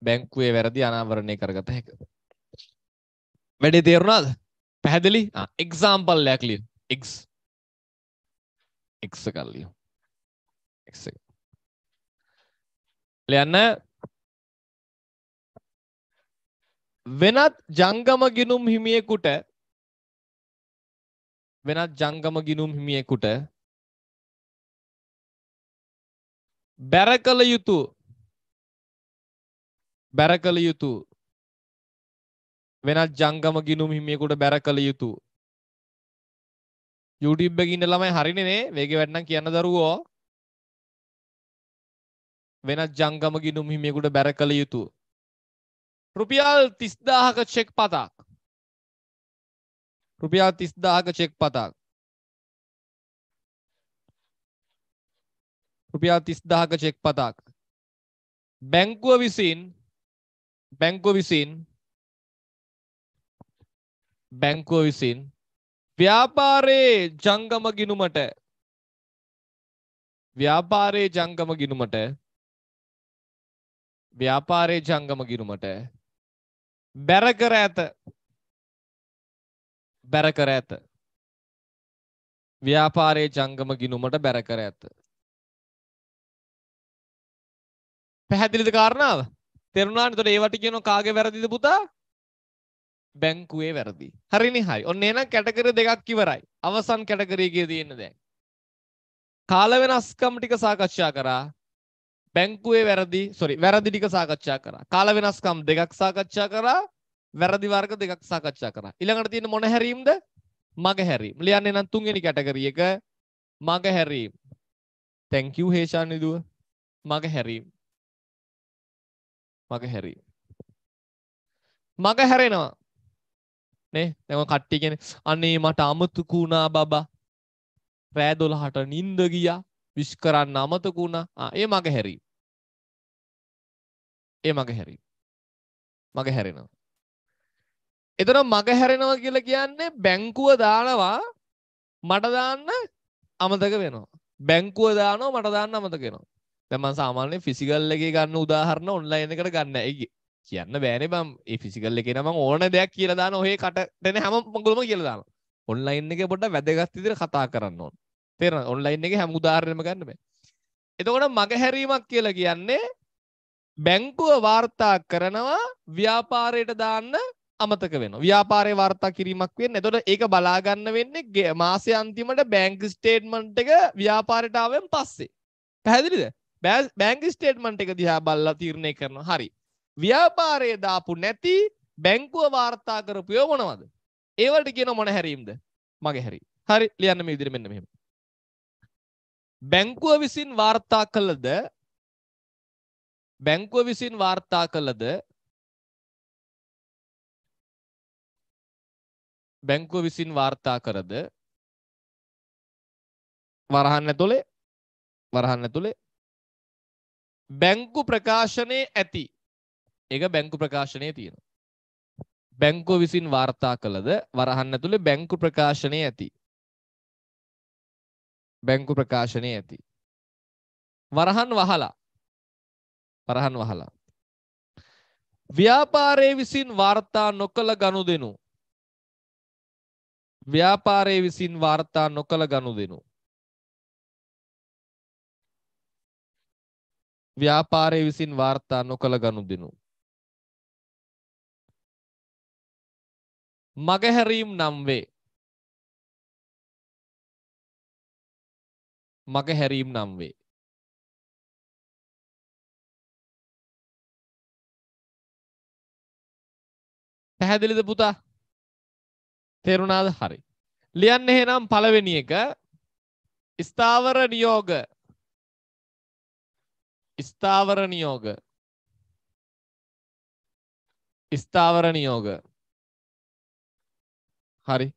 බැංකුවේ වැරදි අනාවරණය කරගත හැක. වැඩේ තේරුණාද? පැහැදිලි? එක්සාම්පල් එකක් ලියන්න. x x එකක් ලියන්න. x එක. ලියන්න වෙනත් ජංගම ගිනුම් හිමියෙකුට වෙනත් ජංගම ගිනුම් හිමියෙකුට බැර කළ යුතු බැර කළ යුතු වෙනත් ජංගම ගිනුම් හිමියෙකුට බැර කළ යුතු YouTube එක ඉන්න ළමයි හරිනේ වේගෙ වැඩනම් කියන්න දරුවෝ වෙනත් ජංගම ගිනුම් හිමියෙකුට බැර කළ යුතුය රුපියල් තිස්දාහක චෙක් පතක් රුපියල් තිස්දාහක චෙක් පතක් රුපියල් තිස්දාහක චෙක් පතක් බැංකුව විසින් බැංකුව විසින් බැංකුව විසින් ව්‍යාපාරයේ ජංගම ගිනුමට ව්‍යාපාරයේ ජංගම ගිනුමට ව්‍යාපාරයේ ජංගම ගිනුමට බැරකර ඇත බැරකර ඇත ව්‍යාපාරයේ ජංගම ගිනුමට බැරකර ඇත පැහැදිලිද කාරණාව තෙරුණාට තොට ඒවට කියන කාගේ වැරදිද පුතා බැංකුවේ වැරදි හරි නිහයි ඔන්න එනම් කැටකර දෙකක් කිවරයි අවසන් කැටකරීගේ තියෙන දැන් කාල වෙනස්කම් ටික සාකච්ඡා කරා බැංකුවේ වැරදි සොරි වැරදි ටික සාකච්ඡා කරා. කාල වෙනස්කම් දෙකක් සාකච්ඡා කරා. වැරදි වර්ග දෙකක් සාකච්ඡා කරා. ඊළඟට තියෙන මොන හැරීම්ද? මග හැරීම්. ලියන්නේ නම් තුන්වෙනි කැටගරි එක මග හැරීම්. thank you Heshan නිදුව. මග හැරීම්. මග හැරීම්. මග හැරෙනවා. නේ දැම කට්ටිගෙන අනේ මට අමතුකුණා බබා රෑදොල හට නින්ද ගියා විශ් කරන්න අමතකුණා ඒ මග හැරී ඒ මග හැරී. මග හැරෙනවා. එතන මග හැරෙනවා කියලා කියන්නේ බැංකුව දානවා මට දාන්න අමතක වෙනවා. බැංකුව දානවා මට දාන්න අමතක වෙනවා. දැන් මම සාමාන්‍යයෙන් ෆිසිකල් එකේ ගන්න උදාහරණ ඔන්ලයින් එකට ගන්න. ඒ කියන්න බෑනේ බම්. ඒ ෆිසිකල් එකේ නම් ඕන දෙයක් කියලා දාන ඔහේ කටටනේ හැම මොකලම කියලා දානවා. ඔන්ලයින් එකේ පොඩ්ඩක් වැදගත් විදිහට කතා කරන්න ඕන. තේරෙනවද? ඔන්ලයින් එකේ හැම උදාහරණෙම ගන්න බෑ. එතකොට මග හැරීමක් කියලා කියන්නේ බැංකුව වාර්තා කරනවා ව්‍යාපාරයට දාන්න අමතක වෙන ව්‍යාපාරය වාර්තා කිරීමක් වෙන්න එතොට ඒක බලාගන්න වෙන්නේ මාසය අන්තිමට බැංක ස්ටේට්මන්ට් එක ව්‍යාපාරටාවෙන් පස්සේ පැහැදිලිද බැංක ස්ටේට්මන්ට් එක දිහා බල්ලා තීරණය කරන හරි ව්‍යාපාරය දාපු නැති බැංකුව වාර්තා කරපුයෝ මොනවද ඒවලට කියන මොන හැරීම්ද මගේ හැරි හරි ලියන්න මේ ඉදිරි මෙන්න මෙහෙම බැංකුව විසින් වාර්තා කළද බැංකුව විසින් වාර්තා කළද බැංකුව විසින් වාර්තා කරද වරහන් ඇතුලේ වරහන් ඇතුලේ බැංකු ප්‍රකාශනයේ ඇති ඒක බැංකු ප්‍රකාශනයේ තියෙනවා බැංකුව විසින් වාර්තා කළද වරහන් ඇතුලේ බැංකු ප්‍රකාශනයේ ඇති බැංකු ප්‍රකාශනයේ ඇති වරහන් වහලා අරහන් වහලා. ව්‍යාපාරයේ විසින් වාර්තා නොකළ ගනුදෙනු. ව්‍යාපාරයේ විසින් වාර්තා නොකළ ගනුදෙනු. ව්‍යාපාරයේ විසින් වාර්තා නොකළ ගනුදෙනු. මගහැරීම් නම් වේ. මගහැරීම් නම් වේ. පැහැදිලිද පුතා තෙරුණාද හරි ලියන්න එහෙනම් පළවෙනි එක ස්ථාවර නියෝග ස්ථාවර නියෝග ස්ථාවර නියෝග හරි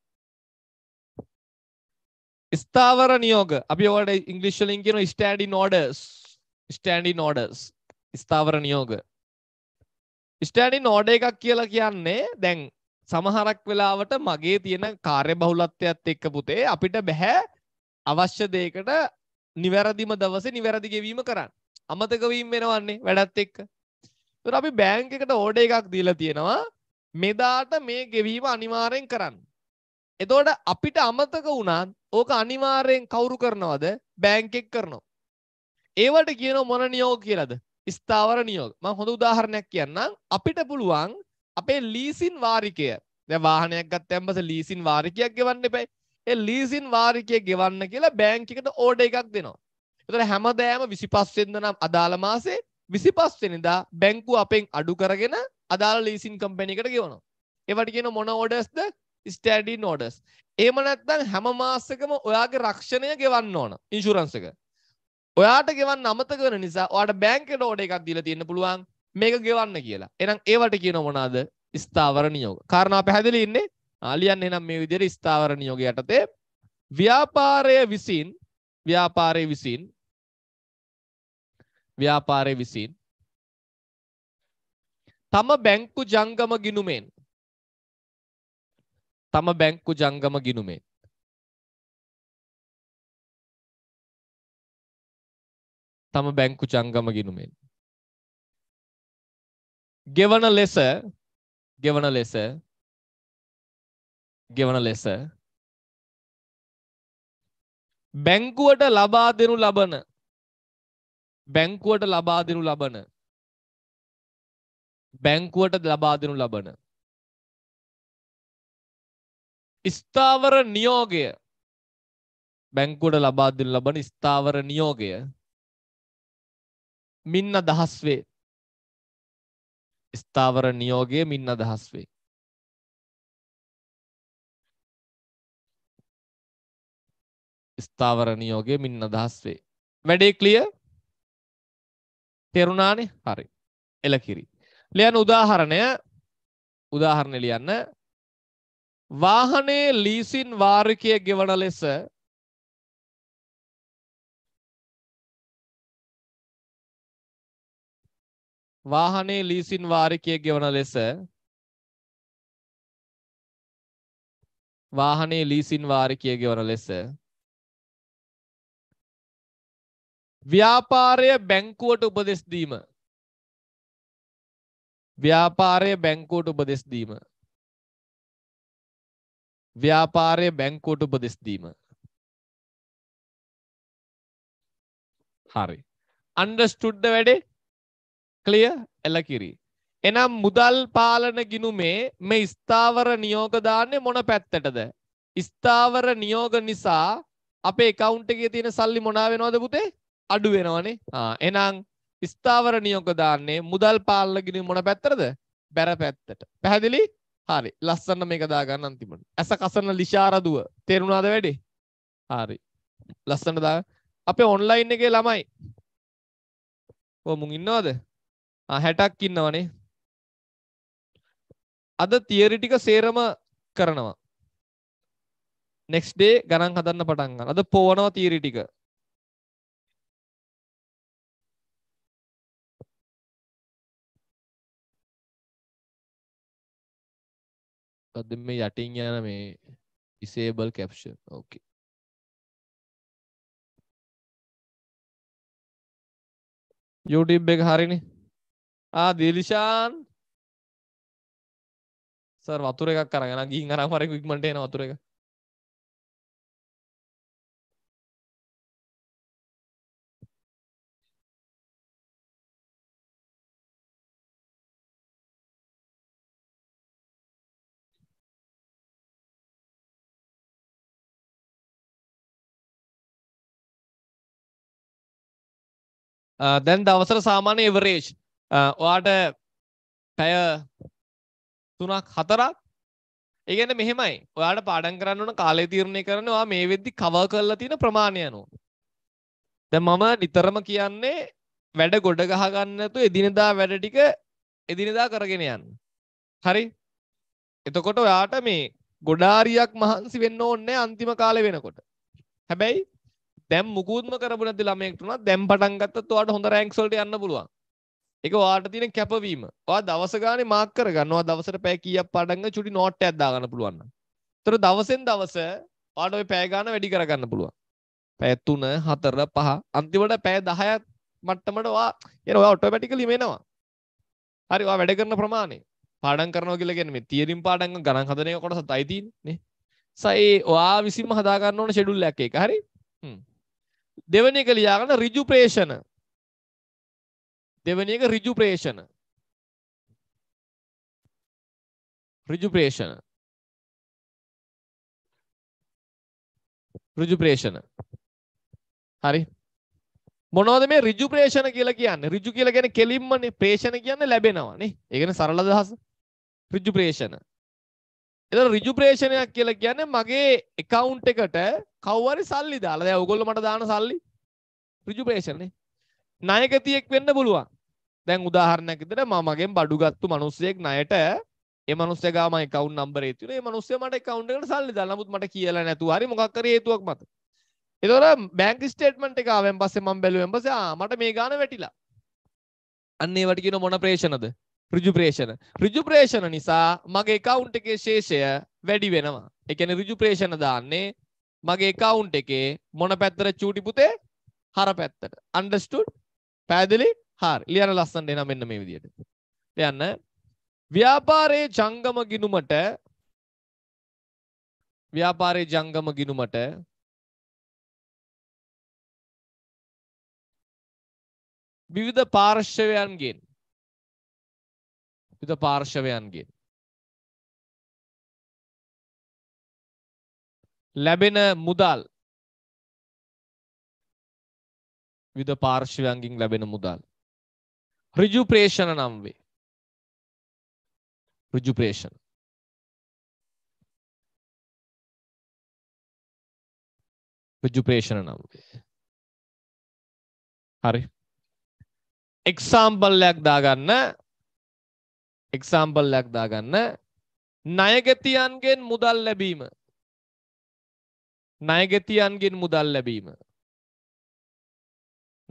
ස්ථාවර නියෝග අපි ඔවට ඉංගලිෂ්වලින් කියන ස්ටෑඩි නෝඩස් ස්ටෑඩි නෝඩස් ස්ථාවර නියෝග ස්ටඩි නෝඩ එකක් කියලා කියන්නේ දැන් සමහරක් වෙලාවට මගේ තියෙන කාර්ය බහුලත්වයත් එක්ක පුතේ අපිට බැහැ අවශ්‍ය දේකට නිවැරදිම දවසේ නිවැරදි ගෙවීම කරන්න අමතකවීම් වෙනවන්නේ වැඩත් එක්ක තුර අපි බෑංක එකට ඕඩ එකක් දීලා තියෙනවා මෙදාට මේ ගෙවීම අනිවාරයෙන් කරන්න එතෝට අපිට අමතක වුණත් ඕක අනිවාරයෙන් කවුරු කරනවද බෑංකෙක් කරනවා ඒවට කියන මොන නියෝග කියලද ස්ථාවර නියෝග ම හොඳ උදාහරණයක් කියන්නම් අපිට පුළුවන් අපේ ලීසින් වාරිකය දැ වාහනයක් ගත් ඇම්බස ලීසින් වාරිකයක් ගෙවන්න එපයි එ ලීසින් වාරිකය ගෙවන්න කියලා බෑංකිකට ඕඩ එකක් දෙනවා එතට හැමදෑම විසි පස්සෙන්ද නම් අදාළ මාසේ විසි පස්වෙනිදා බැංකු අපෙන් අඩු කරගෙන අදාළ ලීසින් කම්පැනිකට ගෙවනවා එවට කියෙන මොන ඕඩස්ද ස්ටඩී නෝඩස් ඒම නැත්තන් හැම මාසකම ඔයාගේ රක්ෂණය ගෙවන්න ඕන ඉන්ශුරන්සක ඔයාට ගෙවන්න අමතක වෙන නිසා ඔයාට බැංකට ඕඩ එකක් දීලා තියෙන්න පුළුවන් මේක ගෙවන්න කියලා. එහෙනම් ඒවට කියන මොනවාද? ස්ථාවර නියෝග. කාරණා පැහැදිලි ඉන්නේ. ආලියන් එහෙනම් මේ විදිහට ස්ථාවර නියෝග යටතේ ව්‍යාපාරය විසින් ව්‍යාපාරය විසින් ව්‍යාපාරය විසින් තම බැංකු ජංගම ගිනුමෙන් තම බැංකු ජංගම ගිනුමෙන් තම බැංකු ජංගම ගිනුමෙන්. ගෙවන ලෙස ගෙවන ලෙස ගෙවන ලෙස බැංකුවට ලබා දෙනු ලබන බැංකුවට ලබා දෙනු ලබන බැංකුවට ලබා දෙනු ලබන ස්ථාවර නියෝගය බැංකුවට ලබා දෙනු ලබන ස්ථාවර නියෝගය මින් අදහස් වේ. ස්ථාවර නියෝගය මින් අදහස් වේ. ස්ථාවර නියෝගය මින් අදහස් වේ. වැඩේ ක්ලිය තෙරුණානේ හරි එලකිරි. ලියන්න උදාහරණය උදාහරණ ලියන්න වාහනේ ලීසින් වාරිකය ගෙවන ලෙස වාහනේ ලීසින් වාරිකය ගෙවන ලෙස වාහනේ ලීසින් වාරිකය ගෙවන ලෙස ව්‍යාපාරය බැංකුවට උපදෙස් දීම ව්‍යාපාරය බැංකුවට උපදෙස් දීම ව්‍යාපාරය බැංකුවට උපදෙස් දීම හරි අන්ඩස්ටුඩ්ද වැඩේ කලිය එලකිරි. එනම් මුදල් පාලන ගිනුමේ මේ ස්ථාවර නියෝගදාන්නේ මොන පැත්තටද. ස්ථාවර නියෝග නිසා අපේ කවුන්ට එක තියෙන සල්ලි මොනාවෙනවාද පුතේ අඩු වෙනවනේ එනම් ස්ථාවර නියෝගදාන්නේ මුදල් පාලන ගිනි මොන පැත්තරද බැර පැත්තට. පැහැදිලි හරි ලස්සන්න මේක දාගන්න අන්තිමට ඇස කසන ලිශාරදුව තේරුණාද වැඩේ හරි ලස්සන්න දා අපේ ඔන්ලයින් එකේ ළමයි ඔ මුන් ඉන්නවාද හැටක් ඉන්නවනේ අද තියරිටික සේරම කරනවා නෙක්ස්ඩේ ගණන් හදන්න පටන්ගන්න අද පෝනවා තීරිටික අද මේ යටින් යන මේ ඉසේබල් කැප්ෂන් ඕකේ YouTube එක හරිනේ ආ දිලිශාන් සර් වතුර එකක් කරගෙන ගිහින් අරන් වරෙන් ඉක්මනට එන වතුර එක දැන් දවසර සාමාන්‍ය එවරේෂ් ඔයාට පැය තුනක් හතරක් ඒගැන මෙහෙමයි ඔයාට පාඩන් කරන්න ඕන කාලය තීරණය කරනවා මේ වෙද්දි කව කරලා තියෙන ප්‍රමාණයනු ද මම නිතරම කියන්නේ වැඩ ගොඩ ගහගන්නතු එදිනදා වැඩ ටික එදිනදා කරගෙන යන්න හරි එතකොට ඔයාට මේ ගොඩාරියක් මහන්සි වෙන්න ඕන්නේ අන්තිම කාලය වෙනකොට හැබැයි දැම් මුකුත්ම කරබනති ළමෙක්ටුන දැම් පටන්ගත්ත තුවාට හොඳ රැක්සල්ට යන්න පුළුවන් එක වාට තියෙන කැපවීම. ඔයා දවස ගානේ මාක් කරගන්න. ඔයා දවසට පැය කීයක් පාඩම් ගන්න චුටි නෝට් එකක් දාගන්න පුළුවන් නම්. ඒතර දවසෙන් දවස ඔයාට ওই පැය ගාන වැඩි කරගන්න පුළුවන්. පැය 3, 4, 5 අන්තිමට පැය 10ක් මට්ටමට ඔයා එන ඔයා ඔටෝමැටිකලි මේනවා. හරි ඔයා වැඩ කරන ප්‍රමාණය. පාඩම් කරනවා කියලා කියන්නේ මේ තියරින් පාඩම් ගණන් හදන එක කොටසත් අයි තියෙන්නේ නේ. සයි ඔයා විසින්ම හදා ගන්න ඕන ෂෙඩියුල් එකක් ඒක. හරි? හ්ම්. දෙවෙනි එක ලියාගන්න රිජුප්‍රේෂණ දෙවැනි එක ඍජු ප්‍රේෂණ. ඍජු ප්‍රේෂණ. ඍජු ප්‍රේෂණ. හරි. මොනවද මේ ඍජු ප්‍රේෂණ කියලා කියන්නේ? ඍජු කියලා කියන්නේ කෙලින්මනේ ප්‍රේෂණ කියන්නේ ලැබෙනවා නේ. ඒ කියන්නේ සරල අදහස. ඍජු ප්‍රේෂණ. එතන ඍජු ප්‍රේෂණයක් කියලා කියන්නේ මගේ account එකට කවුරු සල්ලි දාලා. දැන් ඕගොල්ලෝ මට දාන සල්ලි ඍජු ප්‍රේෂණනේ. ණයකතියෙක් වෙන්න පුළුවන්. දැන් උදාහරණයක් විදිහට මම මගෙන් බඩු ගත්තු මිනිස්සෙක් ණයට ඒ මිනිස්සයා ගාම account number එක තියෙනවා. ඒ මිනිස්සයා මට account එකට සල්ලි දාලා නමුත් මට කියලා නැතුව හරි මොකක් හරි හේතුවක් මත. ඒතකොට බැංක් ස්ටේට්මන්ට් එක ආවෙන් පස්සේ මම බැලුවෙන් පස්සේ ආ මට මේ ගාන වැටිලා. අන්න ඒවට කියන මොන ප්‍රේෂණද? ඍජු ප්‍රේෂණ. ඍජු ප්‍රේෂණ නිසා මගේ account එකේ ශේෂය වැඩි වෙනවා. ඒ කියන්නේ ඍජු ප්‍රේෂණ දාන්නේ මගේ account එකේ මොන පැත්තට චූටි පුතේ? හර පැත්තට. understood? පැහැදිලි? හරි ලියන ලස්සන්ට එන මෙන්න මේ විදියට යන්න ව්‍යාපාරයේ ජංගම ගිනුමට ව්‍යාපාරයේ ජංගම ගිනුමට විවිධ පාර්ශ්වයන්ගෙන් විවිධ පාර්ශ්වයන්ගෙන් ලැබෙන මුදල් විවිධ පාර්ශ්වයන්ගෙන් ලැබෙන මුදල් ඍජු ප්‍රේෂණ නම් වේ. ඍජු ප්‍රේෂණ. ඍජු ප්‍රේෂණ නම් වේ. හරි. එක්සාම්පල් එකක් දාගන්න එක්සාම්පල් එකක් දාගන්න ණයගැතියන්ගෙන් මුදල් ලැබීම ණයගැතියන්ගෙන් මුදල් ලැබීම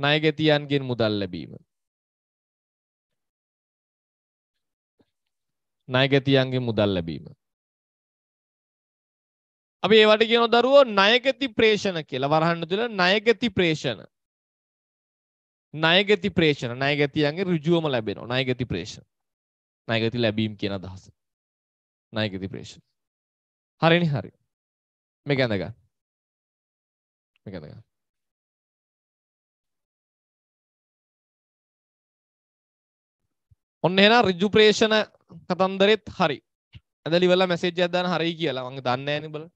ණයගැතියන්ගෙන් මුදල් ලැබීම ණයගැතියන්ගේ මුදල් ලැබීම. අපි ඒවට කියන දරුවෝ ණයගැති ප්‍රේෂණ කියලා වරහන්න තුල ණයගැති ප්‍රේෂණ. ණයගැති ප්‍රේෂණ ණයගැතියන්ගේ ඍජුවම ලැබෙනවා ණයගැති ප්‍රේෂණ. ණයගැති ලැබීම් කියන අදහස. ණයගැති ප්‍රේෂණ. හරිනේ හරි. මේක ඇඳ ගන්න. මේක ඇඳ ගන්න. ඔන්න එහෙනම් ඍජු ප්‍රේෂණ කතන්දරෙත් හරි ඇදලිවල මැසේජ්ජයක් දාන හරි කියලා මං දන්නේ නැහැනේ බල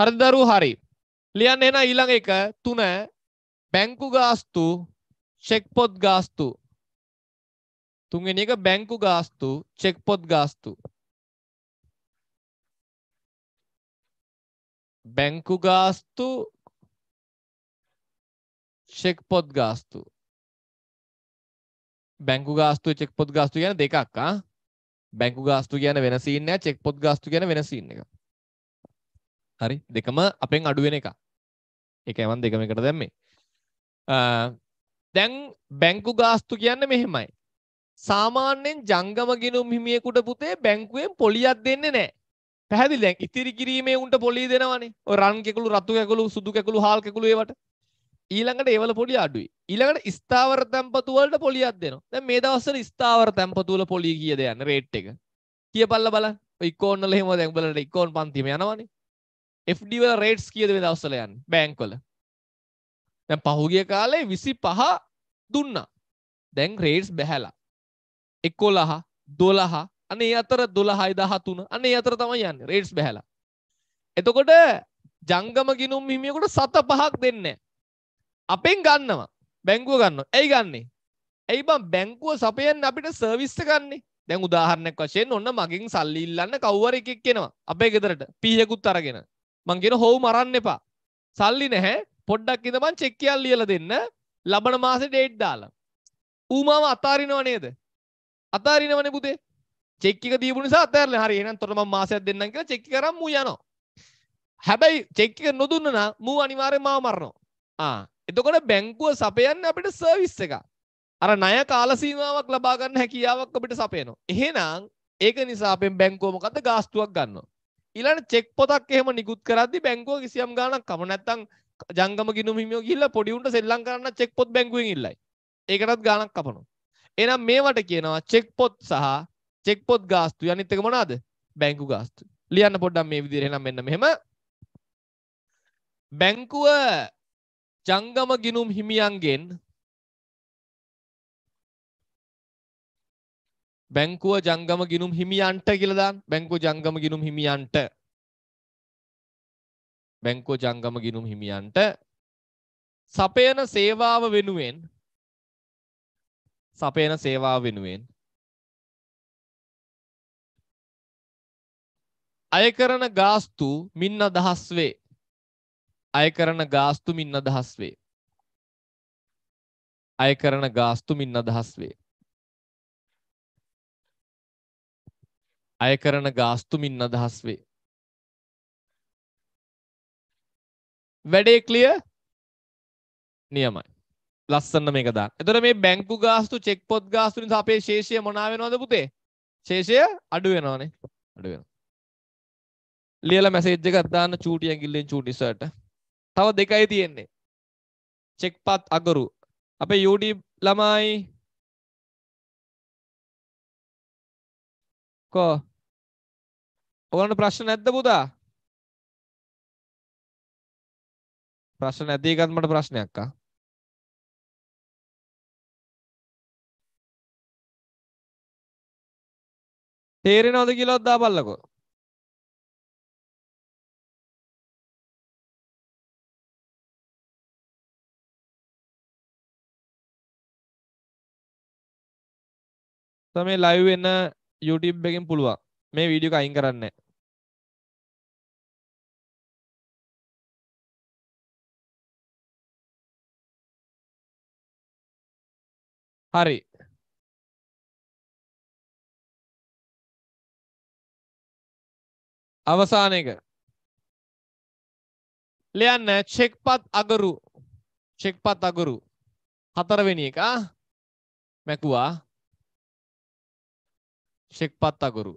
හරිදරු හරි ලියන්න එන ඊළඟ එක තුන බැංකු ගාස්තු චෙක්පොත් ගාස්තු තුන්වෙනි එක බැංකු ගාස්තු චෙක්පොත් ගාස්තු බැංකු ගාස්තු චෙක්පොත් ගාස්තු බැංකු ගාස්තු චෙක්පොත් ගාස්තු කියන දෙකක් ආ බැංකු ගාස්තු කියන වෙන සීන් එක චෙක්පොත් ගාස්තු කියන වෙන සීන් එකක් හරි දෙකම අපෙන් අඩුවෙන එක එක එවන් දෙකම එකට දැම්මේ දැන් බැංකු ගාස්තු කියන්න මෙහෙමයි සාමාන්‍යයෙන් ජංගම ගෙනුම් හිමියෙකුට පුතේ බැංකුවෙන් පොලියක් දෙන්නේ නෑ පැහැදිලි දැන් ඉතිරි කිරීමේ උන්ට පොලී දෙනවනේ ඔය රන් කැකුළු රතු කැකුළු සුදු කැකුළු හාල් කැකුළු ඒවට ඊළඟට ඒවල පොලිය අඩුයි ඊළඟට ස්ථාවර තැන්පතු වලට පොලියක් දෙනවා දැන් මේ දවස්වල ස්ථාවර තැන්පතු වල පොලිය කීයද යන්නේ රේට් එක කියපල්ලා බලන්න ඔය ඉකෝන් වල එහෙම දැන් උඹලට ඉකෝන් පන්තිම යනවනේ FD වල රේට්ස් කීයද මේ දවස්වල යන්නේ බැංක් වල? දැන් පහුගිය කාලේ 25 දුන්නා. දැන් රේට්ස් බැහැලා. 11 12 අනේ අතර 12යි 13 අනේ අතර තමයි යන්නේ රේට්ස් බැහැලා. එතකොට ජංගම ගිනුම් හිමියෙකුට සත පහක් දෙන්නේ අපෙන් ගන්නවා. බැංකුව ගන්නවා. ඇයි ගන්නේ? ඇයි බං බැංකුව සපයන්න අපිට සර්විස් ගන්නේ? දැන් උදාහරණයක් වශයෙන් ඔන්න මගෙන් සල්ලි ඉල්ලන්න කවුරු එකෙක් එනවා අපේ ගෙදරට. පීයකුත් අරගෙන. මං කියන හොව් මරන්න එපා. සල්ලි නැහැ පොඩ්ඩක් ඉඳපන් චෙක්කියක් ලියලා දෙන්න ලබන මාසේ ඩේට් දාලා. ඌ මාව අතාරිනව නේද? අතාරිනවනේ පුතේ. චෙක් එක දීපු නිසා අතාරලා. හරි එහෙනම් තොර මම මාසයක් දෙන්නම් කියලා චෙක් කරන් මූ යනවා. හැබැයි චෙක් එක නොදුන්න නම් මූ අනිවාර්යෙන් මාව මරනවා. ආ එතකොට බැංකුව සපයන්නේ අපිට සර්විස් එකක්. අර ණය කාල සීමාවක් ලබා ගන්න හැකියාවක් අපිට සපයනවා. එහෙනම් ඒක නිසා අපෙන් බැංකුව මොකද්ද ගාස්තුවක් ගන්නවා. ඉලට චෙක් පොතක් එහෙම නිකුත් කරදදි බැංකෝ කිසියම් ගානක් කම නැත්තං ජංගම ගිනුමිම කියල්ල පොඩිවුන්ට සෙල්ලං කරන්න චෙක් පොත් බැංකුවෙන් ඉල්ලයි ඒකටත් ගානක් කපනු එනම් මේවට කියනවා චෙක් පොත් සහ චෙක් පොත් ගාස්තු යනිත්තක මනාද බැංකු ගාස්තු ලියන්න පොඩ්ඩම් මේ විදිරෙනම් මෙන්න මෙහෙම බැංකුව ජංගම ගිනුම් හිමියන්ගෙන් බැංකුව ජංගම ගිනුම් හිමියන්ට කියලදාන් බැංකු ජංගම ගිනුම් හිමියන්ට බැංකෝ ජංගම ගිනුම් හිමියන්ට සපයන සේවාව වෙනුවෙන් සපයන සේවාව වෙනුවෙන් අය කරන ගාස්තු මින් අදහස් වේ. අය කරන ගාස්තු මින් අදහස් වේ. අය කරන ගාස්තු මින් අදහස් වේ. අය කරන ගාස්තුමින් අදහස් වේ. වැඩේ ක්ලිය නියමයි. ලස්සන්න මේක දා. එතකොට මේ බැංකු ගාස්තු චෙක් පොත් ගාස්තු නිසා අපේ ශේෂය මොනවා වෙනවද පුතේ? ශේෂය අඩු වෙනවනේ. අඩු වෙනවා. ලියලා මැසේජ් එකක් දාන්න චූටි ඇඟිල්ලෙන් චූටි සර්ට. තව දෙකයි තියෙන්නේ. චෙක් පත් අගරු. අපේ YouTube ළමයි කෝ ඔගලන්ට ප්‍රශ්න නැද්ද පුතා? ප්‍රශ්න නැති එකත් මට ප්‍රශ්නයක් ආ. තේරෙනවද කියලාවත් දාපල්ලකෝ. තමයි ලයිව් වෙන YouTube එකෙන් පුළුවන්. මේ වීඩියෝ අයින් කරන්න හරි අවසාන එක ලියන්න චෙක්පත් අගරු චෙක්පත් අගරු හතරවෙනි එක මැකුවා චෙක්පත් අගරු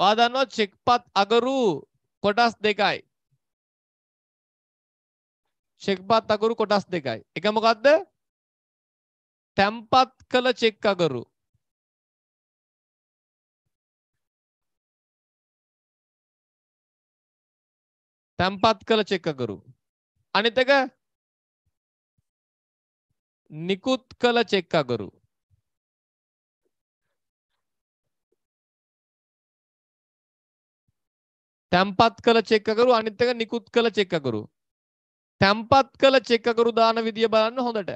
ඔයා දන්නවා චෙක්පත් අගරු කොටස් දෙකයි. චෙක්පත් අගරු කොටස් දෙකයි. එක මොකක්ද? තැම්පත් කළ චෙක් අගරු. තැම්පත් කළ චෙක් අගරු. අනිත් එක නිකුත් කළ චෙක් අගරු. තැම්පත් කළ චෙක්කකරු අනිත් එක නිකුත් කළ චෙක්කකරු. තැම්පත් කළ චෙක්කකරු දාන විදිය බලන්න හොඳට.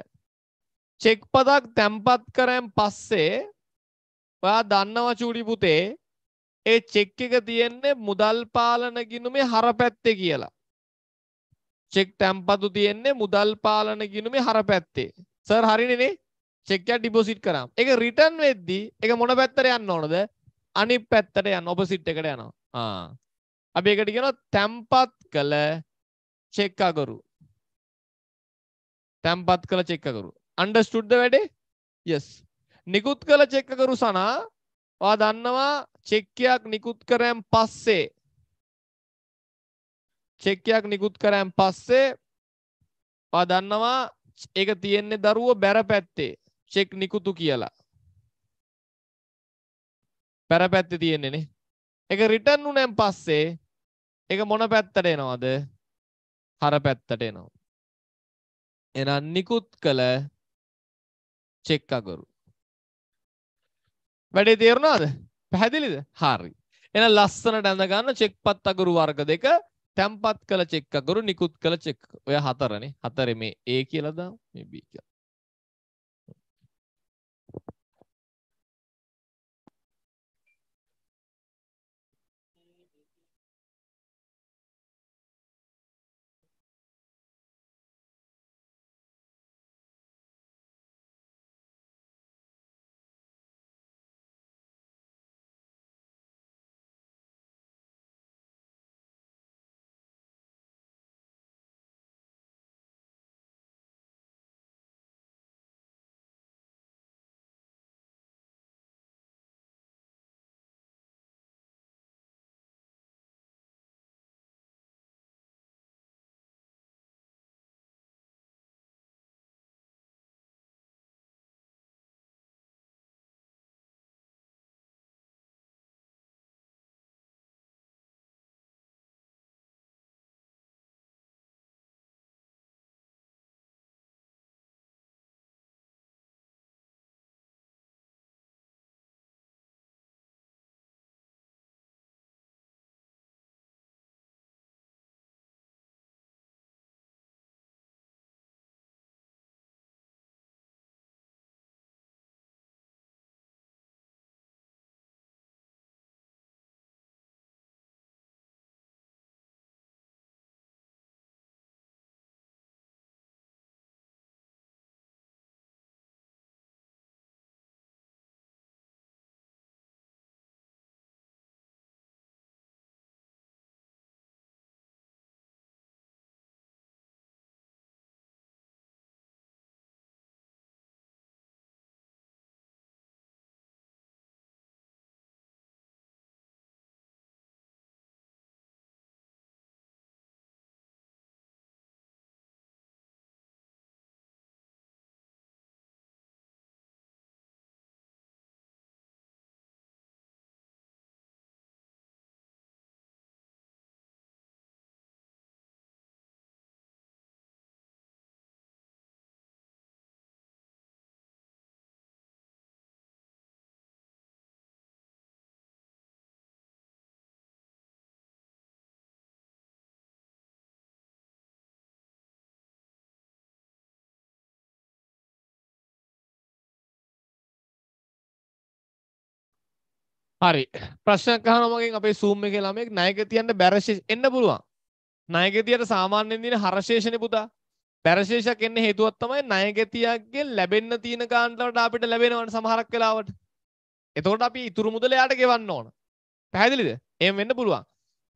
චෙක් පදක් තැම්පත් කරයන් පස්සේ ඔයා දන්නවා චූඩි පුතේ ඒ චෙක් එක තියෙන්නේ මුදල් පාලන ගිණුමේ හර පැත්තේ කියලා. චෙක් තැම්පතු තියෙන්නේ මුදල් පාලන ගිණුමේ හර පැත්තේ. සර් හරිනේ නේ? චෙක් එක ඩිපොසිට් කරාම. ඒක රිටර්න් වෙද්දී ඒක මොන පැත්තට යන්න ඕනද? අනිත් පැත්තට යන්න ඔපොසිට් එකට යනවා. ආ අපි එකට කියනවා තැම්පත් කළ චෙක්කකරු තැම්පත් කළ චෙක්කකරු අන්ඩස්ටුඩ්ද වැඩේ යස් නිකුත් කළ චෙක්කකරු සනා වා දන්නවා චෙක්කයක් නිකුත් කරෑම් පස්සේ චෙක්කයක් නිකුත් කරෑම් පස්සේ වා දන්නවා ඒක තියෙන්නේ දරුව බැර පැත්තේ චෙක් නිකුතු කියලා පැරපැත්ති තියෙන්නේනේ එක රිටන් උනෑම් පස්සේ එක මොන පැත්තට එනවාද හර පැත්තට එනවා. එනම් නිකුත් කළ චෙක් අගුරු. වැඩේ තේරුණාද? පැහැදිලිද? හරි. එහෙනම් ලස්සනට ඇඳ ගන්න චෙක්පත් අගුරු වර්ග දෙක, තැම්පත් කළ චෙක් අගුරු, නිකුත් කළ චෙක්. ඔය හතරනේ. හතරේ මේ A කියලා දාමු, මේ B කියලා. හරි ප්‍රශ්නයක් අහනවා මගෙන් අපේ සූම් එකේ ළමයෙක් ණයක තියන්න බැරශේෂ එන්න පුළුවන්. ණයක තියට සාමාන්‍යයෙන් දින හරශේෂනේ පුතා. බැරශේෂයක් එන්න හේතුවක් තමයි ණයක තියක්ගෙන් ලැබෙන්න තියෙන කාණ්ඩවලට අපිට ලැබෙනවනේ සමහරක් වෙලාවට. එතකොට අපි ඉතුරු මුදල එයාට ගෙවන්න ඕන. පැහැදිලිද? එහෙම වෙන්න පුළුවන්.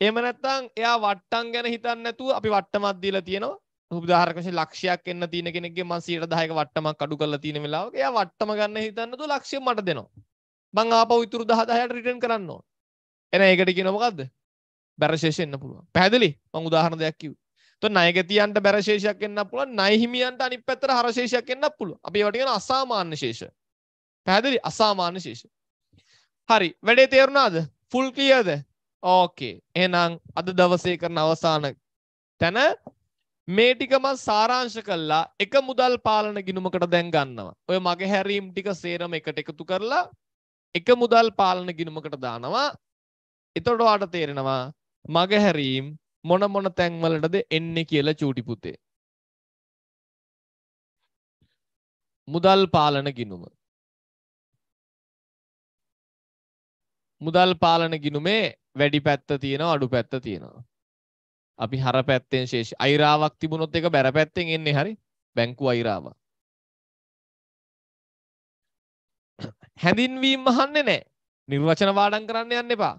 එහෙම නැත්නම් එයා වට්ටම් ගැන හිතන්නේ නැතුව අපි වට්ටමක් දීලා තියෙනවා. උදාහරණයක් වශයෙන් ලක්ෂයක් එන්න තියෙන කෙනෙක්ගේ මම 10% ක වට්ටමක් අඩු කරලා තියෙන වෙලාවක එයා වට්ටම ගන්න හිතන්නේ නැතුව ලක්ෂය මට දෙනවා. මං ආපහු ඉතුරු 10000ට රිටර්න් කරන්න ඕන. එන ඒකට කියනවා මොකද්ද? බැරශේෂ එන්න පුළුවන්. පැහැදිලි? මං උදාහරණ දෙයක් කිව්වා. එතකොට ණය ගතියන්ට බැරශේෂයක් එන්න පුළුවන්. ණය හිමියන්ට අනිත් පැත්තට හරශේෂයක් එන්න පුළුවන්. අපි ඒවට කියන අසාමාන්‍ය ශේෂ. පැහැදිලි? අසාමාන්‍ය ශේෂ. හරි. වැඩේ තේරුණාද? ෆුල් ක්ලියර්ද? ඕකේ. එහෙනම් අද දවසේ කරන අවසාන තැන මේ ටිකම සාරාංශ කල්ලා එක මුදල් පාලන ගිනුමකට දැන් ගන්නවා. ඔය මගේ හැරීම් ටික සේරම එකට එකතු කරලා එක මුදල් පාලන ගිනුමකට දානවා එතොට අට තේරෙනවා මගහැරීම් මොන මොන තැන්වලටද එන්න කියලා චූටිපුතේ. මුදල් පාලන ගිනුම. මුදල් පාලන ගිනුමේ වැඩි පැත්ත තියෙනවා අඩු පැත්ත තියෙනවා. අපි හර පැත්තෙන් ශේෂ අයිරාවක් තිබුණොත් එක බැර පැත්තෙන් එන්නේ හරි බැංකු අයිරාවක්. හැඳින්වීම් අහන්නේ නැහැ. නිර්වචන වාඩම් කරන්න යන්න එපා.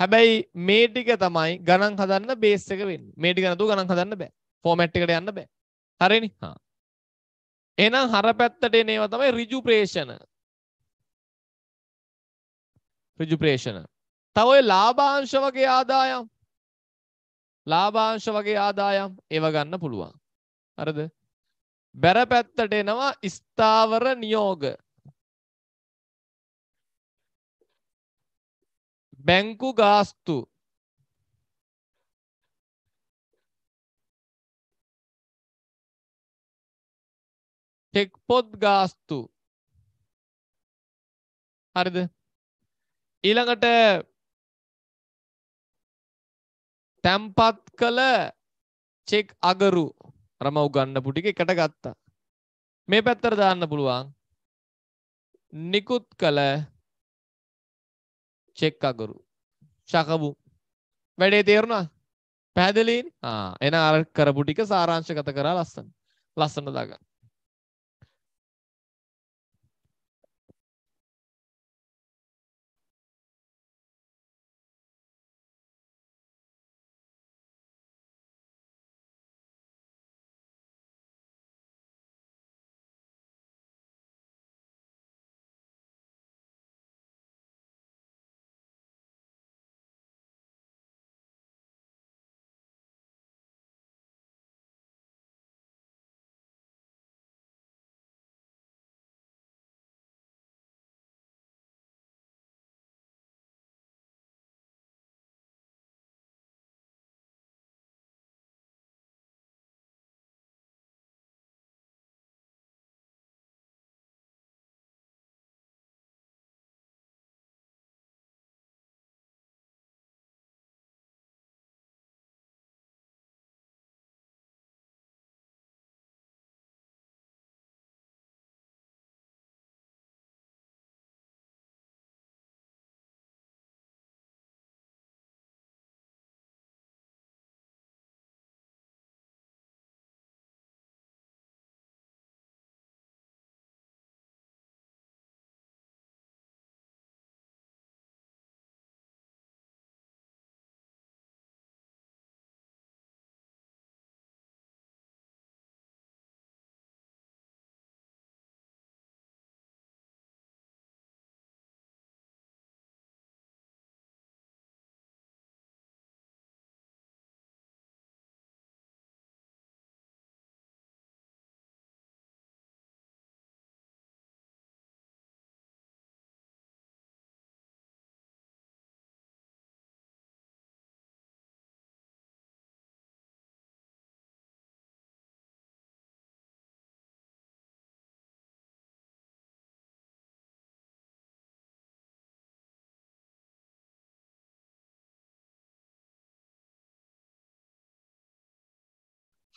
හැබැයි මේ ටික තමයි ගණන් හදන්න බේස් එක වෙන්නේ. මේ ටික නැතුව ගණන් හදන්න බෑ. ෆෝමැට් එකට යන්න බෑ. හරිනේ? හා. එහෙනම් හර පැත්තට එන ඒවා තමයි ඍජු ප්‍රේෂණ. ඍජු ප්‍රේෂණ. තව ඔය ලාභාංශ වගේ ආදායම් ලාභාංශ වගේ ආදායම් ඒව ගන්න පුළුවන්. හරිද? බැර පැත්තට එනවා ස්ථාවර නියෝග. බැංකු ගාස්තු ටෙක් පොත් ගාස්තු හරිද ඊළඟට තැම්පත් කළ චෙක් අගරු රම උගන්න පුටික එකට ගත්තා මේ පැත්තර දාන්න පුළුවන් නිකුත් කළ චෙක්කගුරු ශකබු වැඩේ තේරුණා පැහැදිලීන් එන අර කරපුටික සාරංශකත කරා ලස්සන ලස්සන දාගන්න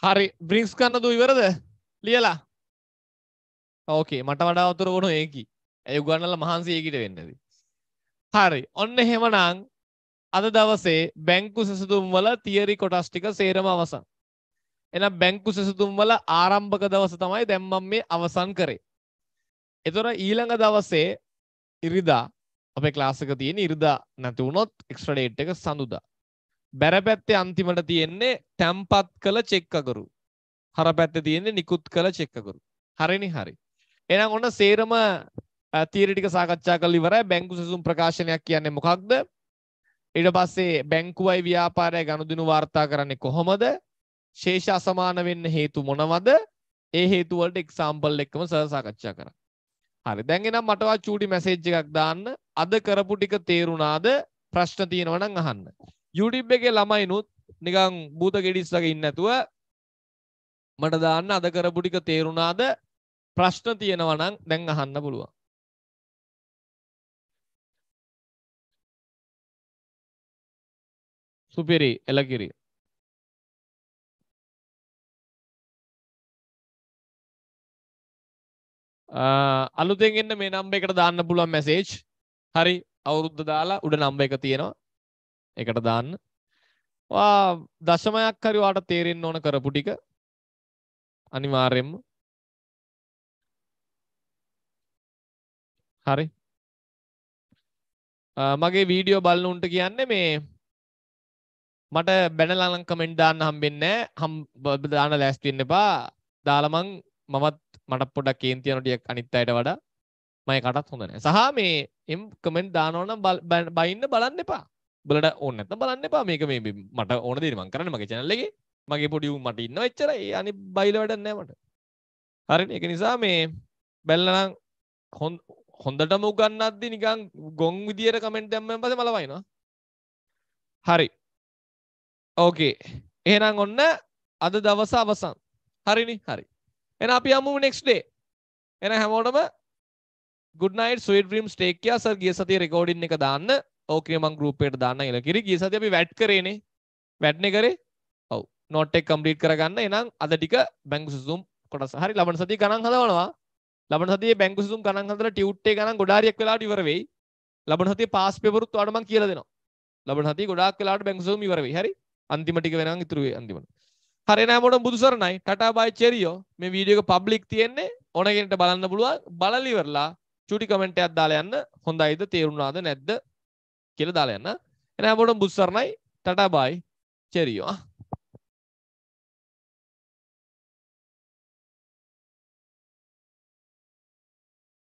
හරි බ්‍රිංස් කන්න දු ඉවරද ලියලා ඕකේ මට වඩා වතුර වුණු ඒකි ඇය ගන්නල මහන්සේකට වෙන්නද. හරි ඔන්න හෙමනං අද දවසේ බැංකු සැසතුම් වල තියරි කොටස්ටික සේරම අවසන්. එන බැංකු සැසතුම් වල ආරම්භක දවස තමයි දැම්මම් මේ අවසන් කරේ. එතොර ඊළඟ දවසේ ඉරිදා අප ලාසක තියෙන ඉරිදා නැතිවුණොත් එක්ස්ට්‍රඩේට් එක සඳුදා බැරපැත්තේ අන්තිමට තියෙන්නේ තැම්පත් කළ චෙක්කකරු. හර පැත්ත තියෙන්නේ නිකුත් කළ චෙක්කකරු. හරිනි හරි. එහෙනම් ඔන්න සේරම තීරි ටික සාකච්ඡා කරලා ඉවරයි. බැංකු සැසුම් ප්‍රකාශනයක් කියන්නේ මොකක්ද? ඊට පස්සේ බැංකුවයි ව්‍යාපාරය ගනුදෙනු වාර්තා කරන්නේ කොහොමද? ශේෂ අසමාන වෙන්න හේතු මොනවද? ඒ හේතු වලට එක්සාම්පල් එකම සර් සාකච්ඡා කරා. හරි. දැන් එනම් මටවත් චූටි මැසේජ් එකක් දාන්න. අද කරපු ටික තේරුණාද? ප්‍රශ්න තියෙනවා නම් අහන්න. YouTube එකේ ළමයිනුත් නිකන් භූත ගෙඩිස් වගේ ඉන්නේ නැතුව මට දාන්න අද කරපු ටික තේරුණාද ප්‍රශ්න තියෙනවා නම් දැන් අහන්න පුළුවන්. සුපිරි එලකිරි අලුතෙන් එන්න මේ නම්බ එකට දාන්න පුළුවන් මැසේජ් හරි අවුරුද්ධ දාලා උඩ නම්බ එක තියෙනවා එකට දාන්න දශමයක් හරි වාට තේරෙන්න ඕන කරපු ටික අනිවාර්යෙන්ම හරි මගේ වීඩියෝ බලන උන්ට කියන්නේ මේ මට බැනලලං කමෙන්ට් දාන්න හම්බෙන්නේ හම් දාන ලෑස්ති වෙන්න එපා දාලා මං මමත් මට පොඩක් කේන් තියන ටිකක් අනිත් අයට වඩා මම ඒකටත් හොඳ නැහැ සහ මේ එම් කමෙන්ට් දානවා නම් බයින්න බලන්න එපා බලට ඕන්න ඇත බලන්න එපා මේක මේ මට ඕන දේ මං කරන්න මගේ චැනල්ලගේ මගේ පොඩියු මට ඉන්න එච්චර ඒ අනි බයිල වැඩන්නෑමට හරි එක නිසා මේ බැල්ලනම් හොන් හොඳටම උගන්නද්දි නිකං ගොන් විදියට කමෙන්ට් දැම්ම පස මලවයිනවා හරි ඕකේ එහෙනම් ඔන්න අද දවස අවසන් හරිනි හරි එන අපි අමුම නෙක්ස්ඩේ එන හැමෝටම ගුඩ්නයිට ස්වීට ්‍රීම් ස්ටේක්කයා සර් ගිය සති රෙකෝඩින් එක දාන්න ඕකේ මං ගරුපයට දාන්න ඉල කිරි ගිය සති අපි වැඩ් කරේනේ වැඩ්න කරේ ඔව නොටෙක් කම්ප්ලීට් කරගන්න එනම් අද ටික බැංගු සුම් කොටස හරි ලබන සති ගණන් හදවනවා ලබන සතියේ බැංගු සුම් ගණන් හදලා ටියුට්ටේ ගණන් ගොඩාරියක් වෙලාට ඉවර වෙයි ලබන සතියේ පාස් පේපරුත් ඔයාලට මං කියලා දෙනවා ලබන සතියේ ගොඩාක් වෙලාට බැංගු සුම් ඉවර වෙයි හරි අන්තිම ටික වෙනකන් ඉතුරු වෙයි අන්තිමට හරි නෑ මොඩම් බුදු සරණයි ටටා බයි චෙරියෝ මේ වීඩියෝ එක පබ්ලික් තියෙන්නේ ඕන කෙනෙක්ට බලන්න පුළුවන් බලලා ඉවරලා චුටි කමෙන්ට් එකක් දාලා යන්න හොඳයිද තේරුණාද නැද්ද කියලා දාලා යන්න. එහෙනම් හැමෝටම බුස්සරණයි ටටා බයි චෙරියෝ.